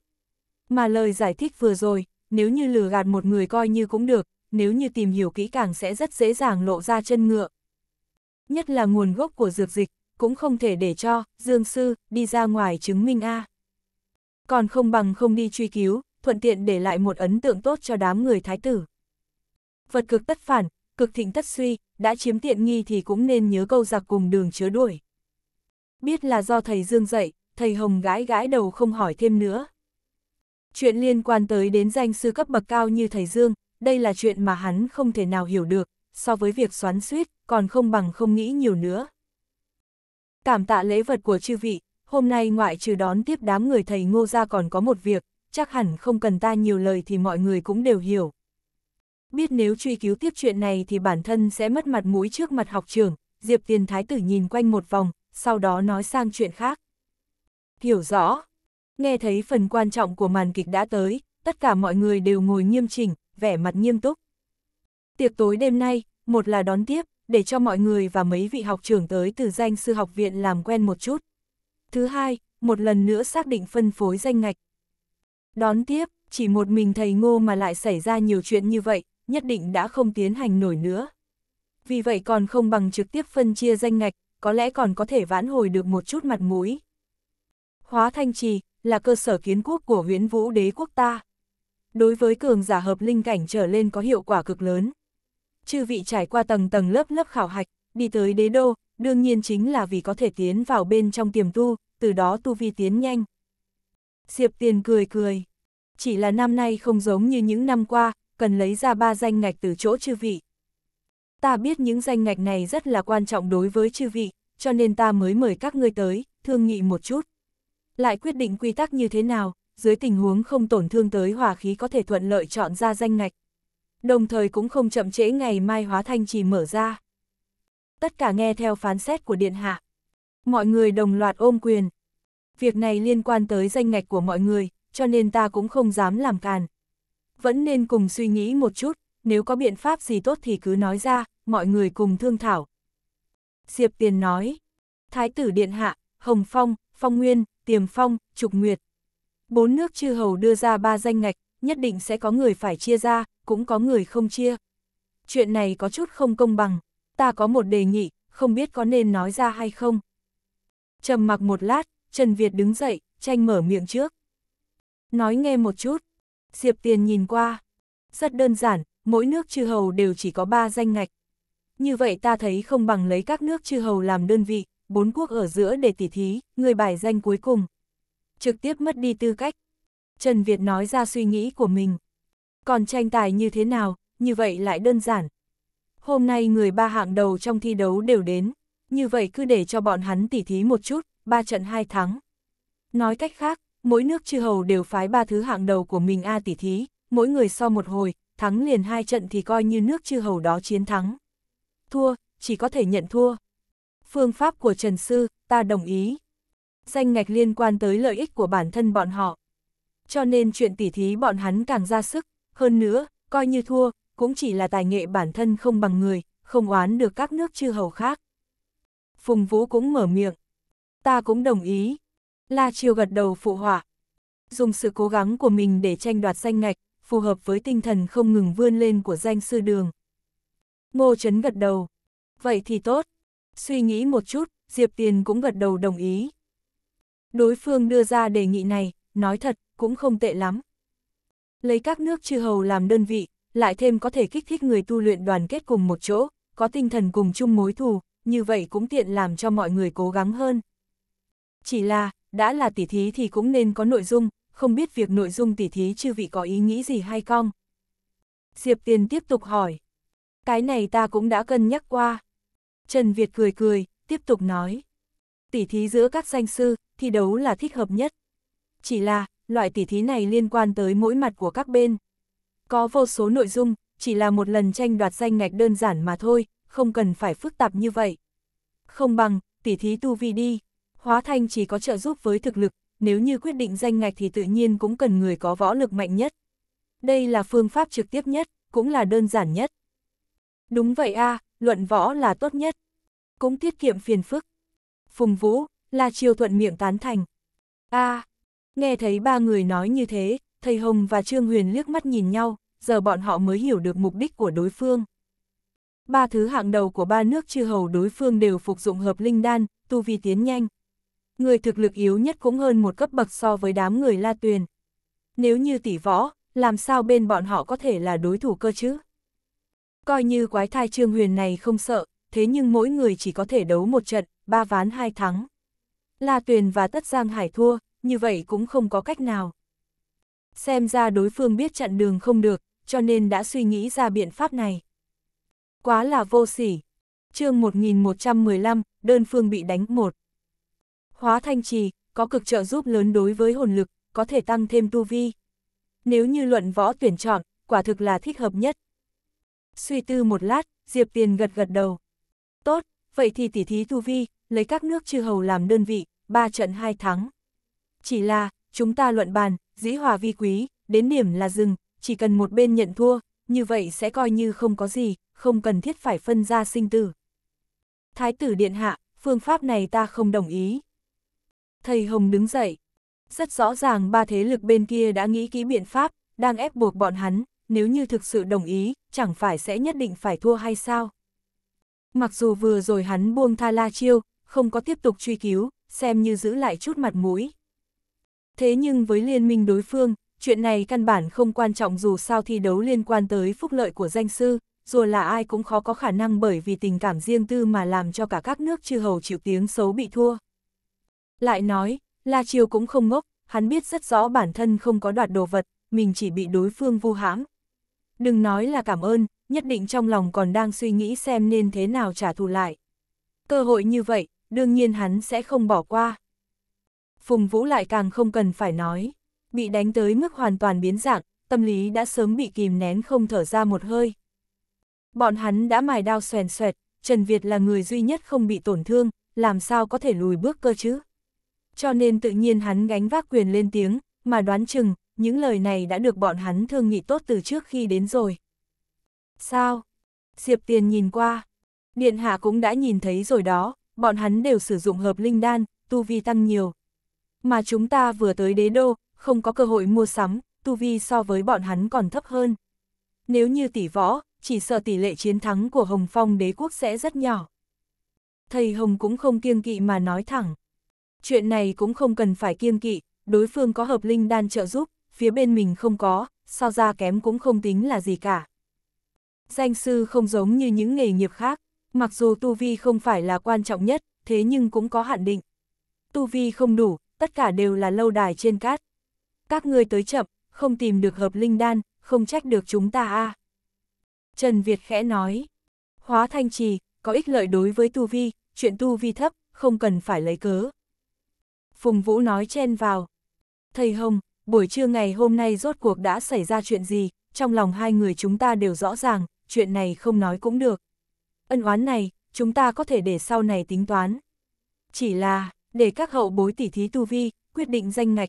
Mà lời giải thích vừa rồi, nếu như lừa gạt một người coi như cũng được, nếu như tìm hiểu kỹ càng sẽ rất dễ dàng lộ ra chân ngựa. Nhất là nguồn gốc của dược dịch, cũng không thể để cho, Dương Sư, đi ra ngoài chứng minh A. Còn không bằng không đi truy cứu, thuận tiện để lại một ấn tượng tốt cho đám người thái tử. Vật cực tất phản, cực thịnh tất suy, đã chiếm tiện nghi thì cũng nên nhớ câu giặc cùng đường chứa đuổi. Biết là do thầy Dương dạy, thầy Hồng gãi gãi đầu không hỏi thêm nữa. Chuyện liên quan tới đến danh sư cấp bậc cao như thầy Dương, đây là chuyện mà hắn không thể nào hiểu được, so với việc xoắn suýt, còn không bằng không nghĩ nhiều nữa. Cảm tạ lễ vật của chư vị, hôm nay ngoại trừ đón tiếp đám người thầy ngô ra còn có một việc, chắc hẳn không cần ta nhiều lời thì mọi người cũng đều hiểu. Biết nếu truy cứu tiếp chuyện này thì bản thân sẽ mất mặt mũi trước mặt học trường, Diệp Tiền Thái Tử nhìn quanh một vòng, sau đó nói sang chuyện khác. Hiểu rõ, Nghe thấy phần quan trọng của màn kịch đã tới, tất cả mọi người đều ngồi nghiêm chỉnh, vẻ mặt nghiêm túc. Tiệc tối đêm nay, một là đón tiếp, để cho mọi người và mấy vị học trưởng tới từ danh sư học viện làm quen một chút. Thứ hai, một lần nữa xác định phân phối danh ngạch. Đón tiếp, chỉ một mình thầy ngô mà lại xảy ra nhiều chuyện như vậy, nhất định đã không tiến hành nổi nữa. Vì vậy còn không bằng trực tiếp phân chia danh ngạch, có lẽ còn có thể vãn hồi được một chút mặt mũi. Hóa Thanh Trì, là cơ sở kiến quốc của Huyễn vũ đế quốc ta. Đối với cường giả hợp linh cảnh trở lên có hiệu quả cực lớn. Chư vị trải qua tầng tầng lớp lớp khảo hạch, đi tới đế đô, đương nhiên chính là vì có thể tiến vào bên trong tiềm tu, từ đó tu vi tiến nhanh. Diệp Tiền cười cười. Chỉ là năm nay không giống như những năm qua, cần lấy ra ba danh ngạch từ chỗ chư vị. Ta biết những danh ngạch này rất là quan trọng đối với chư vị, cho nên ta mới mời các ngươi tới, thương nghị một chút lại quyết định quy tắc như thế nào, dưới tình huống không tổn thương tới hỏa khí có thể thuận lợi chọn ra danh ngạch. Đồng thời cũng không chậm trễ ngày mai hóa thanh trì mở ra. Tất cả nghe theo phán xét của Điện Hạ. Mọi người đồng loạt ôm quyền. Việc này liên quan tới danh ngạch của mọi người, cho nên ta cũng không dám làm càn. Vẫn nên cùng suy nghĩ một chút, nếu có biện pháp gì tốt thì cứ nói ra, mọi người cùng thương thảo. Diệp Tiền nói, Thái tử Điện Hạ, Hồng Phong, Phong Nguyên, Tiềm Phong, Trục Nguyệt. Bốn nước chư hầu đưa ra ba danh ngạch, nhất định sẽ có người phải chia ra, cũng có người không chia. Chuyện này có chút không công bằng, ta có một đề nghị, không biết có nên nói ra hay không. Trầm mặc một lát, Trần Việt đứng dậy, tranh mở miệng trước. Nói nghe một chút, Diệp Tiền nhìn qua. Rất đơn giản, mỗi nước chư hầu đều chỉ có ba danh ngạch. Như vậy ta thấy không bằng lấy các nước chư hầu làm đơn vị, bốn quốc ở giữa để tỉ thí, người bài danh cuối cùng. Trực tiếp mất đi tư cách. Trần Việt nói ra suy nghĩ của mình. Còn tranh tài như thế nào, như vậy lại đơn giản. Hôm nay người ba hạng đầu trong thi đấu đều đến, như vậy cứ để cho bọn hắn tỉ thí một chút, ba trận hai thắng. Nói cách khác, mỗi nước chư hầu đều phái ba thứ hạng đầu của mình A tỉ thí, mỗi người so một hồi, thắng liền hai trận thì coi như nước chư hầu đó chiến thắng. Thua, chỉ có thể nhận thua phương pháp của Trần Sư, ta đồng ý. Danh ngạch liên quan tới lợi ích của bản thân bọn họ. Cho nên chuyện tỉ thí bọn hắn càng ra sức, hơn nữa, coi như thua, cũng chỉ là tài nghệ bản thân không bằng người, không oán được các nước chư hầu khác. Phùng Vũ cũng mở miệng. Ta cũng đồng ý. La Chiêu gật đầu phụ họa. Dùng sự cố gắng của mình để tranh đoạt danh ngạch, phù hợp với tinh thần không ngừng vươn lên của danh sư đường. Ngô Trấn gật đầu. Vậy thì tốt. Suy nghĩ một chút, Diệp Tiền cũng gật đầu đồng ý. Đối phương đưa ra đề nghị này, nói thật, cũng không tệ lắm. Lấy các nước chư hầu làm đơn vị, lại thêm có thể kích thích người tu luyện đoàn kết cùng một chỗ, có tinh thần cùng chung mối thù, như vậy cũng tiện làm cho mọi người cố gắng hơn. Chỉ là, đã là tỉ thí thì cũng nên có nội dung, không biết việc nội dung tỉ thí chư vị có ý nghĩ gì hay không. Diệp Tiền tiếp tục hỏi. Cái này ta cũng đã cân nhắc qua. Trần Việt cười cười, tiếp tục nói. Tỉ thí giữa các danh sư, thi đấu là thích hợp nhất. Chỉ là, loại tỉ thí này liên quan tới mỗi mặt của các bên. Có vô số nội dung, chỉ là một lần tranh đoạt danh ngạch đơn giản mà thôi, không cần phải phức tạp như vậy. Không bằng, tỉ thí tu vi đi, hóa thanh chỉ có trợ giúp với thực lực, nếu như quyết định danh ngạch thì tự nhiên cũng cần người có võ lực mạnh nhất. Đây là phương pháp trực tiếp nhất, cũng là đơn giản nhất. Đúng vậy a luận võ là tốt nhất. Cũng tiết kiệm phiền phức. Phùng Vũ, La Chiêu thuận miệng tán thành. a à, nghe thấy ba người nói như thế, thầy Hồng và Trương Huyền liếc mắt nhìn nhau, giờ bọn họ mới hiểu được mục đích của đối phương. Ba thứ hạng đầu của ba nước chư hầu đối phương đều phục dụng hợp linh đan, tu vi tiến nhanh. Người thực lực yếu nhất cũng hơn một cấp bậc so với đám người La Tuyền. Nếu như tỷ võ, làm sao bên bọn họ có thể là đối thủ cơ chứ? Coi như quái thai trương huyền này không sợ, thế nhưng mỗi người chỉ có thể đấu một trận, ba ván hai thắng. La Tuyền và Tất Giang Hải thua, như vậy cũng không có cách nào. Xem ra đối phương biết chặn đường không được, cho nên đã suy nghĩ ra biện pháp này. Quá là vô sỉ. chương 1115, đơn phương bị đánh một. Hóa thanh trì, có cực trợ giúp lớn đối với hồn lực, có thể tăng thêm tu vi. Nếu như luận võ tuyển chọn, quả thực là thích hợp nhất. Suy tư một lát, Diệp Tiền gật gật đầu. Tốt, vậy thì tỉ thí tu vi, lấy các nước chư hầu làm đơn vị, ba trận hai thắng. Chỉ là, chúng ta luận bàn, dĩ hòa vi quý, đến điểm là dừng, chỉ cần một bên nhận thua, như vậy sẽ coi như không có gì, không cần thiết phải phân ra sinh tử. Thái tử điện hạ, phương pháp này ta không đồng ý. Thầy Hồng đứng dậy. Rất rõ ràng ba thế lực bên kia đã nghĩ kỹ biện pháp, đang ép buộc bọn hắn, nếu như thực sự đồng ý, chẳng phải sẽ nhất định phải thua hay sao? Mặc dù vừa rồi hắn buông tha la chiêu, không có tiếp tục truy cứu, xem như giữ lại chút mặt mũi. Thế nhưng với liên minh đối phương, chuyện này căn bản không quan trọng dù sao thi đấu liên quan tới phúc lợi của danh sư, dù là ai cũng khó có khả năng bởi vì tình cảm riêng tư mà làm cho cả các nước chư hầu chịu tiếng xấu bị thua. Lại nói, La Chiêu cũng không ngốc, hắn biết rất rõ bản thân không có đoạt đồ vật, mình chỉ bị đối phương vu hãm, Đừng nói là cảm ơn, nhất định trong lòng còn đang suy nghĩ xem nên thế nào trả thù lại. Cơ hội như vậy, đương nhiên hắn sẽ không bỏ qua. Phùng Vũ lại càng không cần phải nói, bị đánh tới mức hoàn toàn biến dạng, tâm lý đã sớm bị kìm nén không thở ra một hơi. Bọn hắn đã mài đao xoèn xoẹt, Trần Việt là người duy nhất không bị tổn thương, làm sao có thể lùi bước cơ chứ? Cho nên tự nhiên hắn gánh vác quyền lên tiếng, mà đoán chừng, những lời này đã được bọn hắn thương nghị tốt từ trước khi đến rồi. Sao? Diệp Tiền nhìn qua. Điện hạ cũng đã nhìn thấy rồi đó, bọn hắn đều sử dụng hợp linh đan, tu vi tăng nhiều. Mà chúng ta vừa tới đế đô, không có cơ hội mua sắm, tu vi so với bọn hắn còn thấp hơn. Nếu như tỷ võ, chỉ sợ tỷ lệ chiến thắng của Hồng Phong đế quốc sẽ rất nhỏ. Thầy Hồng cũng không kiêng kỵ mà nói thẳng. Chuyện này cũng không cần phải kiêng kỵ, đối phương có hợp linh đan trợ giúp, phía bên mình không có, so ra kém cũng không tính là gì cả. Danh sư không giống như những nghề nghiệp khác, mặc dù tu vi không phải là quan trọng nhất, thế nhưng cũng có hạn định. Tu vi không đủ, tất cả đều là lâu đài trên cát. Các ngươi tới chậm, không tìm được hợp linh đan, không trách được chúng ta a. Trần Việt khẽ nói, hóa thanh trì, có ích lợi đối với tu vi, chuyện tu vi thấp, không cần phải lấy cớ. Phùng Vũ nói chen vào, thầy Hồng, buổi trưa ngày hôm nay rốt cuộc đã xảy ra chuyện gì, trong lòng hai người chúng ta đều rõ ràng, chuyện này không nói cũng được. Ân oán này, chúng ta có thể để sau này tính toán. Chỉ là, để các hậu bối tỉ thí tu vi, quyết định danh ngạch.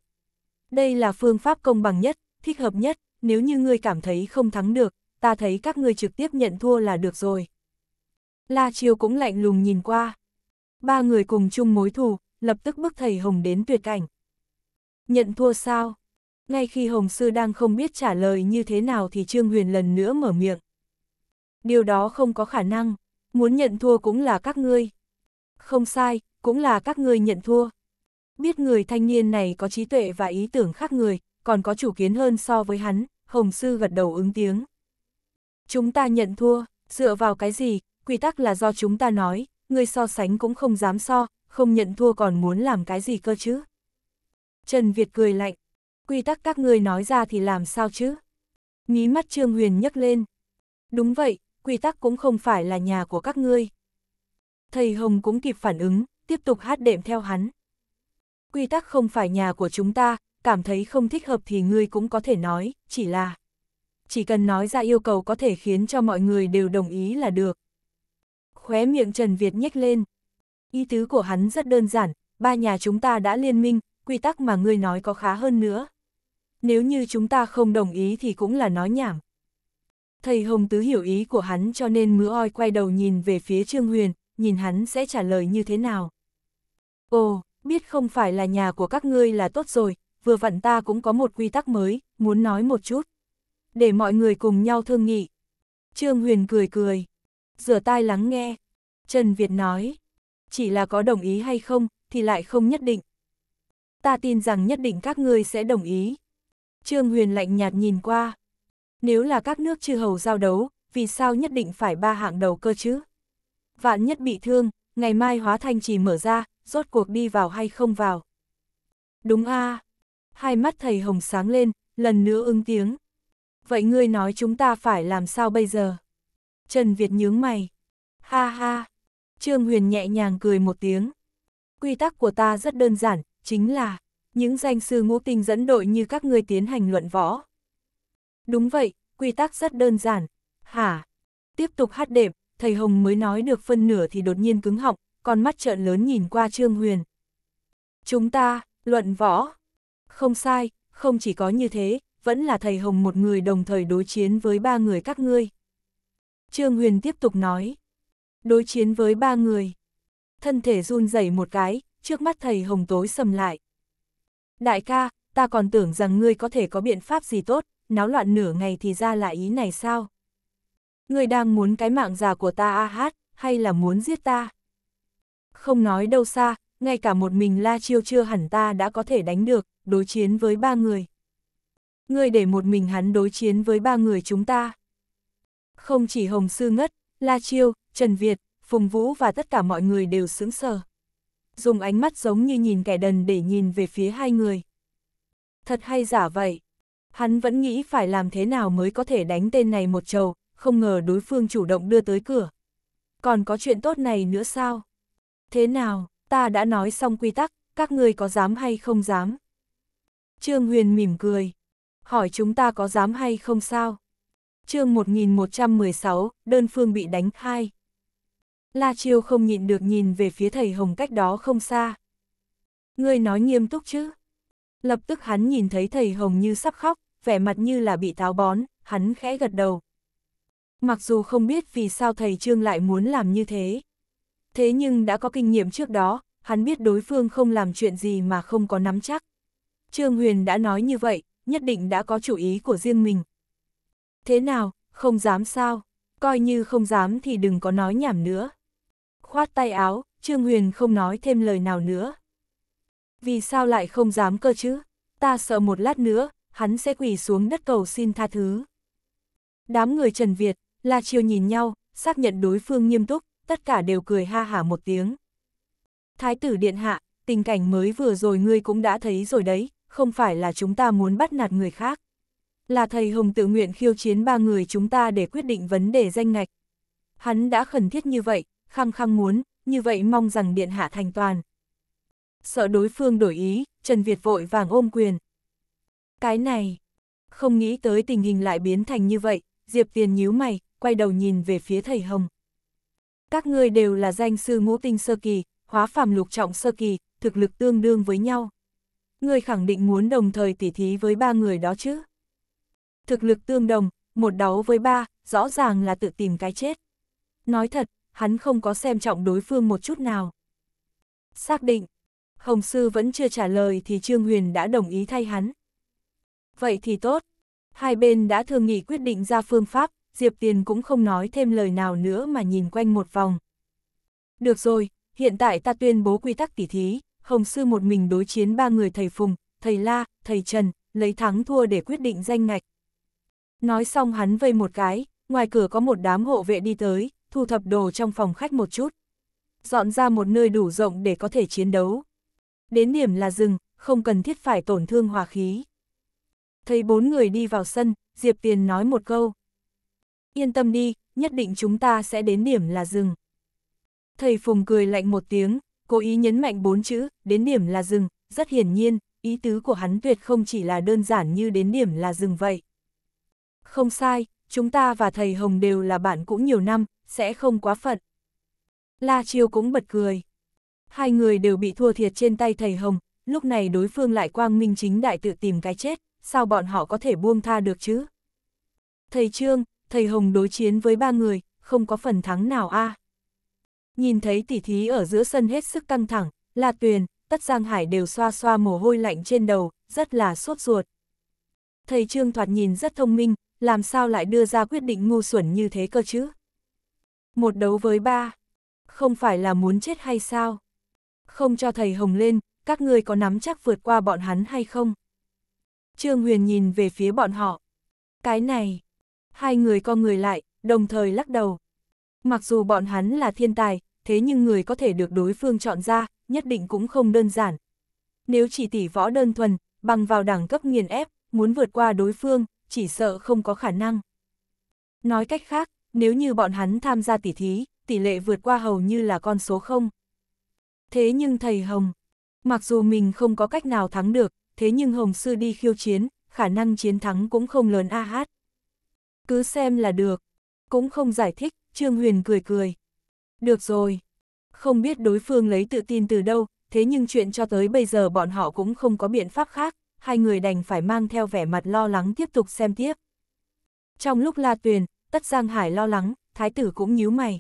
Đây là phương pháp công bằng nhất, thích hợp nhất, nếu như ngươi cảm thấy không thắng được, ta thấy các ngươi trực tiếp nhận thua là được rồi. La Chiêu cũng lạnh lùng nhìn qua. Ba người cùng chung mối thù, lập tức bức thầy Hồng đến tuyệt cảnh. Nhận thua sao? Ngay khi Hồng Sư đang không biết trả lời như thế nào thì Trương Huyền lần nữa mở miệng. Điều đó không có khả năng, muốn nhận thua cũng là các ngươi. Không sai, cũng là các ngươi nhận thua. Biết người thanh niên này có trí tuệ và ý tưởng khác người, còn có chủ kiến hơn so với hắn, Hồng Sư gật đầu ứng tiếng. Chúng ta nhận thua, dựa vào cái gì, quy tắc là do chúng ta nói, người so sánh cũng không dám so, không nhận thua còn muốn làm cái gì cơ chứ. Trần Việt cười lạnh, quy tắc các ngươi nói ra thì làm sao chứ? Mí mắt Trương Huyền nhấc lên. Đúng vậy, quy tắc cũng không phải là nhà của các ngươi. Thầy Hồng cũng kịp phản ứng, tiếp tục hát đệm theo hắn. Quy tắc không phải nhà của chúng ta, cảm thấy không thích hợp thì ngươi cũng có thể nói, chỉ là... Chỉ cần nói ra yêu cầu có thể khiến cho mọi người đều đồng ý là được. Khóe miệng Trần Việt nhếch lên. Ý tứ của hắn rất đơn giản, ba nhà chúng ta đã liên minh, quy tắc mà ngươi nói có khá hơn nữa nếu như chúng ta không đồng ý thì cũng là nói nhảm. Thầy Hồng Tứ hiểu ý của hắn cho nên mứa oi quay đầu nhìn về phía Trương Huyền, nhìn hắn sẽ trả lời như thế nào. Ồ, biết không phải là nhà của các ngươi là tốt rồi, vừa vặn ta cũng có một quy tắc mới, muốn nói một chút. Để mọi người cùng nhau thương nghị. Trương Huyền cười cười, rửa tai lắng nghe. Trần Việt nói, chỉ là có đồng ý hay không, thì lại không nhất định. Ta tin rằng nhất định các ngươi sẽ đồng ý. Trương Huyền lạnh nhạt nhìn qua. Nếu là các nước chư hầu giao đấu, vì sao nhất định phải ba hạng đầu cơ chứ? Vạn nhất bị thương, ngày mai hóa thành trì mở ra, rốt cuộc đi vào hay không vào? Đúng a Hai mắt thầy hồng sáng lên, lần nữa ưng tiếng. Vậy ngươi nói chúng ta phải làm sao bây giờ? Trần Việt nhướng mày. Ha ha. Trương Huyền nhẹ nhàng cười một tiếng. Quy tắc của ta rất đơn giản, chính là những danh sư ngũ tinh dẫn đội như các ngươi tiến hành luận võ. Đúng vậy, quy tắc rất đơn giản. Hả? Tiếp tục hát đệm, thầy Hồng mới nói được phân nửa thì đột nhiên cứng họng, con mắt trợn lớn nhìn qua Trương Huyền. Chúng ta, luận võ. Không sai, không chỉ có như thế, vẫn là thầy Hồng một người đồng thời đối chiến với ba người các ngươi. Trương Huyền tiếp tục nói. Đối chiến với ba người. Thân thể run rẩy một cái, trước mắt thầy Hồng tối sầm lại. Đại ca, ta còn tưởng rằng ngươi có thể có biện pháp gì tốt, náo loạn nửa ngày thì ra là ý này sao? Ngươi đang muốn cái mạng già của ta a hát, hay là muốn giết ta? Không nói đâu xa, ngay cả một mình La Chiêu chưa hẳn ta đã có thể đánh được, đối chiến với ba người. Ngươi để một mình hắn đối chiến với ba người chúng ta. Không chỉ Hồng Sư Ngất, La Chiêu, Trần Việt, Phùng Vũ và tất cả mọi người đều sững sờ dùng ánh mắt giống như nhìn kẻ đần để nhìn về phía hai người. Thật hay giả vậy? Hắn vẫn nghĩ phải làm thế nào mới có thể đánh tên này một trầu, không ngờ đối phương chủ động đưa tới cửa. Còn có chuyện tốt này nữa sao? Thế nào, ta đã nói xong quy tắc, các ngươi có dám hay không dám? Trương Huyền mỉm cười. Hỏi chúng ta có dám hay không sao? chương 1116, đơn phương bị đánh khai. La Chiêu không nhịn được nhìn về phía thầy Hồng cách đó không xa. Ngươi nói nghiêm túc chứ? Lập tức hắn nhìn thấy thầy Hồng như sắp khóc, vẻ mặt như là bị táo bón, hắn khẽ gật đầu. Mặc dù không biết vì sao thầy Trương lại muốn làm như thế. Thế nhưng đã có kinh nghiệm trước đó, hắn biết đối phương không làm chuyện gì mà không có nắm chắc. Trương Huyền đã nói như vậy, nhất định đã có chủ ý của riêng mình. Thế nào, không dám sao? Coi như không dám thì đừng có nói nhảm nữa khoát tay áo, Trương Huyền không nói thêm lời nào nữa. Vì sao lại không dám cơ chứ? Ta sợ một lát nữa, hắn sẽ quỳ xuống đất cầu xin tha thứ. Đám người Trần Việt, La Chiêu nhìn nhau, xác nhận đối phương nghiêm túc, tất cả đều cười ha hả một tiếng. Thái tử Điện Hạ, tình cảnh mới vừa rồi ngươi cũng đã thấy rồi đấy, không phải là chúng ta muốn bắt nạt người khác. Là thầy Hồng tự nguyện khiêu chiến ba người chúng ta để quyết định vấn đề danh ngạch. Hắn đã khẩn thiết như vậy, khăng khăng muốn, như vậy mong rằng điện hạ thành toàn. Sợ đối phương đổi ý, Trần Việt vội vàng ôm quyền. Cái này, không nghĩ tới tình hình lại biến thành như vậy, Diệp Tiền nhíu mày, quay đầu nhìn về phía thầy Hồng. Các ngươi đều là danh sư ngũ tinh sơ kỳ, hóa phàm lục trọng sơ kỳ, thực lực tương đương với nhau. Ngươi khẳng định muốn đồng thời tỉ thí với ba người đó chứ? Thực lực tương đồng, một đấu với ba, rõ ràng là tự tìm cái chết. Nói thật, hắn không có xem trọng đối phương một chút nào. Xác định, Hồng Sư vẫn chưa trả lời thì Trương Huyền đã đồng ý thay hắn. Vậy thì tốt, hai bên đã thương nghị quyết định ra phương pháp, Diệp Tiền cũng không nói thêm lời nào nữa mà nhìn quanh một vòng. Được rồi, hiện tại ta tuyên bố quy tắc tỉ thí, Hồng Sư một mình đối chiến ba người thầy Phùng, thầy La, thầy Trần, lấy thắng thua để quyết định danh ngạch. Nói xong hắn vây một cái, ngoài cửa có một đám hộ vệ đi tới, thu thập đồ trong phòng khách một chút. Dọn ra một nơi đủ rộng để có thể chiến đấu. Đến điểm là rừng, không cần thiết phải tổn thương hòa khí. Thấy bốn người đi vào sân, Diệp Tiền nói một câu. Yên tâm đi, nhất định chúng ta sẽ đến điểm là rừng. Thầy Phùng cười lạnh một tiếng, cố ý nhấn mạnh bốn chữ, đến điểm là rừng, rất hiển nhiên, ý tứ của hắn tuyệt không chỉ là đơn giản như đến điểm là rừng vậy. Không sai, chúng ta và thầy Hồng đều là bạn cũng nhiều năm, sẽ không quá phận. La Chiêu cũng bật cười. Hai người đều bị thua thiệt trên tay thầy Hồng, lúc này đối phương lại quang minh chính đại tự tìm cái chết, sao bọn họ có thể buông tha được chứ? Thầy Trương, thầy Hồng đối chiến với ba người, không có phần thắng nào a. À. Nhìn thấy tỉ thí ở giữa sân hết sức căng thẳng, La Tuyền, Tất Giang Hải đều xoa xoa mồ hôi lạnh trên đầu, rất là sốt ruột. Thầy Trương thoạt nhìn rất thông minh, làm sao lại đưa ra quyết định ngu xuẩn như thế cơ chứ? Một đấu với ba. Không phải là muốn chết hay sao? Không cho thầy Hồng lên, các ngươi có nắm chắc vượt qua bọn hắn hay không? Trương Huyền nhìn về phía bọn họ. Cái này. Hai người co người lại, đồng thời lắc đầu. Mặc dù bọn hắn là thiên tài, thế nhưng người có thể được đối phương chọn ra, nhất định cũng không đơn giản. Nếu chỉ tỷ võ đơn thuần, bằng vào đẳng cấp nghiền ép, muốn vượt qua đối phương, chỉ sợ không có khả năng. Nói cách khác, nếu như bọn hắn tham gia tỉ thí, tỷ lệ vượt qua hầu như là con số 0. Thế nhưng thầy Hồng, mặc dù mình không có cách nào thắng được, thế nhưng Hồng Sư đi khiêu chiến, khả năng chiến thắng cũng không lớn a hát. Cứ xem là được, cũng không giải thích, Trương Huyền cười cười. Được rồi, không biết đối phương lấy tự tin từ đâu, thế nhưng chuyện cho tới bây giờ bọn họ cũng không có biện pháp khác, hai người đành phải mang theo vẻ mặt lo lắng tiếp tục xem tiếp. Trong lúc La Tuyền, Tất Giang Hải lo lắng, thái tử cũng nhíu mày.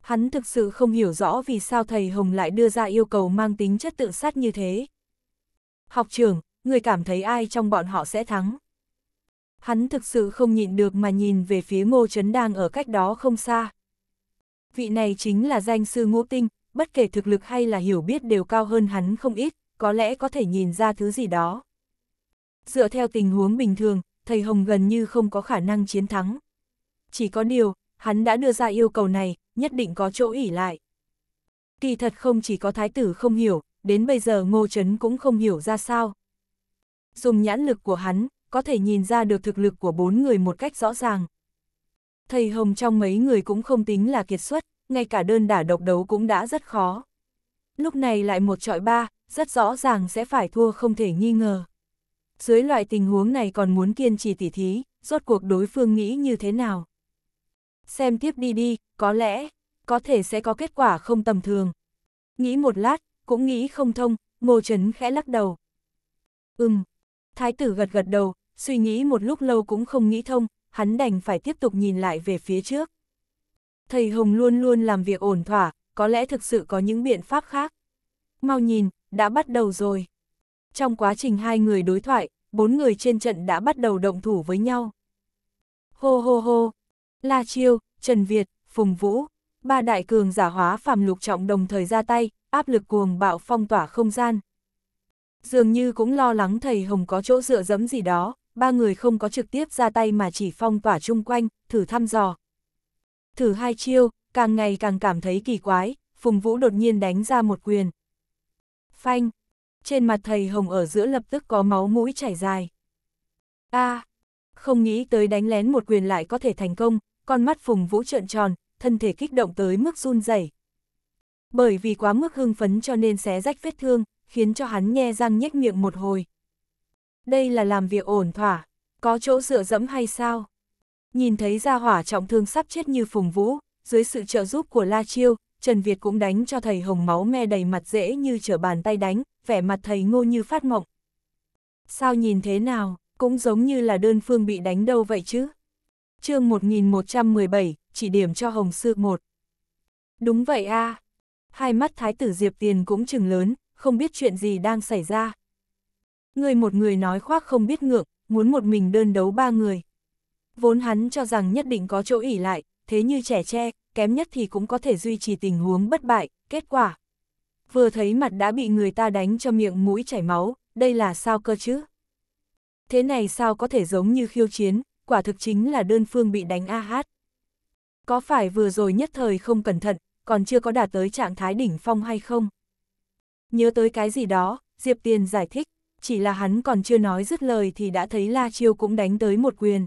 Hắn thực sự không hiểu rõ vì sao thầy Hồng lại đưa ra yêu cầu mang tính chất tự sát như thế. Học trưởng, người cảm thấy ai trong bọn họ sẽ thắng? Hắn thực sự không nhịn được mà nhìn về phía ngô Chấn đang ở cách đó không xa. Vị này chính là danh sư ngũ tinh, bất kể thực lực hay là hiểu biết đều cao hơn hắn không ít, có lẽ có thể nhìn ra thứ gì đó. Dựa theo tình huống bình thường, thầy Hồng gần như không có khả năng chiến thắng chỉ có điều, hắn đã đưa ra yêu cầu này, nhất định có chỗ ỉ lại. Kỳ thật không chỉ có thái tử không hiểu, đến bây giờ ngô trấn cũng không hiểu ra sao. Dùng nhãn lực của hắn, có thể nhìn ra được thực lực của bốn người một cách rõ ràng. Thầy Hồng trong mấy người cũng không tính là kiệt xuất, ngay cả đơn đả độc đấu cũng đã rất khó. Lúc này lại một trọi ba, rất rõ ràng sẽ phải thua không thể nghi ngờ. Dưới loại tình huống này còn muốn kiên trì tỉ thí, rốt cuộc đối phương nghĩ như thế nào? xem tiếp đi đi, có lẽ, có thể sẽ có kết quả không tầm thường. Nghĩ một lát, cũng nghĩ không thông, Ngô Trấn khẽ lắc đầu. Ừm, thái tử gật gật đầu, suy nghĩ một lúc lâu cũng không nghĩ thông, hắn đành phải tiếp tục nhìn lại về phía trước. Thầy Hồng luôn luôn làm việc ổn thỏa, có lẽ thực sự có những biện pháp khác. Mau nhìn, đã bắt đầu rồi. Trong quá trình hai người đối thoại, bốn người trên trận đã bắt đầu động thủ với nhau. Hô hô hô, La Chiêu, Trần Việt, Phùng Vũ, ba đại cường giả hóa phàm lục trọng đồng thời ra tay, áp lực cuồng bạo phong tỏa không gian. Dường như cũng lo lắng thầy Hồng có chỗ dựa dẫm gì đó, ba người không có trực tiếp ra tay mà chỉ phong tỏa chung quanh, thử thăm dò. Thử hai chiêu, càng ngày càng cảm thấy kỳ quái, Phùng Vũ đột nhiên đánh ra một quyền. Phanh! Trên mặt thầy Hồng ở giữa lập tức có máu mũi chảy dài. a à, không nghĩ tới đánh lén một quyền lại có thể thành công, con mắt Phùng Vũ trợn tròn, thân thể kích động tới mức run rẩy. Bởi vì quá mức hưng phấn cho nên xé rách vết thương, khiến cho hắn nhe răng nhếch miệng một hồi. Đây là làm việc ổn thỏa, có chỗ dựa dẫm hay sao? Nhìn thấy ra hỏa trọng thương sắp chết như Phùng Vũ, dưới sự trợ giúp của La Chiêu, Trần Việt cũng đánh cho thầy hồng máu me đầy mặt dễ như trở bàn tay đánh, vẻ mặt thầy ngô như phát mộng. Sao nhìn thế nào? cũng giống như là đơn phương bị đánh đâu vậy chứ. chương 1117, chỉ điểm cho Hồng Sư một Đúng vậy a à. Hai mắt Thái tử Diệp Tiền cũng chừng lớn, không biết chuyện gì đang xảy ra. Người một người nói khoác không biết ngượng, muốn một mình đơn đấu ba người. Vốn hắn cho rằng nhất định có chỗ ỉ lại, thế như trẻ tre, kém nhất thì cũng có thể duy trì tình huống bất bại, kết quả. Vừa thấy mặt đã bị người ta đánh cho miệng mũi chảy máu, đây là sao cơ chứ? thế này sao có thể giống như khiêu chiến, quả thực chính là đơn phương bị đánh a hát. Có phải vừa rồi nhất thời không cẩn thận, còn chưa có đạt tới trạng thái đỉnh phong hay không? Nhớ tới cái gì đó, Diệp Tiền giải thích, chỉ là hắn còn chưa nói dứt lời thì đã thấy La Chiêu cũng đánh tới một quyền.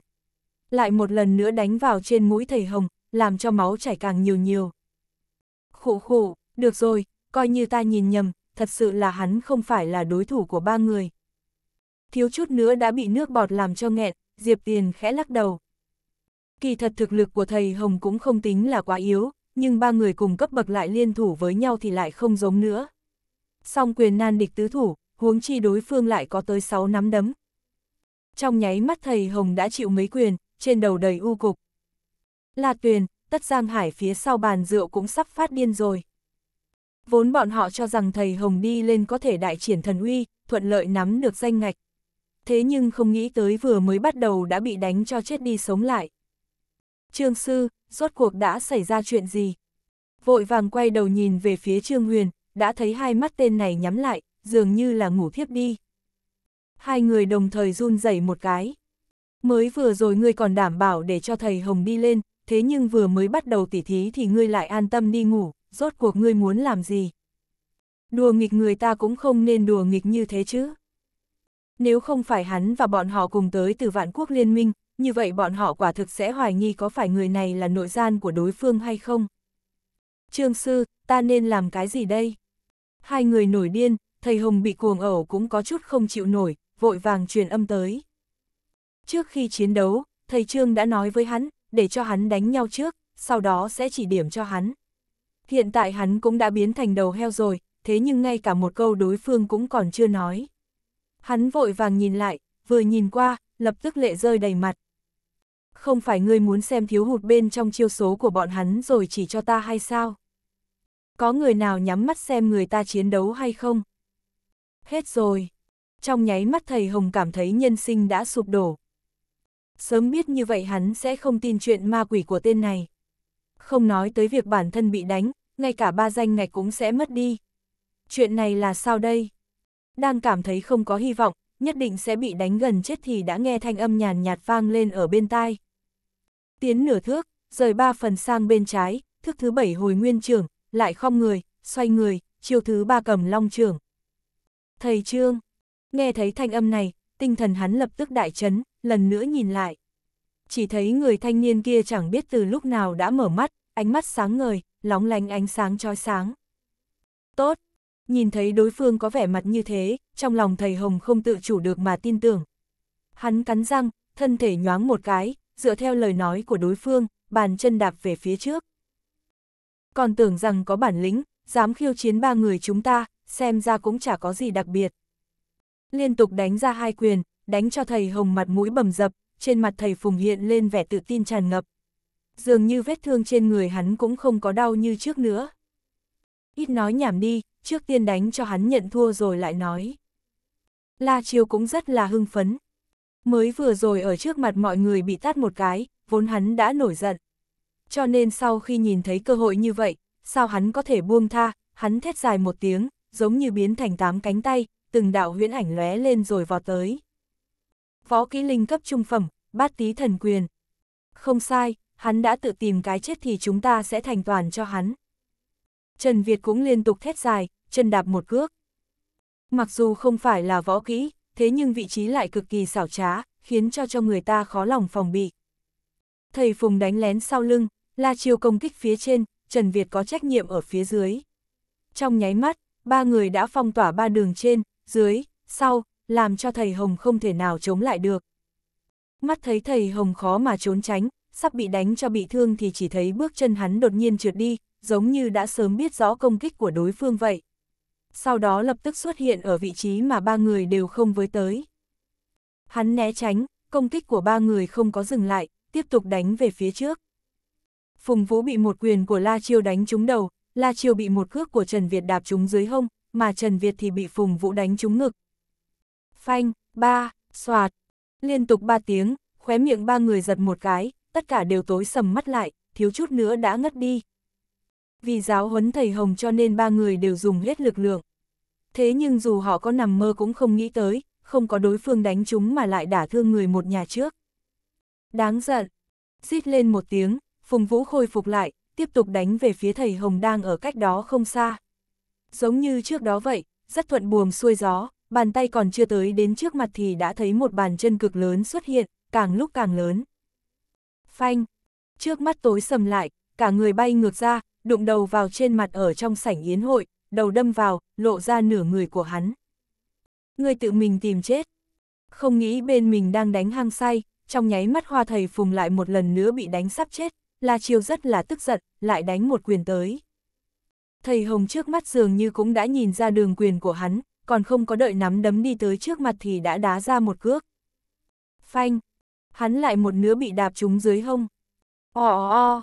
Lại một lần nữa đánh vào trên mũi thầy Hồng, làm cho máu chảy càng nhiều nhiều. khủ khủ được rồi, coi như ta nhìn nhầm, thật sự là hắn không phải là đối thủ của ba người, thiếu chút nữa đã bị nước bọt làm cho nghẹn, Diệp Tiền khẽ lắc đầu. Kỳ thật thực lực của thầy Hồng cũng không tính là quá yếu, nhưng ba người cùng cấp bậc lại liên thủ với nhau thì lại không giống nữa. Song quyền nan địch tứ thủ, huống chi đối phương lại có tới 6 nắm đấm. Trong nháy mắt thầy Hồng đã chịu mấy quyền, trên đầu đầy u cục. La Tuyền, Tất Giang Hải phía sau bàn rượu cũng sắp phát điên rồi. Vốn bọn họ cho rằng thầy Hồng đi lên có thể đại triển thần uy, thuận lợi nắm được danh ngạch thế nhưng không nghĩ tới vừa mới bắt đầu đã bị đánh cho chết đi sống lại. Trương Sư, rốt cuộc đã xảy ra chuyện gì? Vội vàng quay đầu nhìn về phía Trương Huyền, đã thấy hai mắt tên này nhắm lại, dường như là ngủ thiếp đi. Hai người đồng thời run rẩy một cái. Mới vừa rồi ngươi còn đảm bảo để cho thầy Hồng đi lên, thế nhưng vừa mới bắt đầu tỉ thí thì ngươi lại an tâm đi ngủ, rốt cuộc ngươi muốn làm gì? Đùa nghịch người ta cũng không nên đùa nghịch như thế chứ. Nếu không phải hắn và bọn họ cùng tới từ vạn quốc liên minh, như vậy bọn họ quả thực sẽ hoài nghi có phải người này là nội gian của đối phương hay không. Trương sư, ta nên làm cái gì đây? Hai người nổi điên, thầy Hồng bị cuồng ẩu cũng có chút không chịu nổi, vội vàng truyền âm tới. Trước khi chiến đấu, thầy Trương đã nói với hắn, để cho hắn đánh nhau trước, sau đó sẽ chỉ điểm cho hắn. Hiện tại hắn cũng đã biến thành đầu heo rồi, thế nhưng ngay cả một câu đối phương cũng còn chưa nói. Hắn vội vàng nhìn lại, vừa nhìn qua, lập tức lệ rơi đầy mặt. Không phải ngươi muốn xem thiếu hụt bên trong chiêu số của bọn hắn rồi chỉ cho ta hay sao? Có người nào nhắm mắt xem người ta chiến đấu hay không? Hết rồi. Trong nháy mắt thầy Hồng cảm thấy nhân sinh đã sụp đổ. Sớm biết như vậy hắn sẽ không tin chuyện ma quỷ của tên này. Không nói tới việc bản thân bị đánh, ngay cả ba danh ngạch cũng sẽ mất đi. Chuyện này là sao đây? đang cảm thấy không có hy vọng, nhất định sẽ bị đánh gần chết thì đã nghe thanh âm nhàn nhạt vang lên ở bên tai. Tiến nửa thước, rời ba phần sang bên trái, thức thứ bảy hồi nguyên trường, lại không người, xoay người, chiều thứ ba cầm long trường. Thầy Trương, nghe thấy thanh âm này, tinh thần hắn lập tức đại chấn, lần nữa nhìn lại. Chỉ thấy người thanh niên kia chẳng biết từ lúc nào đã mở mắt, ánh mắt sáng ngời, lóng lánh ánh sáng chói sáng. Tốt, Nhìn thấy đối phương có vẻ mặt như thế, trong lòng thầy Hồng không tự chủ được mà tin tưởng. Hắn cắn răng, thân thể nhoáng một cái, dựa theo lời nói của đối phương, bàn chân đạp về phía trước. Còn tưởng rằng có bản lĩnh, dám khiêu chiến ba người chúng ta, xem ra cũng chả có gì đặc biệt. Liên tục đánh ra hai quyền, đánh cho thầy Hồng mặt mũi bầm dập, trên mặt thầy Phùng hiện lên vẻ tự tin tràn ngập. Dường như vết thương trên người hắn cũng không có đau như trước nữa. Ít nói nhảm đi, trước tiên đánh cho hắn nhận thua rồi lại nói. La Chiêu cũng rất là hưng phấn. Mới vừa rồi ở trước mặt mọi người bị tát một cái, vốn hắn đã nổi giận. Cho nên sau khi nhìn thấy cơ hội như vậy, sao hắn có thể buông tha, hắn thét dài một tiếng, giống như biến thành tám cánh tay, từng đạo huyễn ảnh lóe lên rồi vọt tới. Võ kỹ linh cấp trung phẩm, bát tí thần quyền. Không sai, hắn đã tự tìm cái chết thì chúng ta sẽ thành toàn cho hắn. Trần Việt cũng liên tục thét dài, chân đạp một cước. Mặc dù không phải là võ kỹ, thế nhưng vị trí lại cực kỳ xảo trá, khiến cho cho người ta khó lòng phòng bị. Thầy Phùng đánh lén sau lưng, La chiều công kích phía trên, Trần Việt có trách nhiệm ở phía dưới. Trong nháy mắt, ba người đã phong tỏa ba đường trên, dưới, sau, làm cho thầy Hồng không thể nào chống lại được. Mắt thấy thầy Hồng khó mà trốn tránh, sắp bị đánh cho bị thương thì chỉ thấy bước chân hắn đột nhiên trượt đi, giống như đã sớm biết rõ công kích của đối phương vậy. Sau đó lập tức xuất hiện ở vị trí mà ba người đều không với tới. Hắn né tránh, công kích của ba người không có dừng lại, tiếp tục đánh về phía trước. Phùng Vũ bị một quyền của La Chiêu đánh trúng đầu, La Chiêu bị một cước của Trần Việt đạp trúng dưới hông, mà Trần Việt thì bị Phùng Vũ đánh trúng ngực. Phanh, ba, xoạt, liên tục ba tiếng, khóe miệng ba người giật một cái, tất cả đều tối sầm mắt lại, thiếu chút nữa đã ngất đi, vì giáo huấn thầy Hồng cho nên ba người đều dùng hết lực lượng. Thế nhưng dù họ có nằm mơ cũng không nghĩ tới, không có đối phương đánh chúng mà lại đả thương người một nhà trước. Đáng giận. Xít lên một tiếng, Phùng Vũ khôi phục lại, tiếp tục đánh về phía thầy Hồng đang ở cách đó không xa. Giống như trước đó vậy, rất thuận buồm xuôi gió, bàn tay còn chưa tới đến trước mặt thì đã thấy một bàn chân cực lớn xuất hiện, càng lúc càng lớn. Phanh! Trước mắt tối sầm lại, cả người bay ngược ra, đụng đầu vào trên mặt ở trong sảnh yến hội, đầu đâm vào, lộ ra nửa người của hắn. Người tự mình tìm chết. Không nghĩ bên mình đang đánh hang say, trong nháy mắt hoa thầy phùng lại một lần nữa bị đánh sắp chết, La Chiêu rất là tức giận, lại đánh một quyền tới. Thầy Hồng trước mắt dường như cũng đã nhìn ra đường quyền của hắn, còn không có đợi nắm đấm đi tới trước mặt thì đã đá ra một cước. Phanh! Hắn lại một nửa bị đạp trúng dưới hông. O o o!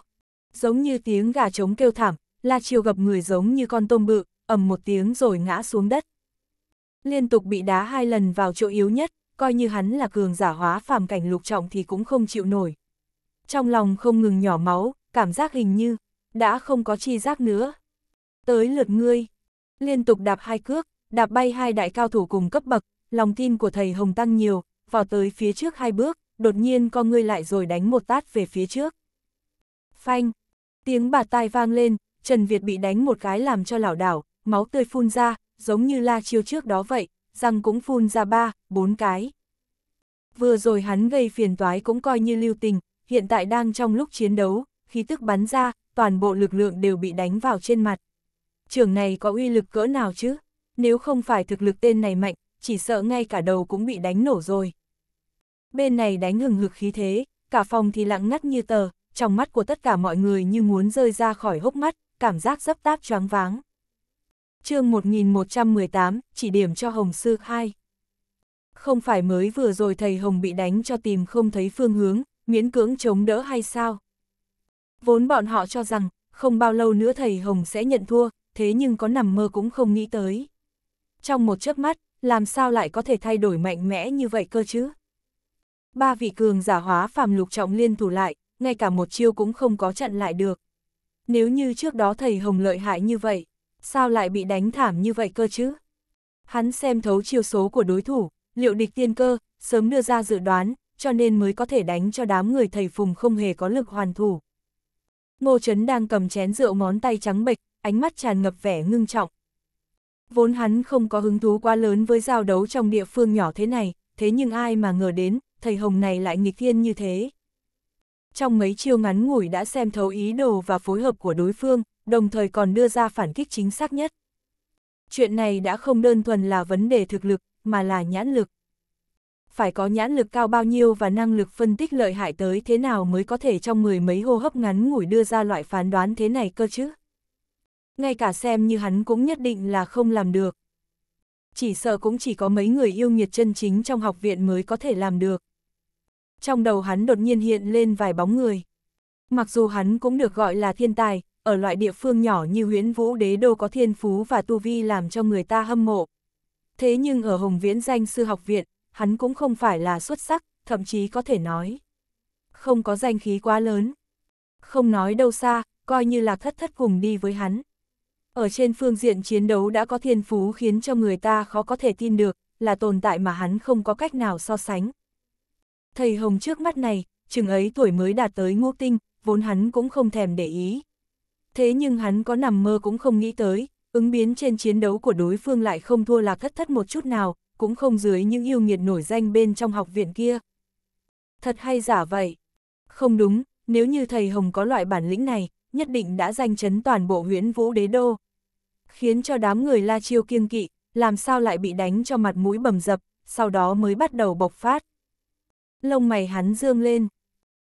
giống như tiếng gà trống kêu thảm, La Chiêu gặp người giống như con tôm bự, ầm một tiếng rồi ngã xuống đất. Liên tục bị đá hai lần vào chỗ yếu nhất, coi như hắn là cường giả hóa phàm cảnh lục trọng thì cũng không chịu nổi. Trong lòng không ngừng nhỏ máu, cảm giác hình như, đã không có chi giác nữa. Tới lượt ngươi, liên tục đạp hai cước, đạp bay hai đại cao thủ cùng cấp bậc, lòng tin của thầy Hồng tăng nhiều, vào tới phía trước hai bước, đột nhiên con ngươi lại rồi đánh một tát về phía trước. Phanh, Tiếng bà tai vang lên, Trần Việt bị đánh một cái làm cho lảo đảo, máu tươi phun ra, giống như la chiêu trước đó vậy, răng cũng phun ra ba, bốn cái. Vừa rồi hắn gây phiền toái cũng coi như lưu tình, hiện tại đang trong lúc chiến đấu, khí tức bắn ra, toàn bộ lực lượng đều bị đánh vào trên mặt. Trường này có uy lực cỡ nào chứ? Nếu không phải thực lực tên này mạnh, chỉ sợ ngay cả đầu cũng bị đánh nổ rồi. Bên này đánh hừng hực khí thế, cả phòng thì lặng ngắt như tờ, trong mắt của tất cả mọi người như muốn rơi ra khỏi hốc mắt, cảm giác dấp táp choáng váng. chương 1118, chỉ điểm cho Hồng Sư 2. Không phải mới vừa rồi thầy Hồng bị đánh cho tìm không thấy phương hướng, miễn cưỡng chống đỡ hay sao? Vốn bọn họ cho rằng, không bao lâu nữa thầy Hồng sẽ nhận thua, thế nhưng có nằm mơ cũng không nghĩ tới. Trong một chớp mắt, làm sao lại có thể thay đổi mạnh mẽ như vậy cơ chứ? Ba vị cường giả hóa phàm lục trọng liên thủ lại, ngay cả một chiêu cũng không có chặn lại được. Nếu như trước đó thầy Hồng lợi hại như vậy, sao lại bị đánh thảm như vậy cơ chứ? Hắn xem thấu chiêu số của đối thủ, liệu địch tiên cơ, sớm đưa ra dự đoán, cho nên mới có thể đánh cho đám người thầy Phùng không hề có lực hoàn thủ. Ngô Trấn đang cầm chén rượu ngón tay trắng bệch, ánh mắt tràn ngập vẻ ngưng trọng. Vốn hắn không có hứng thú quá lớn với giao đấu trong địa phương nhỏ thế này, thế nhưng ai mà ngờ đến, thầy Hồng này lại nghịch thiên như thế trong mấy chiêu ngắn ngủi đã xem thấu ý đồ và phối hợp của đối phương, đồng thời còn đưa ra phản kích chính xác nhất. Chuyện này đã không đơn thuần là vấn đề thực lực, mà là nhãn lực. Phải có nhãn lực cao bao nhiêu và năng lực phân tích lợi hại tới thế nào mới có thể trong mười mấy hô hấp ngắn ngủi đưa ra loại phán đoán thế này cơ chứ. Ngay cả xem như hắn cũng nhất định là không làm được. Chỉ sợ cũng chỉ có mấy người yêu nghiệt chân chính trong học viện mới có thể làm được trong đầu hắn đột nhiên hiện lên vài bóng người. Mặc dù hắn cũng được gọi là thiên tài, ở loại địa phương nhỏ như huyễn vũ đế đô có thiên phú và tu vi làm cho người ta hâm mộ. Thế nhưng ở Hồng Viễn danh sư học viện, hắn cũng không phải là xuất sắc, thậm chí có thể nói. Không có danh khí quá lớn. Không nói đâu xa, coi như là thất thất cùng đi với hắn. Ở trên phương diện chiến đấu đã có thiên phú khiến cho người ta khó có thể tin được, là tồn tại mà hắn không có cách nào so sánh thầy Hồng trước mắt này, chừng ấy tuổi mới đạt tới ngũ tinh, vốn hắn cũng không thèm để ý. Thế nhưng hắn có nằm mơ cũng không nghĩ tới, ứng biến trên chiến đấu của đối phương lại không thua lạc thất thất một chút nào, cũng không dưới những yêu nghiệt nổi danh bên trong học viện kia. Thật hay giả vậy? Không đúng, nếu như thầy Hồng có loại bản lĩnh này, nhất định đã danh chấn toàn bộ huyễn vũ đế đô. Khiến cho đám người la chiêu kiêng kỵ, làm sao lại bị đánh cho mặt mũi bầm dập, sau đó mới bắt đầu bộc phát. Lông mày hắn dương lên.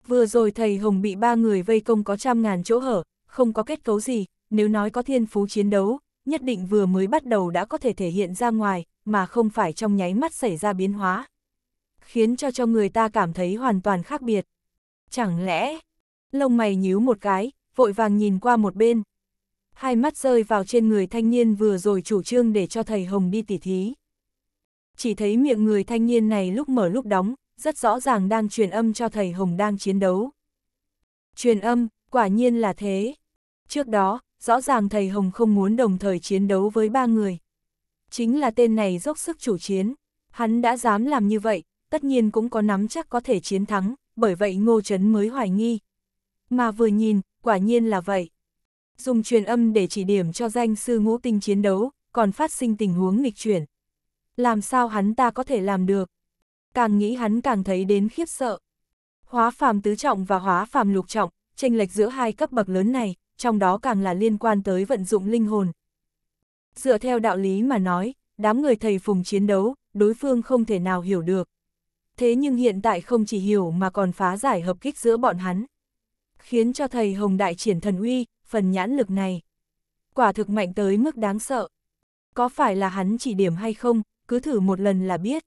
Vừa rồi thầy Hồng bị ba người vây công có trăm ngàn chỗ hở, không có kết cấu gì, nếu nói có thiên phú chiến đấu, nhất định vừa mới bắt đầu đã có thể thể hiện ra ngoài, mà không phải trong nháy mắt xảy ra biến hóa. Khiến cho cho người ta cảm thấy hoàn toàn khác biệt. Chẳng lẽ, lông mày nhíu một cái, vội vàng nhìn qua một bên. Hai mắt rơi vào trên người thanh niên vừa rồi chủ trương để cho thầy Hồng đi tỉ thí. Chỉ thấy miệng người thanh niên này lúc mở lúc đóng, rất rõ ràng đang truyền âm cho thầy Hồng đang chiến đấu. Truyền âm, quả nhiên là thế. Trước đó, rõ ràng thầy Hồng không muốn đồng thời chiến đấu với ba người. Chính là tên này dốc sức chủ chiến, hắn đã dám làm như vậy, tất nhiên cũng có nắm chắc có thể chiến thắng, bởi vậy Ngô Trấn mới hoài nghi. Mà vừa nhìn, quả nhiên là vậy. Dùng truyền âm để chỉ điểm cho danh sư ngũ tinh chiến đấu, còn phát sinh tình huống nghịch chuyển. Làm sao hắn ta có thể làm được? càng nghĩ hắn càng thấy đến khiếp sợ. Hóa phàm tứ trọng và hóa phàm lục trọng, chênh lệch giữa hai cấp bậc lớn này, trong đó càng là liên quan tới vận dụng linh hồn. Dựa theo đạo lý mà nói, đám người thầy phùng chiến đấu, đối phương không thể nào hiểu được. Thế nhưng hiện tại không chỉ hiểu mà còn phá giải hợp kích giữa bọn hắn. Khiến cho thầy Hồng Đại triển thần uy, phần nhãn lực này. Quả thực mạnh tới mức đáng sợ. Có phải là hắn chỉ điểm hay không, cứ thử một lần là biết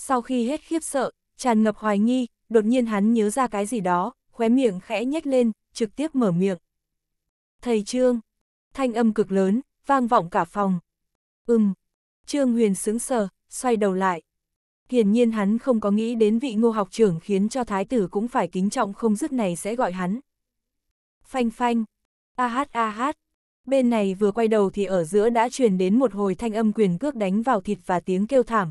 sau khi hết khiếp sợ, tràn ngập hoài nghi, đột nhiên hắn nhớ ra cái gì đó, khóe miệng khẽ nhếch lên, trực tiếp mở miệng. Thầy Trương, thanh âm cực lớn, vang vọng cả phòng. Ừm, Trương Huyền sững sờ, xoay đầu lại. Hiển nhiên hắn không có nghĩ đến vị ngô học trưởng khiến cho thái tử cũng phải kính trọng không dứt này sẽ gọi hắn. Phanh phanh, a hát a hát. Bên này vừa quay đầu thì ở giữa đã truyền đến một hồi thanh âm quyền cước đánh vào thịt và tiếng kêu thảm,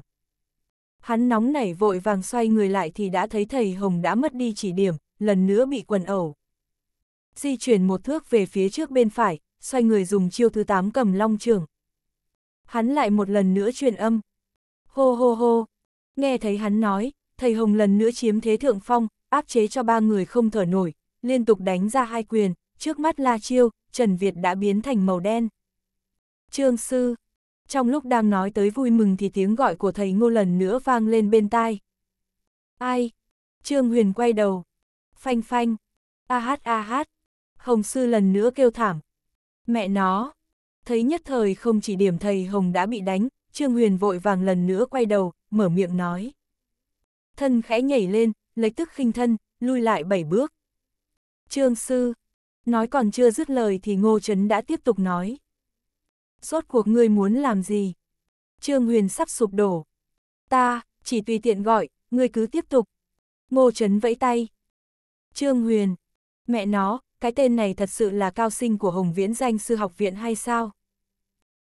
Hắn nóng nảy vội vàng xoay người lại thì đã thấy thầy Hồng đã mất đi chỉ điểm, lần nữa bị quần ẩu. Di chuyển một thước về phía trước bên phải, xoay người dùng chiêu thứ tám cầm long trường. Hắn lại một lần nữa truyền âm. Hô hô hô, nghe thấy hắn nói, thầy Hồng lần nữa chiếm thế thượng phong, áp chế cho ba người không thở nổi, liên tục đánh ra hai quyền, trước mắt La Chiêu, Trần Việt đã biến thành màu đen. Trương Sư trong lúc đang nói tới vui mừng thì tiếng gọi của thầy ngô lần nữa vang lên bên tai. Ai? Trương Huyền quay đầu. Phanh phanh. A hát a hát. Hồng sư lần nữa kêu thảm. Mẹ nó. Thấy nhất thời không chỉ điểm thầy Hồng đã bị đánh, Trương Huyền vội vàng lần nữa quay đầu, mở miệng nói. Thân khẽ nhảy lên, lấy tức khinh thân, lui lại bảy bước. Trương sư. Nói còn chưa dứt lời thì Ngô Trấn đã tiếp tục nói. Rốt cuộc ngươi muốn làm gì? Trương Huyền sắp sụp đổ. Ta, chỉ tùy tiện gọi, ngươi cứ tiếp tục. Ngô Trấn vẫy tay. Trương Huyền, mẹ nó, cái tên này thật sự là cao sinh của Hồng Viễn danh sư học viện hay sao?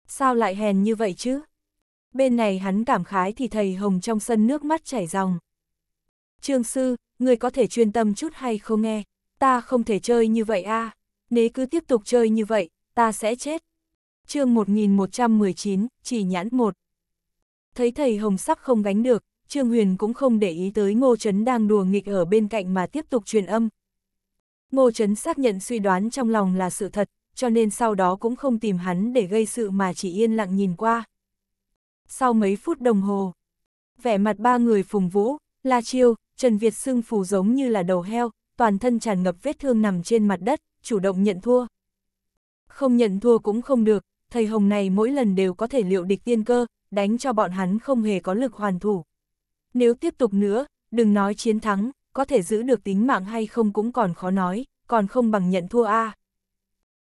Sao lại hèn như vậy chứ? Bên này hắn cảm khái thì thầy Hồng trong sân nước mắt chảy ròng. Trương sư, người có thể chuyên tâm chút hay không nghe? Ta không thể chơi như vậy a à? Nếu cứ tiếp tục chơi như vậy, ta sẽ chết chương 1119, chỉ nhãn một. Thấy thầy Hồng sắp không gánh được, Trương Huyền cũng không để ý tới Ngô Trấn đang đùa nghịch ở bên cạnh mà tiếp tục truyền âm. Ngô Trấn xác nhận suy đoán trong lòng là sự thật, cho nên sau đó cũng không tìm hắn để gây sự mà chỉ yên lặng nhìn qua. Sau mấy phút đồng hồ, vẻ mặt ba người phùng vũ, La Chiêu, Trần Việt sưng phù giống như là đầu heo, toàn thân tràn ngập vết thương nằm trên mặt đất, chủ động nhận thua. Không nhận thua cũng không được, thầy Hồng này mỗi lần đều có thể liệu địch tiên cơ, đánh cho bọn hắn không hề có lực hoàn thủ. Nếu tiếp tục nữa, đừng nói chiến thắng, có thể giữ được tính mạng hay không cũng còn khó nói, còn không bằng nhận thua a.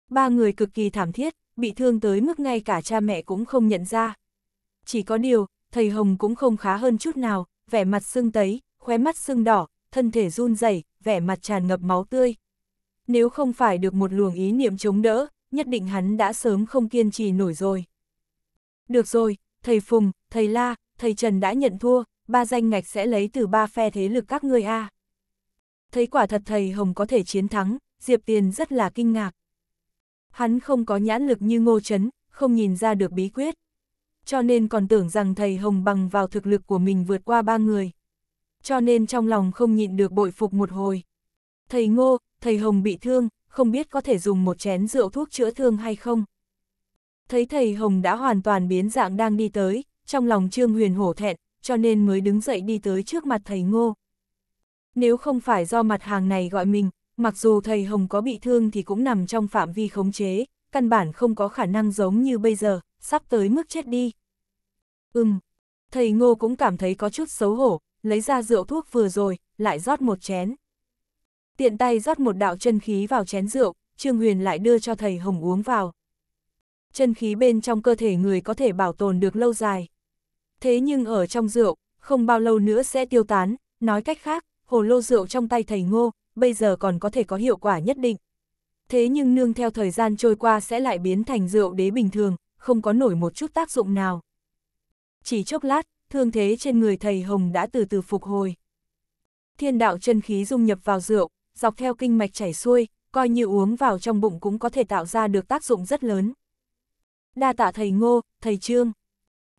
Ba người cực kỳ thảm thiết, bị thương tới mức ngay cả cha mẹ cũng không nhận ra. Chỉ có điều, thầy Hồng cũng không khá hơn chút nào, vẻ mặt sưng tấy, khóe mắt sưng đỏ, thân thể run rẩy, vẻ mặt tràn ngập máu tươi. Nếu không phải được một luồng ý niệm chống đỡ, nhất định hắn đã sớm không kiên trì nổi rồi. Được rồi, thầy Phùng, thầy La, thầy Trần đã nhận thua, ba danh ngạch sẽ lấy từ ba phe thế lực các ngươi a. Thấy quả thật thầy Hồng có thể chiến thắng, Diệp Tiền rất là kinh ngạc. Hắn không có nhãn lực như Ngô Trấn, không nhìn ra được bí quyết. Cho nên còn tưởng rằng thầy Hồng bằng vào thực lực của mình vượt qua ba người. Cho nên trong lòng không nhịn được bội phục một hồi. Thầy Ngô, thầy Hồng bị thương, không biết có thể dùng một chén rượu thuốc chữa thương hay không. Thấy thầy Hồng đã hoàn toàn biến dạng đang đi tới, trong lòng Trương Huyền hổ thẹn, cho nên mới đứng dậy đi tới trước mặt thầy Ngô. Nếu không phải do mặt hàng này gọi mình, mặc dù thầy Hồng có bị thương thì cũng nằm trong phạm vi khống chế, căn bản không có khả năng giống như bây giờ, sắp tới mức chết đi. Ừm, thầy Ngô cũng cảm thấy có chút xấu hổ, lấy ra rượu thuốc vừa rồi, lại rót một chén tiện tay rót một đạo chân khí vào chén rượu, Trương Huyền lại đưa cho thầy Hồng uống vào. Chân khí bên trong cơ thể người có thể bảo tồn được lâu dài. Thế nhưng ở trong rượu, không bao lâu nữa sẽ tiêu tán, nói cách khác, hồ lô rượu trong tay thầy Ngô, bây giờ còn có thể có hiệu quả nhất định. Thế nhưng nương theo thời gian trôi qua sẽ lại biến thành rượu đế bình thường, không có nổi một chút tác dụng nào. Chỉ chốc lát, thương thế trên người thầy Hồng đã từ từ phục hồi. Thiên đạo chân khí dung nhập vào rượu, dọc theo kinh mạch chảy xuôi, coi như uống vào trong bụng cũng có thể tạo ra được tác dụng rất lớn. Đa tạ thầy Ngô, thầy Trương.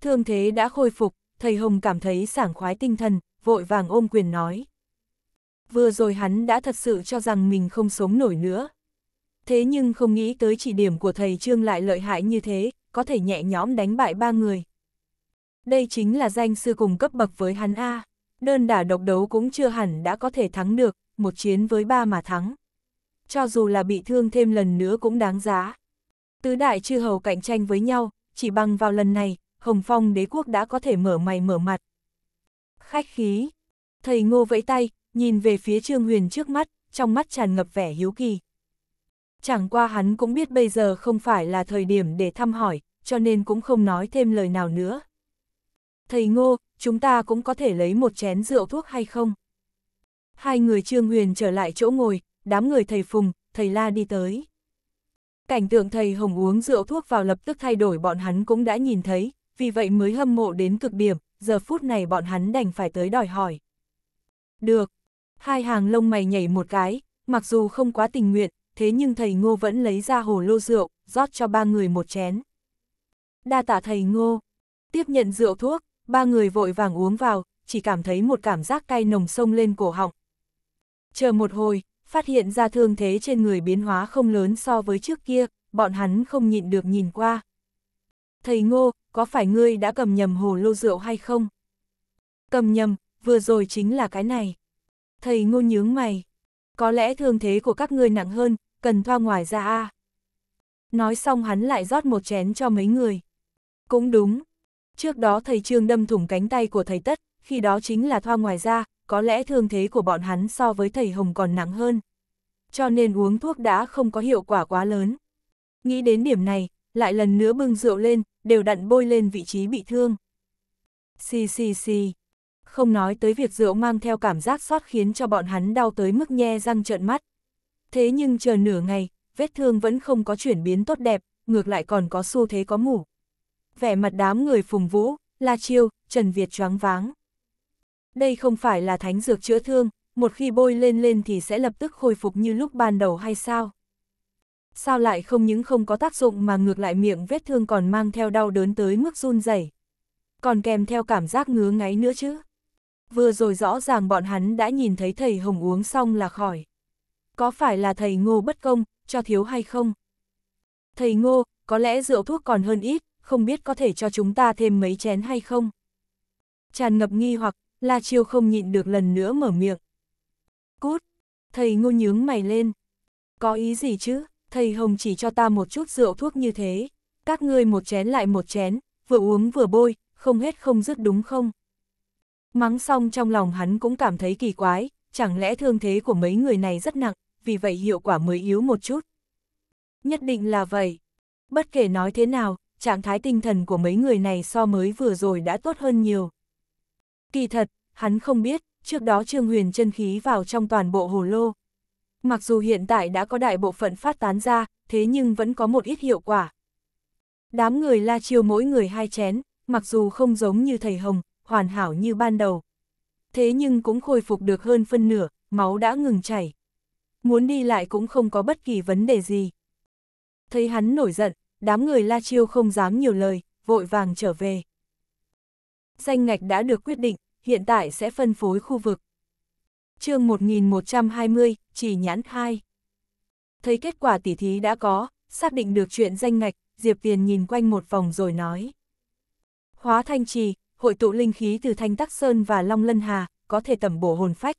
Thương thế đã khôi phục, thầy Hồng cảm thấy sảng khoái tinh thần, vội vàng ôm quyền nói. Vừa rồi hắn đã thật sự cho rằng mình không sống nổi nữa. Thế nhưng không nghĩ tới chỉ điểm của thầy Trương lại lợi hại như thế, có thể nhẹ nhõm đánh bại ba người. Đây chính là danh sư cùng cấp bậc với hắn A. Đơn đả độc đấu cũng chưa hẳn đã có thể thắng được, một chiến với ba mà thắng. Cho dù là bị thương thêm lần nữa cũng đáng giá. Tứ đại chư hầu cạnh tranh với nhau, chỉ bằng vào lần này, Hồng Phong đế quốc đã có thể mở mày mở mặt. Khách khí. Thầy ngô vẫy tay, nhìn về phía Trương Huyền trước mắt, trong mắt tràn ngập vẻ hiếu kỳ. Chẳng qua hắn cũng biết bây giờ không phải là thời điểm để thăm hỏi, cho nên cũng không nói thêm lời nào nữa. Thầy Ngô, chúng ta cũng có thể lấy một chén rượu thuốc hay không? Hai người Trương Huyền trở lại chỗ ngồi, đám người thầy Phùng, thầy La đi tới. Cảnh tượng thầy Hồng uống rượu thuốc vào lập tức thay đổi bọn hắn cũng đã nhìn thấy, vì vậy mới hâm mộ đến cực điểm, giờ phút này bọn hắn đành phải tới đòi hỏi. Được. Hai hàng lông mày nhảy một cái, mặc dù không quá tình nguyện, thế nhưng thầy Ngô vẫn lấy ra hồ lô rượu, rót cho ba người một chén. Đa tạ thầy Ngô. Tiếp nhận rượu thuốc, ba người vội vàng uống vào, chỉ cảm thấy một cảm giác cay nồng sông lên cổ họng, Chờ một hồi, phát hiện ra thương thế trên người biến hóa không lớn so với trước kia, bọn hắn không nhịn được nhìn qua. Thầy Ngô, có phải ngươi đã cầm nhầm hồ lô rượu hay không? Cầm nhầm, vừa rồi chính là cái này. Thầy Ngô nhướng mày. Có lẽ thương thế của các ngươi nặng hơn, cần thoa ngoài ra a. Nói xong hắn lại rót một chén cho mấy người. Cũng đúng. Trước đó thầy Trương đâm thủng cánh tay của thầy Tất, khi đó chính là thoa ngoài da, có lẽ thương thế của bọn hắn so với thầy Hồng còn nặng hơn. Cho nên uống thuốc đã không có hiệu quả quá lớn. Nghĩ đến điểm này, lại lần nữa bưng rượu lên, đều đặn bôi lên vị trí bị thương. Xì xì xì. Không nói tới việc rượu mang theo cảm giác xót khiến cho bọn hắn đau tới mức nhe răng trợn mắt. Thế nhưng chờ nửa ngày, vết thương vẫn không có chuyển biến tốt đẹp, ngược lại còn có xu thế có mủ. Vẻ mặt đám người phùng vũ, La Chiêu, Trần Việt choáng váng. Đây không phải là thánh dược chữa thương, một khi bôi lên lên thì sẽ lập tức khôi phục như lúc ban đầu hay sao? Sao lại không những không có tác dụng mà ngược lại miệng vết thương còn mang theo đau đớn tới mức run rẩy, còn kèm theo cảm giác ngứa ngáy nữa chứ? Vừa rồi rõ ràng bọn hắn đã nhìn thấy thầy Hồng uống xong là khỏi. Có phải là thầy Ngô bất công, cho thiếu hay không? Thầy Ngô, có lẽ rượu thuốc còn hơn ít, không biết có thể cho chúng ta thêm mấy chén hay không? Tràn ngập nghi hoặc, La Chiêu không nhịn được lần nữa mở miệng. Cút! Thầy ngô nhướng mày lên. Có ý gì chứ, thầy Hồng chỉ cho ta một chút rượu thuốc như thế. Các ngươi một chén lại một chén, vừa uống vừa bôi, không hết không dứt đúng không? Mắng xong trong lòng hắn cũng cảm thấy kỳ quái, chẳng lẽ thương thế của mấy người này rất nặng, vì vậy hiệu quả mới yếu một chút. Nhất định là vậy. Bất kể nói thế nào, trạng thái tinh thần của mấy người này so mới vừa rồi đã tốt hơn nhiều. Kỳ thật, hắn không biết, trước đó Trương Huyền chân khí vào trong toàn bộ hồ lô. Mặc dù hiện tại đã có đại bộ phận phát tán ra, thế nhưng vẫn có một ít hiệu quả. Đám người la chiêu mỗi người hai chén, mặc dù không giống như thầy Hồng, hoàn hảo như ban đầu. Thế nhưng cũng khôi phục được hơn phân nửa, máu đã ngừng chảy. Muốn đi lại cũng không có bất kỳ vấn đề gì. Thấy hắn nổi giận, đám người la chiêu không dám nhiều lời, vội vàng trở về. Danh ngạch đã được quyết định, hiện tại sẽ phân phối khu vực. chương 1120, chỉ nhãn 2. Thấy kết quả tỉ thí đã có, xác định được chuyện danh ngạch, Diệp Tiền nhìn quanh một vòng rồi nói. Hóa thanh trì, hội tụ linh khí từ thanh tắc sơn và long lân hà, có thể tẩm bổ hồn phách.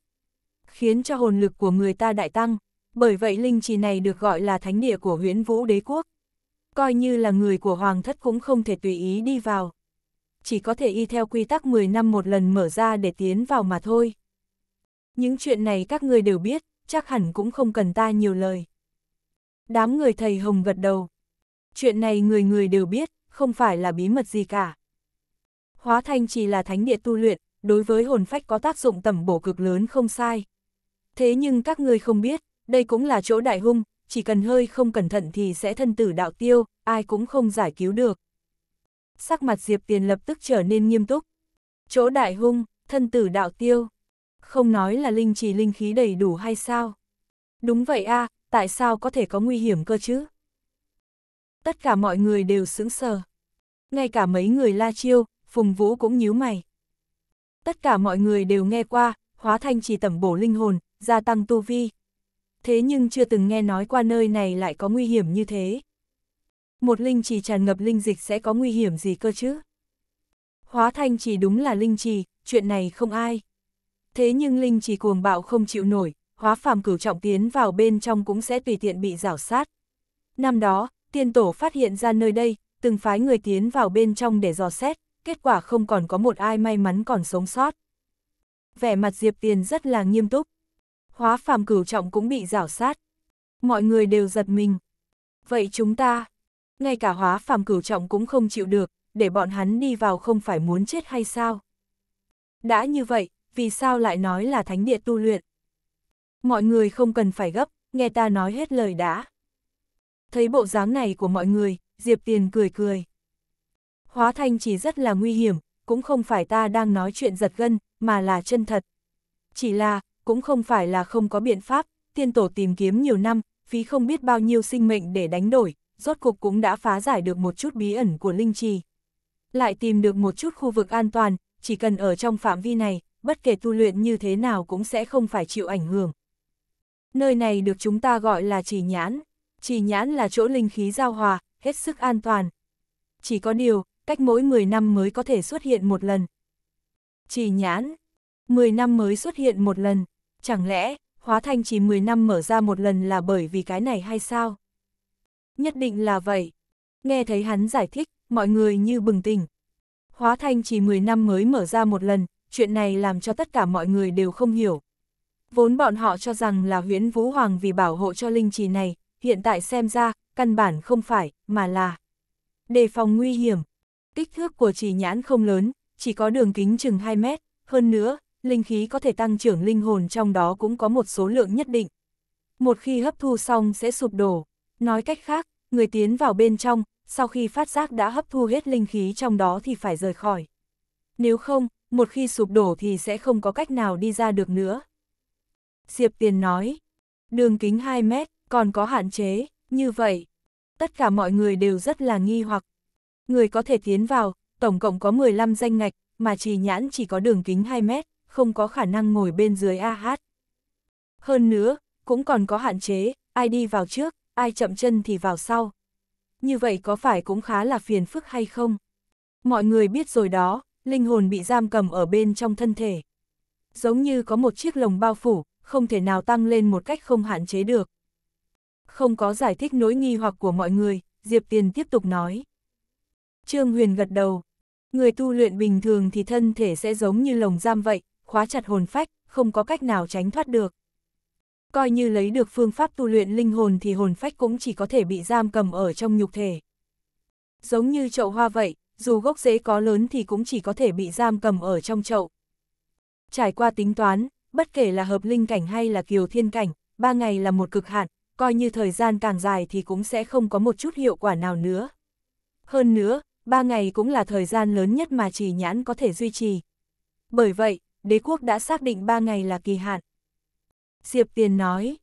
Khiến cho hồn lực của người ta đại tăng, bởi vậy linh trì này được gọi là thánh địa của huyễn vũ đế quốc. Coi như là người của hoàng thất cũng không thể tùy ý đi vào chỉ có thể y theo quy tắc 10 năm một lần mở ra để tiến vào mà thôi. Những chuyện này các người đều biết, chắc hẳn cũng không cần ta nhiều lời. Đám người thầy Hồng gật đầu. Chuyện này người người đều biết, không phải là bí mật gì cả. Hóa thành chỉ là thánh địa tu luyện, đối với hồn phách có tác dụng tầm bổ cực lớn không sai. Thế nhưng các người không biết, đây cũng là chỗ đại hung, chỉ cần hơi không cẩn thận thì sẽ thân tử đạo tiêu, ai cũng không giải cứu được sắc mặt Diệp Tiền lập tức trở nên nghiêm túc. Chỗ đại hung, thân tử đạo tiêu. Không nói là linh trì linh khí đầy đủ hay sao? Đúng vậy a, à, tại sao có thể có nguy hiểm cơ chứ? Tất cả mọi người đều sững sờ. Ngay cả mấy người La Chiêu, Phùng Vũ cũng nhíu mày. Tất cả mọi người đều nghe qua, hóa thanh chỉ tẩm bổ linh hồn, gia tăng tu vi. Thế nhưng chưa từng nghe nói qua nơi này lại có nguy hiểm như thế một linh trì tràn ngập linh dịch sẽ có nguy hiểm gì cơ chứ? Hóa thành chỉ đúng là linh trì, chuyện này không ai. Thế nhưng linh trì cuồng bạo không chịu nổi, hóa phàm cửu trọng tiến vào bên trong cũng sẽ tùy tiện bị rảo sát. Năm đó, tiên tổ phát hiện ra nơi đây, từng phái người tiến vào bên trong để dò xét, kết quả không còn có một ai may mắn còn sống sót. Vẻ mặt Diệp Tiền rất là nghiêm túc. Hóa phàm cửu trọng cũng bị rảo sát. Mọi người đều giật mình. Vậy chúng ta, ngay cả hóa phàm cửu trọng cũng không chịu được, để bọn hắn đi vào không phải muốn chết hay sao. Đã như vậy, vì sao lại nói là thánh địa tu luyện? Mọi người không cần phải gấp, nghe ta nói hết lời đã. Thấy bộ dáng này của mọi người, Diệp Tiền cười cười. Hóa thanh chỉ rất là nguy hiểm, cũng không phải ta đang nói chuyện giật gân, mà là chân thật. Chỉ là, cũng không phải là không có biện pháp, tiên tổ tìm kiếm nhiều năm, phí không biết bao nhiêu sinh mệnh để đánh đổi, rốt cục cũng đã phá giải được một chút bí ẩn của linh trì. Lại tìm được một chút khu vực an toàn, chỉ cần ở trong phạm vi này, bất kể tu luyện như thế nào cũng sẽ không phải chịu ảnh hưởng. Nơi này được chúng ta gọi là trì nhãn, trì nhãn là chỗ linh khí giao hòa, hết sức an toàn. Chỉ có điều, cách mỗi 10 năm mới có thể xuất hiện một lần. Trì nhãn, 10 năm mới xuất hiện một lần, chẳng lẽ, hóa thành chỉ 10 năm mở ra một lần là bởi vì cái này hay sao? nhất định là vậy. Nghe thấy hắn giải thích, mọi người như bừng tỉnh. Hóa thanh chỉ 10 năm mới mở ra một lần, chuyện này làm cho tất cả mọi người đều không hiểu. Vốn bọn họ cho rằng là huyễn Vũ Hoàng vì bảo hộ cho linh trì này, hiện tại xem ra, căn bản không phải, mà là đề phòng nguy hiểm. Kích thước của chỉ nhãn không lớn, chỉ có đường kính chừng 2 mét, hơn nữa, linh khí có thể tăng trưởng linh hồn trong đó cũng có một số lượng nhất định. Một khi hấp thu xong sẽ sụp đổ. Nói cách khác, người tiến vào bên trong, sau khi phát giác đã hấp thu hết linh khí trong đó thì phải rời khỏi. Nếu không, một khi sụp đổ thì sẽ không có cách nào đi ra được nữa. Diệp Tiền nói, đường kính 2 mét, còn có hạn chế, như vậy. Tất cả mọi người đều rất là nghi hoặc. Người có thể tiến vào, tổng cộng có 15 danh ngạch, mà trì nhãn chỉ có đường kính 2 mét, không có khả năng ngồi bên dưới AH. Hơn nữa, cũng còn có hạn chế, ai đi vào trước, ai chậm chân thì vào sau. Như vậy có phải cũng khá là phiền phức hay không? Mọi người biết rồi đó, linh hồn bị giam cầm ở bên trong thân thể. Giống như có một chiếc lồng bao phủ, không thể nào tăng lên một cách không hạn chế được. Không có giải thích nỗi nghi hoặc của mọi người, Diệp Tiền tiếp tục nói. Trương Huyền gật đầu. Người tu luyện bình thường thì thân thể sẽ giống như lồng giam vậy, khóa chặt hồn phách, không có cách nào tránh thoát được. Coi như lấy được phương pháp tu luyện linh hồn thì hồn phách cũng chỉ có thể bị giam cầm ở trong nhục thể. Giống như chậu hoa vậy, dù gốc rễ có lớn thì cũng chỉ có thể bị giam cầm ở trong chậu. Trải qua tính toán, bất kể là hợp linh cảnh hay là kiều thiên cảnh, ba ngày là một cực hạn, coi như thời gian càng dài thì cũng sẽ không có một chút hiệu quả nào nữa. Hơn nữa, ba ngày cũng là thời gian lớn nhất mà trì nhãn có thể duy trì. Bởi vậy, đế quốc đã xác định ba ngày là kỳ hạn. Diệp Tiền nói,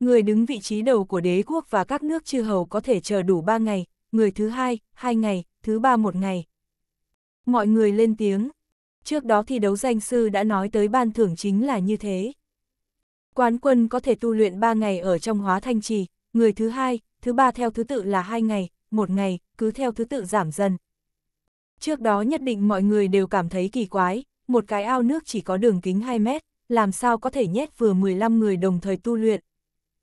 người đứng vị trí đầu của đế quốc và các nước chư hầu có thể chờ đủ 3 ngày, người thứ hai, 2 ngày, thứ ba một ngày. Mọi người lên tiếng. Trước đó thi đấu danh sư đã nói tới ban thưởng chính là như thế. Quán quân có thể tu luyện 3 ngày ở trong hóa thanh trì, người thứ hai, thứ ba theo thứ tự là 2 ngày, một ngày, cứ theo thứ tự giảm dần. Trước đó nhất định mọi người đều cảm thấy kỳ quái, một cái ao nước chỉ có đường kính 2 mét, làm sao có thể nhét vừa 15 người đồng thời tu luyện.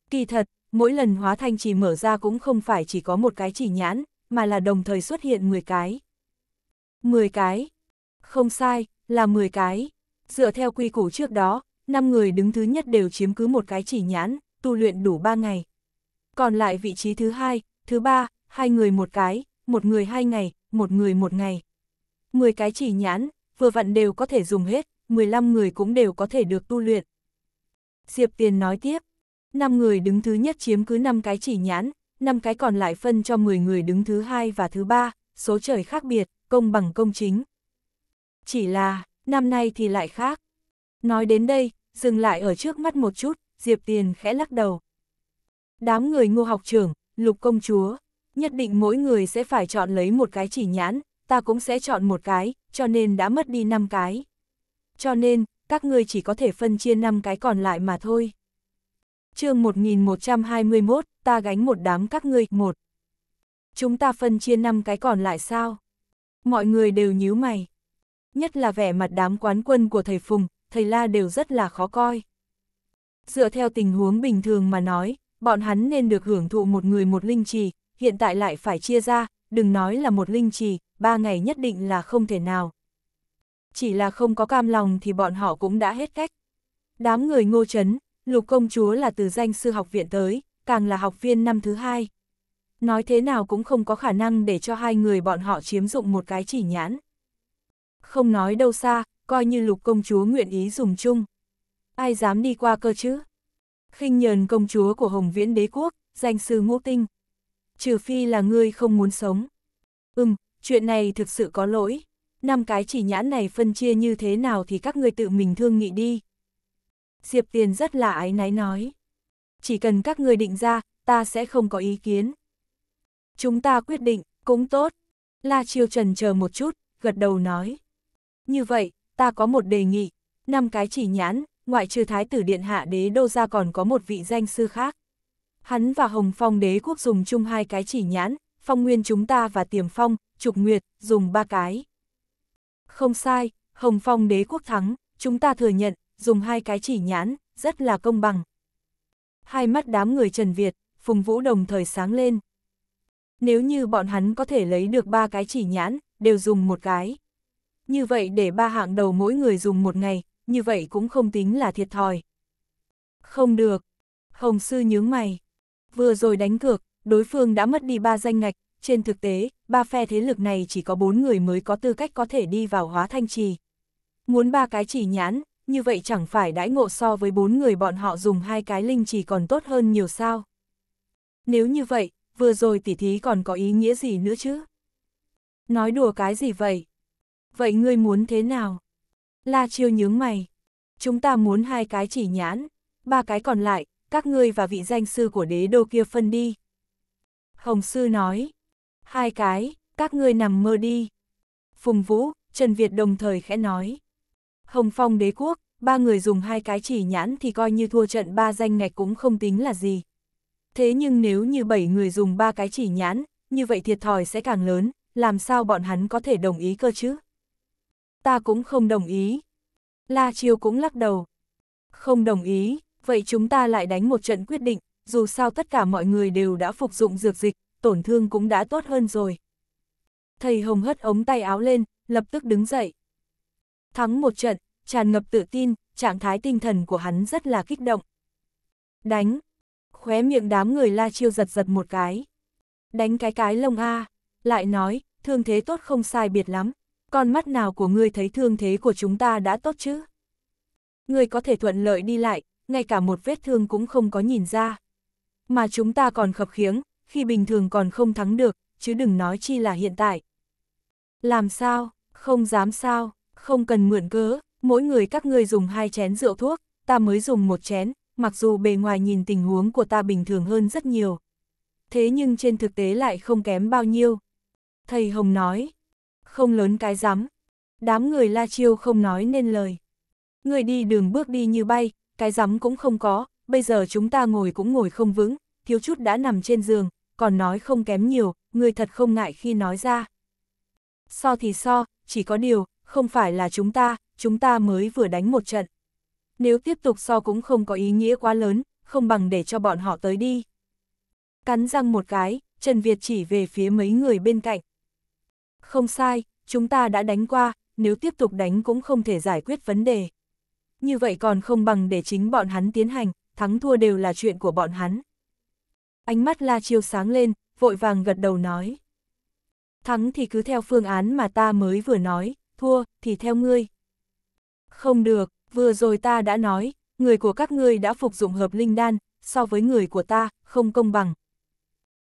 Kỳ thật, mỗi lần hóa thanh chỉ mở ra cũng không phải chỉ có một cái chỉ nhãn, mà là đồng thời xuất hiện 10 cái. 10 cái. Không sai, là 10 cái. Dựa theo quy củ trước đó, 5 người đứng thứ nhất đều chiếm cứ một cái chỉ nhãn, tu luyện đủ 3 ngày. Còn lại vị trí thứ hai, thứ ba, hai người một cái, một người hai ngày, một người một ngày. 10 cái chỉ nhãn, vừa vặn đều có thể dùng hết, 15 người cũng đều có thể được tu luyện. Diệp Tiền nói tiếp, 5 người đứng thứ nhất chiếm cứ 5 cái chỉ nhãn, 5 cái còn lại phân cho 10 người đứng thứ hai và thứ ba, số trời khác biệt, công bằng công chính. Chỉ là, năm nay thì lại khác. Nói đến đây, dừng lại ở trước mắt một chút, Diệp Tiền khẽ lắc đầu. Đám người ngô học trưởng, lục công chúa, nhất định mỗi người sẽ phải chọn lấy một cái chỉ nhãn, ta cũng sẽ chọn một cái, cho nên đã mất đi 5 cái cho nên, các ngươi chỉ có thể phân chia năm cái còn lại mà thôi. chương 1121, ta gánh một đám các ngươi một. Chúng ta phân chia năm cái còn lại sao? Mọi người đều nhíu mày. Nhất là vẻ mặt đám quán quân của thầy Phùng, thầy La đều rất là khó coi. Dựa theo tình huống bình thường mà nói, bọn hắn nên được hưởng thụ một người một linh trì, hiện tại lại phải chia ra, đừng nói là một linh trì, ba ngày nhất định là không thể nào, chỉ là không có cam lòng thì bọn họ cũng đã hết cách. Đám người ngô chấn, lục công chúa là từ danh sư học viện tới, càng là học viên năm thứ hai. Nói thế nào cũng không có khả năng để cho hai người bọn họ chiếm dụng một cái chỉ nhãn. Không nói đâu xa, coi như lục công chúa nguyện ý dùng chung. Ai dám đi qua cơ chứ? khinh nhờn công chúa của Hồng Viễn đế quốc, danh sư ngũ tinh. Trừ phi là ngươi không muốn sống. Ừm, chuyện này thực sự có lỗi, năm cái chỉ nhãn này phân chia như thế nào thì các người tự mình thương nghị đi. Diệp Tiền rất là ái náy nói. Chỉ cần các người định ra, ta sẽ không có ý kiến. Chúng ta quyết định, cũng tốt. La Chiêu Trần chờ một chút, gật đầu nói. Như vậy, ta có một đề nghị. Năm cái chỉ nhãn, ngoại trừ Thái tử Điện Hạ Đế Đô ra còn có một vị danh sư khác. Hắn và Hồng Phong Đế Quốc dùng chung hai cái chỉ nhãn, Phong Nguyên chúng ta và Tiềm Phong, Trục Nguyệt, dùng ba cái không sai, Hồng Phong đế quốc thắng, chúng ta thừa nhận, dùng hai cái chỉ nhãn, rất là công bằng. Hai mắt đám người Trần Việt, Phùng Vũ đồng thời sáng lên. Nếu như bọn hắn có thể lấy được ba cái chỉ nhãn, đều dùng một cái. Như vậy để ba hạng đầu mỗi người dùng một ngày, như vậy cũng không tính là thiệt thòi. Không được. Hồng Sư nhướng mày. Vừa rồi đánh cược, đối phương đã mất đi ba danh ngạch, trên thực tế, ba phe thế lực này chỉ có bốn người mới có tư cách có thể đi vào hóa thanh trì. Muốn ba cái trì nhãn, như vậy chẳng phải đãi ngộ so với bốn người bọn họ dùng hai cái linh trì còn tốt hơn nhiều sao. Nếu như vậy, vừa rồi tỉ thí còn có ý nghĩa gì nữa chứ? Nói đùa cái gì vậy? Vậy ngươi muốn thế nào? La chiêu nhướng mày. Chúng ta muốn hai cái chỉ nhãn, ba cái còn lại, các ngươi và vị danh sư của đế đô kia phân đi. Hồng sư nói, Hai cái, các ngươi nằm mơ đi. Phùng Vũ, Trần Việt đồng thời khẽ nói. Hồng Phong đế quốc, ba người dùng hai cái chỉ nhãn thì coi như thua trận ba danh ngạch cũng không tính là gì. Thế nhưng nếu như bảy người dùng ba cái chỉ nhãn, như vậy thiệt thòi sẽ càng lớn, làm sao bọn hắn có thể đồng ý cơ chứ? Ta cũng không đồng ý. La Chiêu cũng lắc đầu. Không đồng ý, vậy chúng ta lại đánh một trận quyết định, dù sao tất cả mọi người đều đã phục dụng dược dịch, tổn thương cũng đã tốt hơn rồi. Thầy Hồng hất ống tay áo lên, lập tức đứng dậy. Thắng một trận, tràn ngập tự tin, trạng thái tinh thần của hắn rất là kích động. Đánh! Khóe miệng đám người la chiêu giật giật một cái. Đánh cái cái lông A, lại nói, thương thế tốt không sai biệt lắm. Con mắt nào của ngươi thấy thương thế của chúng ta đã tốt chứ? Ngươi có thể thuận lợi đi lại, ngay cả một vết thương cũng không có nhìn ra. Mà chúng ta còn khập khiếng, khi bình thường còn không thắng được, chứ đừng nói chi là hiện tại. Làm sao, không dám sao, không cần mượn cớ, mỗi người các ngươi dùng hai chén rượu thuốc, ta mới dùng một chén, mặc dù bề ngoài nhìn tình huống của ta bình thường hơn rất nhiều. Thế nhưng trên thực tế lại không kém bao nhiêu. Thầy Hồng nói, không lớn cái dám. Đám người La Chiêu không nói nên lời. Người đi đường bước đi như bay, cái rắm cũng không có, bây giờ chúng ta ngồi cũng ngồi không vững, thiếu chút đã nằm trên giường, còn nói không kém nhiều, người thật không ngại khi nói ra. So thì so, chỉ có điều, không phải là chúng ta, chúng ta mới vừa đánh một trận. Nếu tiếp tục so cũng không có ý nghĩa quá lớn, không bằng để cho bọn họ tới đi. Cắn răng một cái, Trần Việt chỉ về phía mấy người bên cạnh. Không sai, chúng ta đã đánh qua, nếu tiếp tục đánh cũng không thể giải quyết vấn đề. Như vậy còn không bằng để chính bọn hắn tiến hành, thắng thua đều là chuyện của bọn hắn. Ánh mắt La Chiêu sáng lên, vội vàng gật đầu nói. Thắng thì cứ theo phương án mà ta mới vừa nói, thua thì theo ngươi. Không được, vừa rồi ta đã nói, người của các ngươi đã phục dụng hợp linh đan, so với người của ta, không công bằng.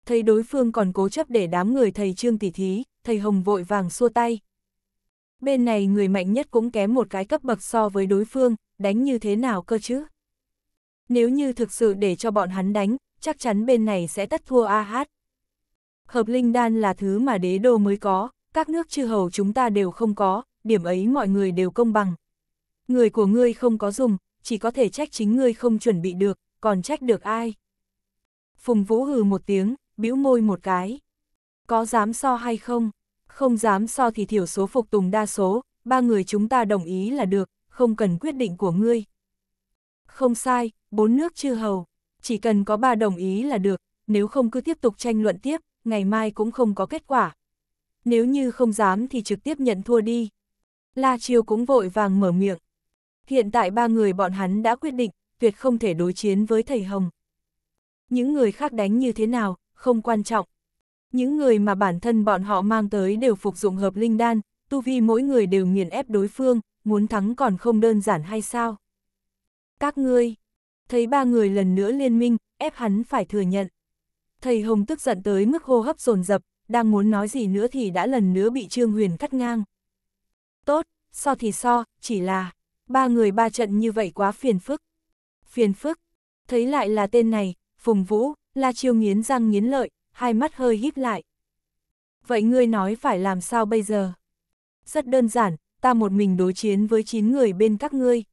Thấy đối phương còn cố chấp để đám người thầy Trương tỷ thí, thầy Hồng vội vàng xua tay. Bên này người mạnh nhất cũng kém một cái cấp bậc so với đối phương, đánh như thế nào cơ chứ? Nếu như thực sự để cho bọn hắn đánh, chắc chắn bên này sẽ tất thua A Hát. Hợp linh đan là thứ mà đế đô mới có, các nước chư hầu chúng ta đều không có, điểm ấy mọi người đều công bằng. Người của ngươi không có dùng, chỉ có thể trách chính ngươi không chuẩn bị được, còn trách được ai. Phùng Vũ hừ một tiếng, bĩu môi một cái. Có dám so hay không? Không dám so thì thiểu số phục tùng đa số, ba người chúng ta đồng ý là được, không cần quyết định của ngươi. Không sai, bốn nước chư hầu chỉ cần có ba đồng ý là được, nếu không cứ tiếp tục tranh luận tiếp, ngày mai cũng không có kết quả. Nếu như không dám thì trực tiếp nhận thua đi. La Chiêu cũng vội vàng mở miệng. Hiện tại ba người bọn hắn đã quyết định, tuyệt không thể đối chiến với thầy Hồng. Những người khác đánh như thế nào, không quan trọng. Những người mà bản thân bọn họ mang tới đều phục dụng hợp linh đan, tu vi mỗi người đều nghiền ép đối phương, muốn thắng còn không đơn giản hay sao? Các ngươi, thấy ba người lần nữa liên minh, ép hắn phải thừa nhận. Thầy Hồng tức giận tới mức hô hấp dồn dập đang muốn nói gì nữa thì đã lần nữa bị Trương Huyền cắt ngang. Tốt, so thì so, chỉ là, ba người ba trận như vậy quá phiền phức. Phiền phức, thấy lại là tên này, Phùng Vũ, La Chiêu nghiến răng nghiến lợi, hai mắt hơi híp lại. Vậy ngươi nói phải làm sao bây giờ? Rất đơn giản, ta một mình đối chiến với 9 người bên các ngươi.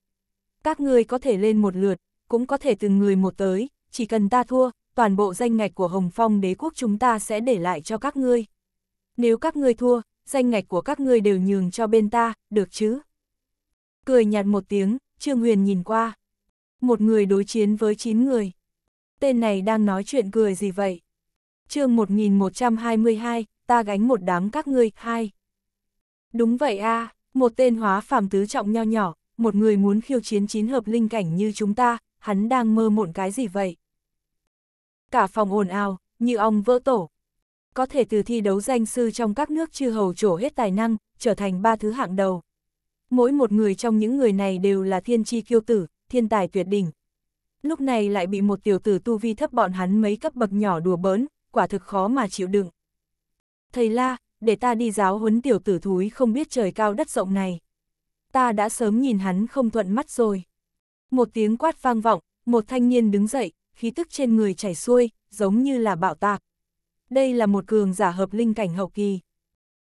Các ngươi có thể lên một lượt, cũng có thể từng người một tới, chỉ cần ta thua, toàn bộ danh ngạch của Hồng Phong đế quốc chúng ta sẽ để lại cho các ngươi. Nếu các ngươi thua, danh ngạch của các ngươi đều nhường cho bên ta, được chứ? Cười nhạt một tiếng, Trương Huyền nhìn qua. Một người đối chiến với 9 người. Tên này đang nói chuyện cười gì vậy? chương 1122, ta gánh một đám các ngươi, hai. Đúng vậy a à, một tên hóa phàm tứ trọng nho nhỏ, một người muốn khiêu chiến chín hợp linh cảnh như chúng ta, hắn đang mơ muộn cái gì vậy? Cả phòng ồn ào, như ong vỡ tổ. Có thể từ thi đấu danh sư trong các nước chư hầu trổ hết tài năng, trở thành ba thứ hạng đầu. Mỗi một người trong những người này đều là thiên chi kiêu tử, thiên tài tuyệt đỉnh. Lúc này lại bị một tiểu tử tu vi thấp bọn hắn mấy cấp bậc nhỏ đùa bỡn, quả thực khó mà chịu đựng. Thầy La, để ta đi giáo huấn tiểu tử thúi không biết trời cao đất rộng này. Ta đã sớm nhìn hắn không thuận mắt rồi. Một tiếng quát vang vọng, một thanh niên đứng dậy, khí tức trên người chảy xuôi, giống như là bạo tạc. Đây là một cường giả hợp linh cảnh hậu kỳ.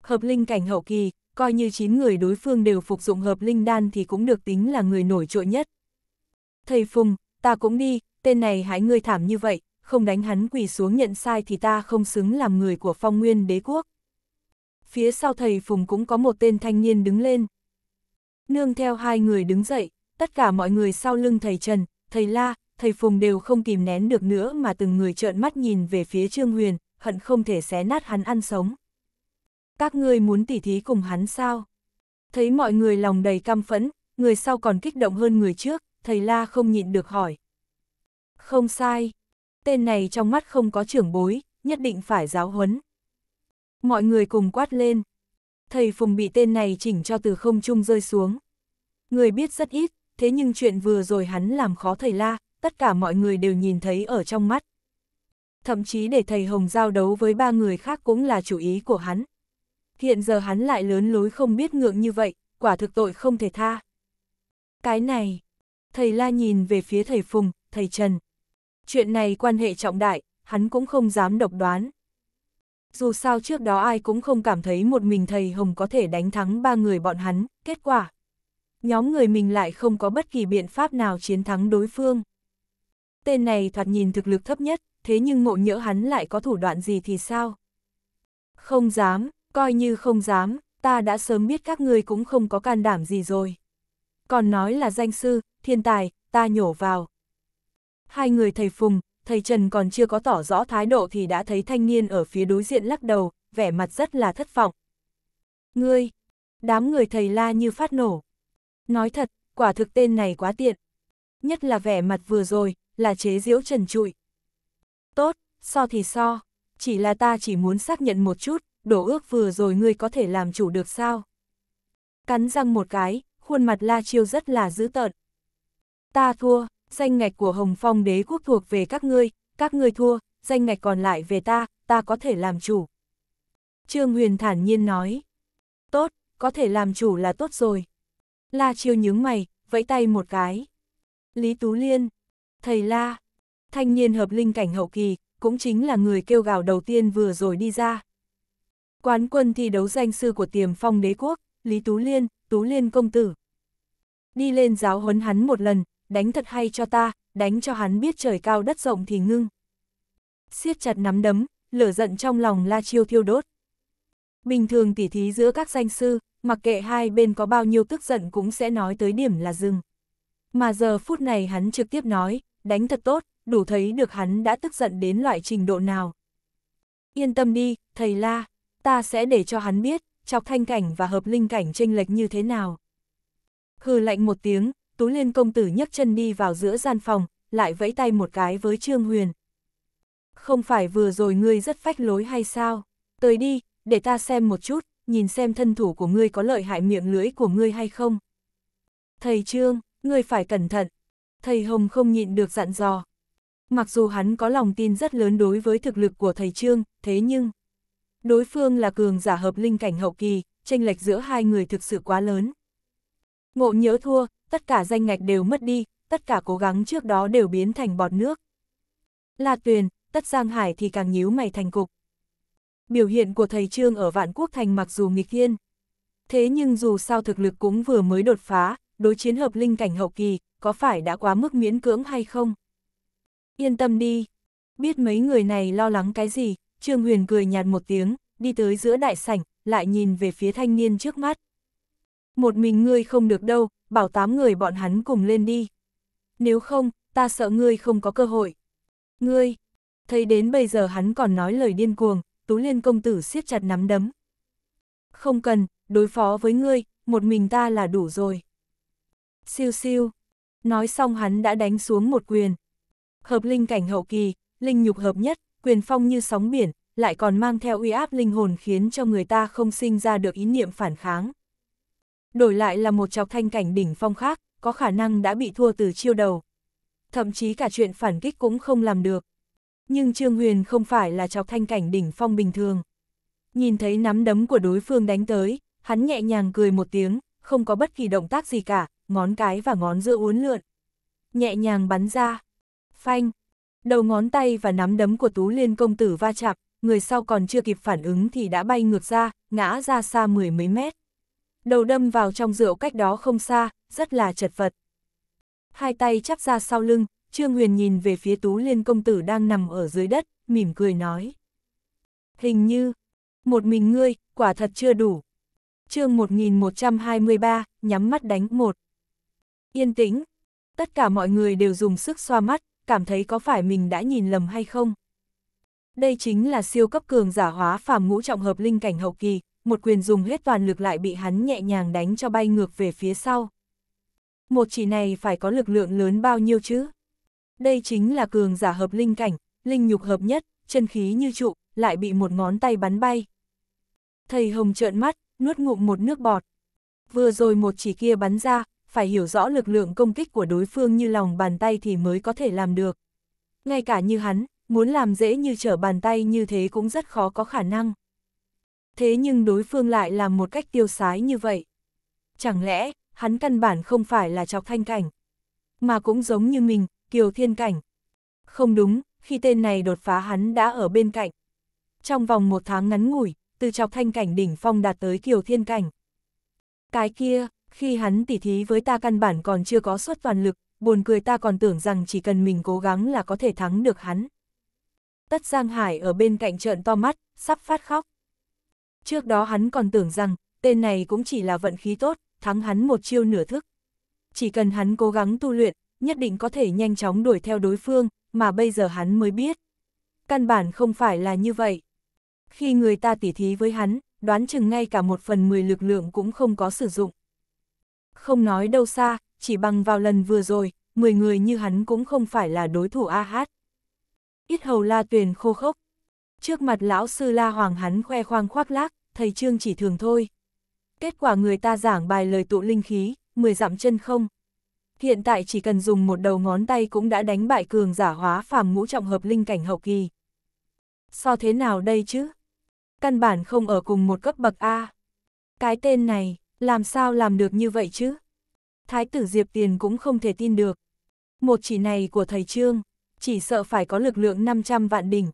Hợp linh cảnh hậu kỳ, coi như 9 người đối phương đều phục dụng hợp linh đan thì cũng được tính là người nổi trội nhất. Thầy Phùng, ta cũng đi, tên này hãy ngươi thảm như vậy, không đánh hắn quỳ xuống nhận sai thì ta không xứng làm người của phong nguyên đế quốc. Phía sau thầy Phùng cũng có một tên thanh niên đứng lên. Nương theo hai người đứng dậy, tất cả mọi người sau lưng thầy Trần, thầy La, thầy Phùng đều không kìm nén được nữa mà từng người trợn mắt nhìn về phía Trương Huyền, hận không thể xé nát hắn ăn sống. Các ngươi muốn tỉ thí cùng hắn sao? Thấy mọi người lòng đầy căm phẫn, người sau còn kích động hơn người trước, thầy La không nhịn được hỏi. Không sai, tên này trong mắt không có trưởng bối, nhất định phải giáo huấn. Mọi người cùng quát lên. Thầy Phùng bị tên này chỉnh cho từ không trung rơi xuống. Người biết rất ít, thế nhưng chuyện vừa rồi hắn làm khó thầy La, tất cả mọi người đều nhìn thấy ở trong mắt. Thậm chí để thầy Hồng giao đấu với ba người khác cũng là chủ ý của hắn. Hiện giờ hắn lại lớn lối không biết ngượng như vậy, quả thực tội không thể tha. Cái này, thầy La nhìn về phía thầy Phùng, thầy Trần. Chuyện này quan hệ trọng đại, hắn cũng không dám độc đoán. Dù sao trước đó ai cũng không cảm thấy một mình thầy Hồng có thể đánh thắng ba người bọn hắn, kết quả nhóm người mình lại không có bất kỳ biện pháp nào chiến thắng đối phương. Tên này thoạt nhìn thực lực thấp nhất, thế nhưng ngộ nhỡ hắn lại có thủ đoạn gì thì sao? Không dám, coi như không dám, ta đã sớm biết các ngươi cũng không có can đảm gì rồi. Còn nói là danh sư, thiên tài, ta nhổ vào. Hai người thầy Phùng, thầy Trần còn chưa có tỏ rõ thái độ thì đã thấy thanh niên ở phía đối diện lắc đầu, vẻ mặt rất là thất vọng. Ngươi, đám người thầy la như phát nổ. Nói thật, quả thực tên này quá tiện. Nhất là vẻ mặt vừa rồi, là chế diễu trần trụi. Tốt, so thì so, chỉ là ta chỉ muốn xác nhận một chút, đổ ước vừa rồi ngươi có thể làm chủ được sao? Cắn răng một cái, khuôn mặt La Chiêu rất là dữ tợn. Ta thua, danh ngạch của Hồng Phong đế quốc thuộc về các ngươi, các ngươi thua, danh ngạch còn lại về ta, ta có thể làm chủ. Trương Huyền thản nhiên nói. Tốt, có thể làm chủ là tốt rồi. La chiêu nhướng mày, vẫy tay một cái. Lý Tú Liên, thầy La, thanh niên hợp linh cảnh hậu kỳ, cũng chính là người kêu gào đầu tiên vừa rồi đi ra. Quán quân thi đấu danh sư của tiềm phong đế quốc, Lý Tú Liên, Tú Liên công tử. Đi lên giáo huấn hắn một lần, đánh thật hay cho ta, đánh cho hắn biết trời cao đất rộng thì ngưng. siết chặt nắm đấm, lửa giận trong lòng La Chiêu thiêu đốt. Bình thường tỉ thí giữa các danh sư, mặc kệ hai bên có bao nhiêu tức giận cũng sẽ nói tới điểm là dừng. Mà giờ phút này hắn trực tiếp nói, đánh thật tốt, đủ thấy được hắn đã tức giận đến loại trình độ nào. Yên tâm đi, thầy La, ta sẽ để cho hắn biết, chọc thanh cảnh và hợp linh cảnh tranh lệch như thế nào. Hừ lạnh một tiếng, Tú Liên công tử nhấc chân đi vào giữa gian phòng, lại vẫy tay một cái với Trương Huyền. Không phải vừa rồi ngươi rất phách lối hay sao? Tới đi, để ta xem một chút, nhìn xem thân thủ của ngươi có lợi hại miệng lưỡi của ngươi hay không. Thầy Trương, ngươi phải cẩn thận. Thầy Hồng không nhịn được dặn dò. Mặc dù hắn có lòng tin rất lớn đối với thực lực của thầy Trương, thế nhưng... Đối phương là cường giả hợp linh cảnh hậu kỳ, tranh lệch giữa hai người thực sự quá lớn. Ngộ nhớ thua, tất cả danh ngạch đều mất đi, tất cả cố gắng trước đó đều biến thành bọt nước. La Tuyền, Tất Giang Hải thì càng nhíu mày thành cục. Biểu hiện của thầy Trương ở Vạn Quốc Thành mặc dù nghịch thiên, thế nhưng dù sao thực lực cũng vừa mới đột phá, đối chiến hợp linh cảnh hậu kỳ, có phải đã quá mức miễn cưỡng hay không? Yên tâm đi, biết mấy người này lo lắng cái gì, Trương Huyền cười nhạt một tiếng, đi tới giữa đại sảnh, lại nhìn về phía thanh niên trước mắt. Một mình ngươi không được đâu, bảo tám người bọn hắn cùng lên đi. Nếu không, ta sợ ngươi không có cơ hội. Ngươi, thấy đến bây giờ hắn còn nói lời điên cuồng, Tú Liên công tử siết chặt nắm đấm. Không cần, đối phó với ngươi, một mình ta là đủ rồi. Siêu siêu. Nói xong hắn đã đánh xuống một quyền. Hợp linh cảnh hậu kỳ, linh nhục hợp nhất, quyền phong như sóng biển, lại còn mang theo uy áp linh hồn khiến cho người ta không sinh ra được ý niệm phản kháng. Đổi lại là một chọc thanh cảnh đỉnh phong khác, có khả năng đã bị thua từ chiêu đầu. Thậm chí cả chuyện phản kích cũng không làm được. Nhưng Trương Huyền không phải là chọc thanh cảnh đỉnh phong bình thường. Nhìn thấy nắm đấm của đối phương đánh tới, hắn nhẹ nhàng cười một tiếng, không có bất kỳ động tác gì cả, ngón cái và ngón giữa uốn lượn. Nhẹ nhàng bắn ra. Phanh. Đầu ngón tay và nắm đấm của Tú Liên công tử va chạm, người sau còn chưa kịp phản ứng thì đã bay ngược ra, ngã ra xa mười mấy mét. Đầu đâm vào trong rượu cách đó không xa, rất là chật vật. Hai tay chắp ra sau lưng, Trương Huyền nhìn về phía Tú Liên công tử đang nằm ở dưới đất, mỉm cười nói. Hình như, một mình ngươi, quả thật chưa đủ. chương 1123, nhắm mắt đánh một. Yên tĩnh, tất cả mọi người đều dùng sức xoa mắt, cảm thấy có phải mình đã nhìn lầm hay không. Đây chính là siêu cấp cường giả hóa phàm ngũ trọng hợp linh cảnh hậu kỳ, một quyền dùng hết toàn lực lại bị hắn nhẹ nhàng đánh cho bay ngược về phía sau. Một chỉ này phải có lực lượng lớn bao nhiêu chứ? Đây chính là cường giả hợp linh cảnh, linh nhục hợp nhất, chân khí như trụ, lại bị một ngón tay bắn bay. Thầy Hồng trợn mắt, nuốt ngụm một nước bọt. Vừa rồi một chỉ kia bắn ra, phải hiểu rõ lực lượng công kích của đối phương như lòng bàn tay thì mới có thể làm được. Ngay cả như hắn, muốn làm dễ như trở bàn tay như thế cũng rất khó có khả năng. Thế nhưng đối phương lại làm một cách tiêu sái như vậy. Chẳng lẽ, hắn căn bản không phải là chọc thanh cảnh, mà cũng giống như mình, Kiều Thiên Cảnh. Không đúng, khi tên này đột phá hắn đã ở bên cạnh. Trong vòng một tháng ngắn ngủi, từ chọc thanh cảnh đỉnh phong đạt tới Kiều Thiên Cảnh. Cái kia, khi hắn tỉ thí với ta căn bản còn chưa có suất toàn lực, buồn cười ta còn tưởng rằng chỉ cần mình cố gắng là có thể thắng được hắn. Tất Giang Hải ở bên cạnh trợn to mắt, sắp phát khóc. Trước đó hắn còn tưởng rằng, tên này cũng chỉ là vận khí tốt, thắng hắn một chiêu nửa thức. Chỉ cần hắn cố gắng tu luyện, nhất định có thể nhanh chóng đuổi theo đối phương, mà bây giờ hắn mới biết. Căn bản không phải là như vậy. Khi người ta tỉ thí với hắn, đoán chừng ngay cả một phần mười lực lượng cũng không có sử dụng. Không nói đâu xa, chỉ bằng vào lần vừa rồi, 10 người như hắn cũng không phải là đối thủ A Hát. Ít hầu la tuyền khô khốc. Trước mặt lão sư la hoàng hắn khoe khoang khoác lác, thầy trương chỉ thường thôi. Kết quả người ta giảng bài lời tụ linh khí, 10 dặm chân không hiện tại chỉ cần dùng một đầu ngón tay cũng đã đánh bại cường giả hóa phàm ngũ trọng hợp linh cảnh hậu kỳ. Sao thế nào đây chứ? Căn bản không ở cùng một cấp bậc A. Cái tên này, làm sao làm được như vậy chứ? Thái tử Diệp Tiền cũng không thể tin được. Một chỉ này của thầy Trương, chỉ sợ phải có lực lượng 500 vạn đỉnh.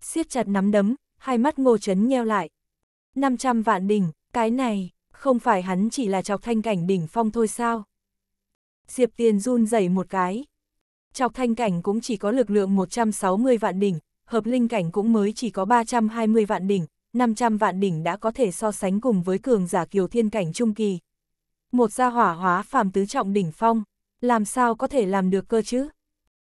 siết chặt nắm đấm, hai mắt ngô chấn nheo lại. 500 vạn đỉnh, cái này, không phải hắn chỉ là chọc thanh cảnh đỉnh phong thôi sao? Diệp Tiền run rẩy một cái. Chọc thanh cảnh cũng chỉ có lực lượng 160 vạn đỉnh, hợp linh cảnh cũng mới chỉ có 320 vạn đỉnh, 500 vạn đỉnh đã có thể so sánh cùng với cường giả kiều thiên cảnh trung kỳ. Một gia hỏa hóa phàm tứ trọng đỉnh phong, làm sao có thể làm được cơ chứ?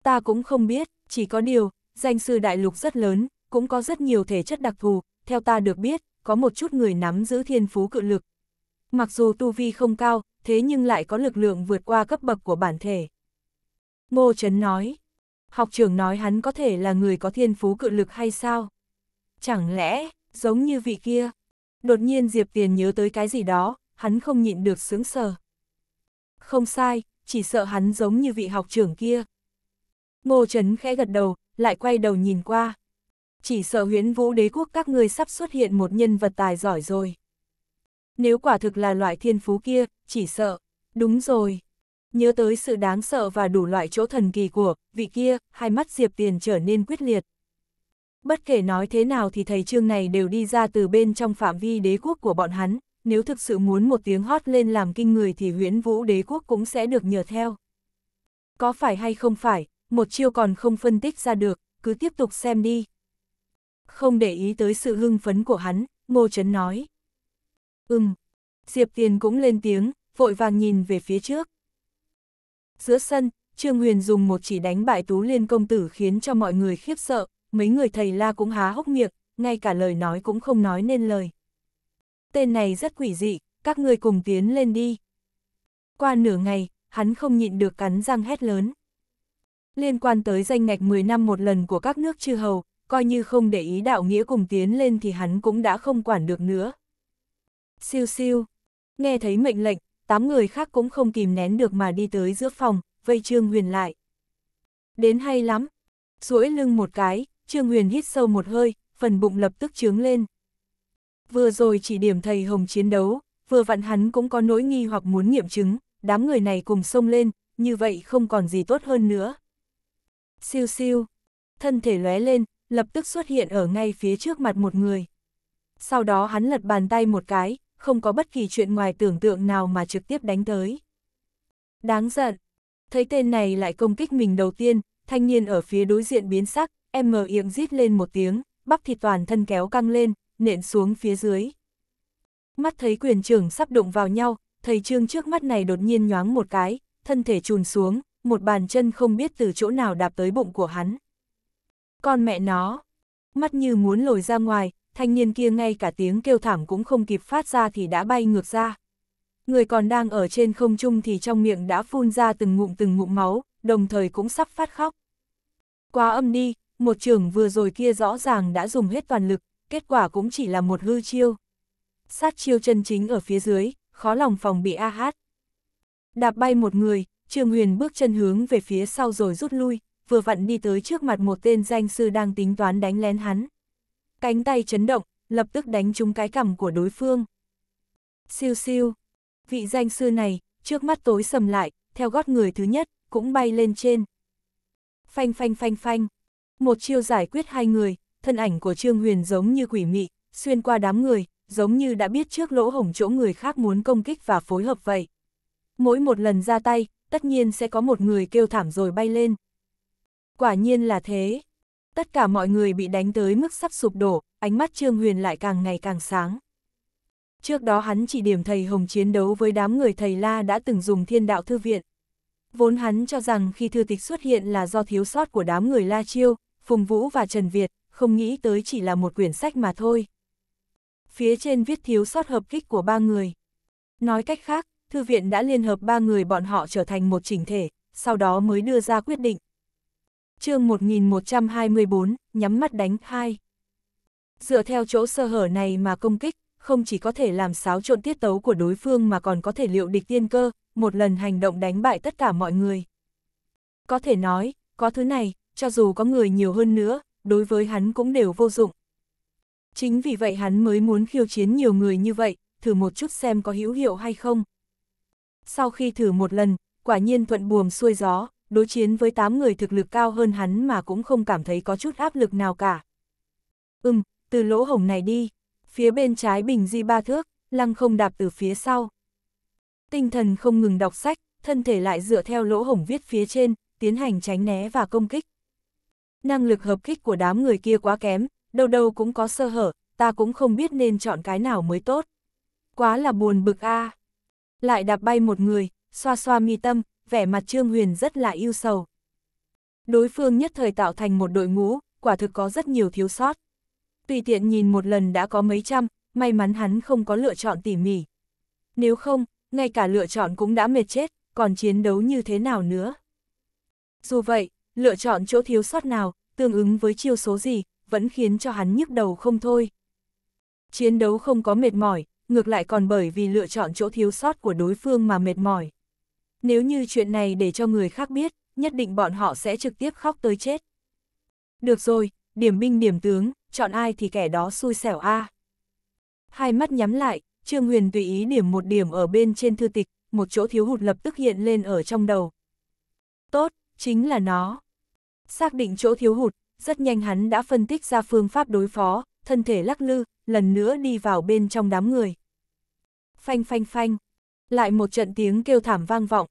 Ta cũng không biết, chỉ có điều, danh sư đại lục rất lớn, cũng có rất nhiều thể chất đặc thù, theo ta được biết, có một chút người nắm giữ thiên phú cự lực. Mặc dù tu vi không cao, thế nhưng lại có lực lượng vượt qua cấp bậc của bản thể. Ngô Trấn nói, học trưởng nói hắn có thể là người có thiên phú cự lực hay sao? Chẳng lẽ, giống như vị kia? Đột nhiên Diệp Tiền nhớ tới cái gì đó, hắn không nhịn được sướng sờ. Không sai, chỉ sợ hắn giống như vị học trưởng kia. Ngô Trấn khẽ gật đầu, lại quay đầu nhìn qua. Chỉ sợ huyến vũ đế quốc các ngươi sắp xuất hiện một nhân vật tài giỏi rồi. Nếu quả thực là loại thiên phú kia, chỉ sợ. Đúng rồi. Nhớ tới sự đáng sợ và đủ loại chỗ thần kỳ của vị kia, hai mắt Diệp Tiền trở nên quyết liệt. Bất kể nói thế nào thì thầy trương này đều đi ra từ bên trong phạm vi đế quốc của bọn hắn, nếu thực sự muốn một tiếng hót lên làm kinh người thì huyễn vũ đế quốc cũng sẽ được nhờ theo. Có phải hay không phải, một chiêu còn không phân tích ra được, cứ tiếp tục xem đi. Không để ý tới sự hưng phấn của hắn, Ngô Trấn nói. Ừm. Diệp Tiền cũng lên tiếng, vội vàng nhìn về phía trước. Giữa sân, Trương Huyền dùng một chỉ đánh bại Tú Liên công tử khiến cho mọi người khiếp sợ, mấy người thầy la cũng há hốc miệng, ngay cả lời nói cũng không nói nên lời. Tên này rất quỷ dị, các ngươi cùng tiến lên đi. Qua nửa ngày, hắn không nhịn được cắn răng hét lớn. Liên quan tới danh ngạch 10 năm một lần của các nước chư hầu, coi như không để ý đạo nghĩa cùng tiến lên thì hắn cũng đã không quản được nữa, siêu siêu. Nghe thấy mệnh lệnh, tám người khác cũng không kìm nén được mà đi tới giữa phòng, vây Trương Huyền lại. Đến hay lắm. duỗi lưng một cái, Trương Huyền hít sâu một hơi, phần bụng lập tức trướng lên. Vừa rồi chỉ điểm thầy Hồng chiến đấu, vừa vặn hắn cũng có nỗi nghi hoặc muốn nghiệm chứng, đám người này cùng xông lên, như vậy không còn gì tốt hơn nữa. Siêu siêu, thân thể lóe lên, lập tức xuất hiện ở ngay phía trước mặt một người. Sau đó hắn lật bàn tay một cái, không có bất kỳ chuyện ngoài tưởng tượng nào mà trực tiếp đánh tới. Đáng giận, thấy tên này lại công kích mình đầu tiên, thanh niên ở phía đối diện biến sắc, em mờ yệng rít lên một tiếng, bắp thịt toàn thân kéo căng lên, nện xuống phía dưới. Mắt thấy quyền trưởng sắp đụng vào nhau, thầy trương trước mắt này đột nhiên nhoáng một cái, thân thể trùn xuống, một bàn chân không biết từ chỗ nào đạp tới bụng của hắn. Con mẹ nó, mắt như muốn lồi ra ngoài, thanh niên kia ngay cả tiếng kêu thảm cũng không kịp phát ra thì đã bay ngược ra. Người còn đang ở trên không trung thì trong miệng đã phun ra từng ngụm từng ngụm máu, đồng thời cũng sắp phát khóc. Quá âm đi, một trường vừa rồi kia rõ ràng đã dùng hết toàn lực, kết quả cũng chỉ là một hư chiêu. Sát chiêu chân chính ở phía dưới, khó lòng phòng bị A hát. Đạp bay một người, Trương Huyền bước chân hướng về phía sau rồi rút lui, vừa vặn đi tới trước mặt một tên danh sư đang tính toán đánh lén hắn cánh tay chấn động, lập tức đánh trúng cái cằm của đối phương. Siêu siêu, vị danh sư này, trước mắt tối sầm lại, theo gót người thứ nhất, cũng bay lên trên. Phanh phanh phanh phanh, một chiêu giải quyết hai người, thân ảnh của Trương Huyền giống như quỷ mị, xuyên qua đám người, giống như đã biết trước lỗ hổng chỗ người khác muốn công kích và phối hợp vậy. Mỗi một lần ra tay, tất nhiên sẽ có một người kêu thảm rồi bay lên. Quả nhiên là thế. Tất cả mọi người bị đánh tới mức sắp sụp đổ, ánh mắt Trương Huyền lại càng ngày càng sáng. Trước đó hắn chỉ điểm thầy Hồng chiến đấu với đám người thầy La đã từng dùng thiên đạo thư viện. Vốn hắn cho rằng khi thư tịch xuất hiện là do thiếu sót của đám người La Chiêu, Phùng Vũ và Trần Việt, không nghĩ tới chỉ là một quyển sách mà thôi. Phía trên viết thiếu sót hợp kích của ba người. Nói cách khác, thư viện đã liên hợp ba người bọn họ trở thành một chỉnh thể, sau đó mới đưa ra quyết định chương 1124, nhắm mắt đánh hai. Dựa theo chỗ sơ hở này mà công kích, không chỉ có thể làm xáo trộn tiết tấu của đối phương mà còn có thể liệu địch tiên cơ, một lần hành động đánh bại tất cả mọi người. Có thể nói, có thứ này, cho dù có người nhiều hơn nữa, đối với hắn cũng đều vô dụng. Chính vì vậy hắn mới muốn khiêu chiến nhiều người như vậy, thử một chút xem có hữu hiệu hay không. Sau khi thử một lần, quả nhiên thuận buồm xuôi gió, đối chiến với 8 người thực lực cao hơn hắn mà cũng không cảm thấy có chút áp lực nào cả. Ừm, từ lỗ hổng này đi, phía bên trái bình di ba thước, lăng không đạp từ phía sau. Tinh thần không ngừng đọc sách, thân thể lại dựa theo lỗ hổng viết phía trên, tiến hành tránh né và công kích. Năng lực hợp kích của đám người kia quá kém, đâu đâu cũng có sơ hở, ta cũng không biết nên chọn cái nào mới tốt. Quá là buồn bực a. À. Lại đạp bay một người, xoa xoa mi tâm, vẻ mặt Trương Huyền rất là yêu sầu. Đối phương nhất thời tạo thành một đội ngũ, quả thực có rất nhiều thiếu sót. Tùy tiện nhìn một lần đã có mấy trăm, may mắn hắn không có lựa chọn tỉ mỉ. Nếu không, ngay cả lựa chọn cũng đã mệt chết, còn chiến đấu như thế nào nữa. Dù vậy, lựa chọn chỗ thiếu sót nào, tương ứng với chiêu số gì, vẫn khiến cho hắn nhức đầu không thôi. Chiến đấu không có mệt mỏi, ngược lại còn bởi vì lựa chọn chỗ thiếu sót của đối phương mà mệt mỏi nếu như chuyện này để cho người khác biết, nhất định bọn họ sẽ trực tiếp khóc tới chết. Được rồi, điểm binh điểm tướng, chọn ai thì kẻ đó xui xẻo a. À. Hai mắt nhắm lại, Trương Huyền tùy ý điểm một điểm ở bên trên thư tịch, một chỗ thiếu hụt lập tức hiện lên ở trong đầu. Tốt, chính là nó. Xác định chỗ thiếu hụt, rất nhanh hắn đã phân tích ra phương pháp đối phó, thân thể lắc lư, lần nữa đi vào bên trong đám người. Phanh phanh phanh, lại một trận tiếng kêu thảm vang vọng,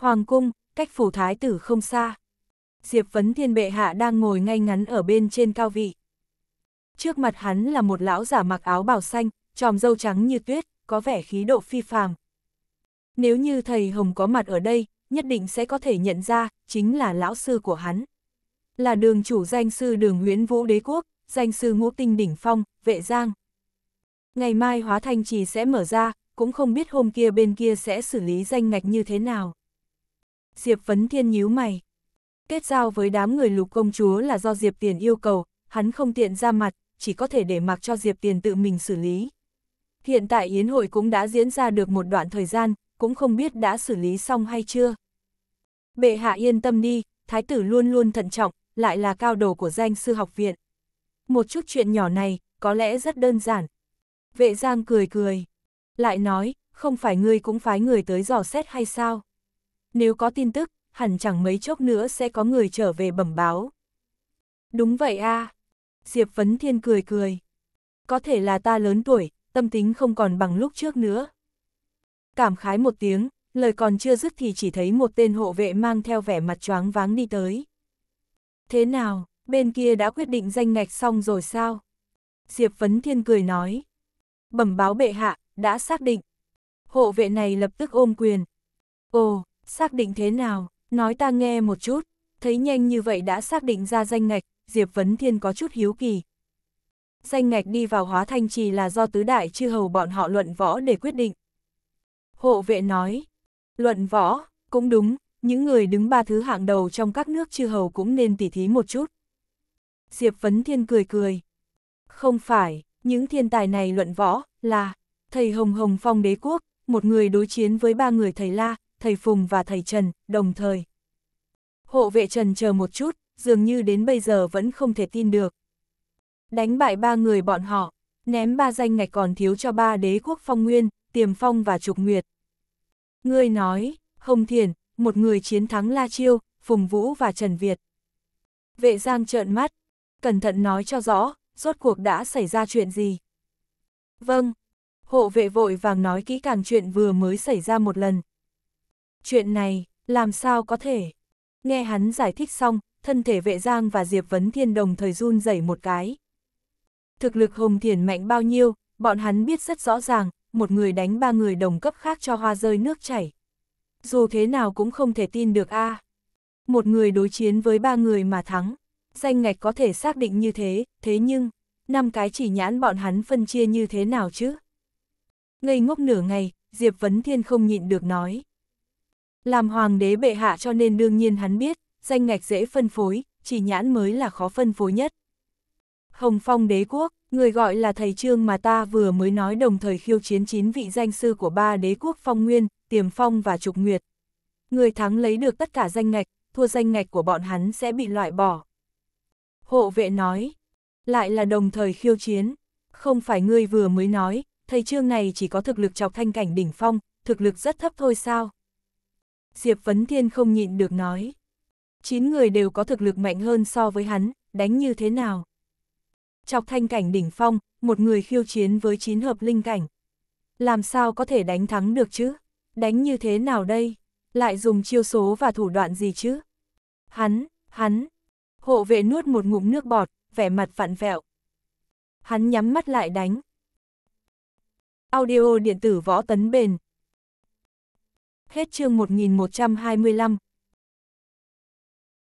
Hoàng cung, cách phủ thái tử không xa. Diệp Vấn Thiên Bệ Hạ đang ngồi ngay ngắn ở bên trên cao vị. Trước mặt hắn là một lão giả mặc áo bào xanh, tròm dâu trắng như tuyết, có vẻ khí độ phi phàm. Nếu như thầy Hồng có mặt ở đây, nhất định sẽ có thể nhận ra, chính là lão sư của hắn. Là đường chủ danh sư đường huyến vũ đế quốc, danh sư ngũ tinh đỉnh phong, vệ giang. Ngày mai hóa thanh trì sẽ mở ra, cũng không biết hôm kia bên kia sẽ xử lý danh ngạch như thế nào. Diệp Vấn Thiên nhíu mày. Kết giao với đám người lục công chúa là do Diệp Tiền yêu cầu, hắn không tiện ra mặt, chỉ có thể để mặc cho Diệp Tiền tự mình xử lý. Hiện tại Yến hội cũng đã diễn ra được một đoạn thời gian, cũng không biết đã xử lý xong hay chưa. Bệ hạ yên tâm đi, thái tử luôn luôn thận trọng, lại là cao đồ của danh sư học viện. Một chút chuyện nhỏ này, có lẽ rất đơn giản. Vệ Giang cười cười, lại nói, không phải ngươi cũng phái người tới dò xét hay sao? nếu có tin tức, hẳn chẳng mấy chốc nữa sẽ có người trở về bẩm báo. Đúng vậy a à. Diệp Vấn Thiên cười cười. Có thể là ta lớn tuổi, tâm tính không còn bằng lúc trước nữa. Cảm khái một tiếng, lời còn chưa dứt thì chỉ thấy một tên hộ vệ mang theo vẻ mặt choáng váng đi tới. Thế nào, bên kia đã quyết định danh ngạch xong rồi sao? Diệp Vấn Thiên cười nói. Bẩm báo bệ hạ, đã xác định. Hộ vệ này lập tức ôm quyền. Ồ, xác định thế nào, nói ta nghe một chút, thấy nhanh như vậy đã xác định ra danh ngạch, Diệp Vấn Thiên có chút hiếu kỳ. Danh ngạch đi vào hóa thanh trì là do tứ đại chư hầu bọn họ luận võ để quyết định. Hộ vệ nói, luận võ, cũng đúng, những người đứng ba thứ hạng đầu trong các nước chư hầu cũng nên tỉ thí một chút. Diệp Vấn Thiên cười cười. Không phải, những thiên tài này luận võ, là, thầy Hồng Hồng Phong đế quốc, một người đối chiến với ba người thầy La, thầy Phùng và thầy Trần, đồng thời. Hộ vệ Trần chờ một chút, dường như đến bây giờ vẫn không thể tin được. Đánh bại ba người bọn họ, ném ba danh ngạch còn thiếu cho ba đế quốc phong nguyên, tiềm phong và trục nguyệt. Ngươi nói, Hồng Thiền, một người chiến thắng La Chiêu, Phùng Vũ và Trần Việt. Vệ Giang trợn mắt, cẩn thận nói cho rõ, rốt cuộc đã xảy ra chuyện gì. Vâng, hộ vệ vội vàng nói kỹ càng chuyện vừa mới xảy ra một lần. Chuyện này, làm sao có thể? Nghe hắn giải thích xong, thân thể vệ giang và Diệp Vấn Thiên đồng thời run rẩy một cái. Thực lực Hồng Thiền mạnh bao nhiêu, bọn hắn biết rất rõ ràng, một người đánh ba người đồng cấp khác cho hoa rơi nước chảy. Dù thế nào cũng không thể tin được a à. Một người đối chiến với ba người mà thắng, danh ngạch có thể xác định như thế, thế nhưng, năm cái chỉ nhãn bọn hắn phân chia như thế nào chứ? Ngây ngốc nửa ngày, Diệp Vấn Thiên không nhịn được nói. Làm hoàng đế bệ hạ cho nên đương nhiên hắn biết, danh ngạch dễ phân phối, chỉ nhãn mới là khó phân phối nhất. Hồng Phong đế quốc, người gọi là thầy trương mà ta vừa mới nói đồng thời khiêu chiến chín vị danh sư của ba đế quốc Phong Nguyên, Tiềm Phong và Trục Nguyệt. Người thắng lấy được tất cả danh ngạch, thua danh ngạch của bọn hắn sẽ bị loại bỏ. Hộ vệ nói, lại là đồng thời khiêu chiến, không phải ngươi vừa mới nói, thầy trương này chỉ có thực lực chọc thanh cảnh đỉnh phong, thực lực rất thấp thôi sao? Diệp Vấn Thiên không nhịn được nói. Chín người đều có thực lực mạnh hơn so với hắn, đánh như thế nào? Chọc thanh cảnh đỉnh phong, một người khiêu chiến với chín hợp linh cảnh. Làm sao có thể đánh thắng được chứ? Đánh như thế nào đây? Lại dùng chiêu số và thủ đoạn gì chứ? Hắn, hắn. Hộ vệ nuốt một ngụm nước bọt, vẻ mặt vặn vẹo. Hắn nhắm mắt lại đánh. Audio điện tử võ tấn bền, Hết chương 1125,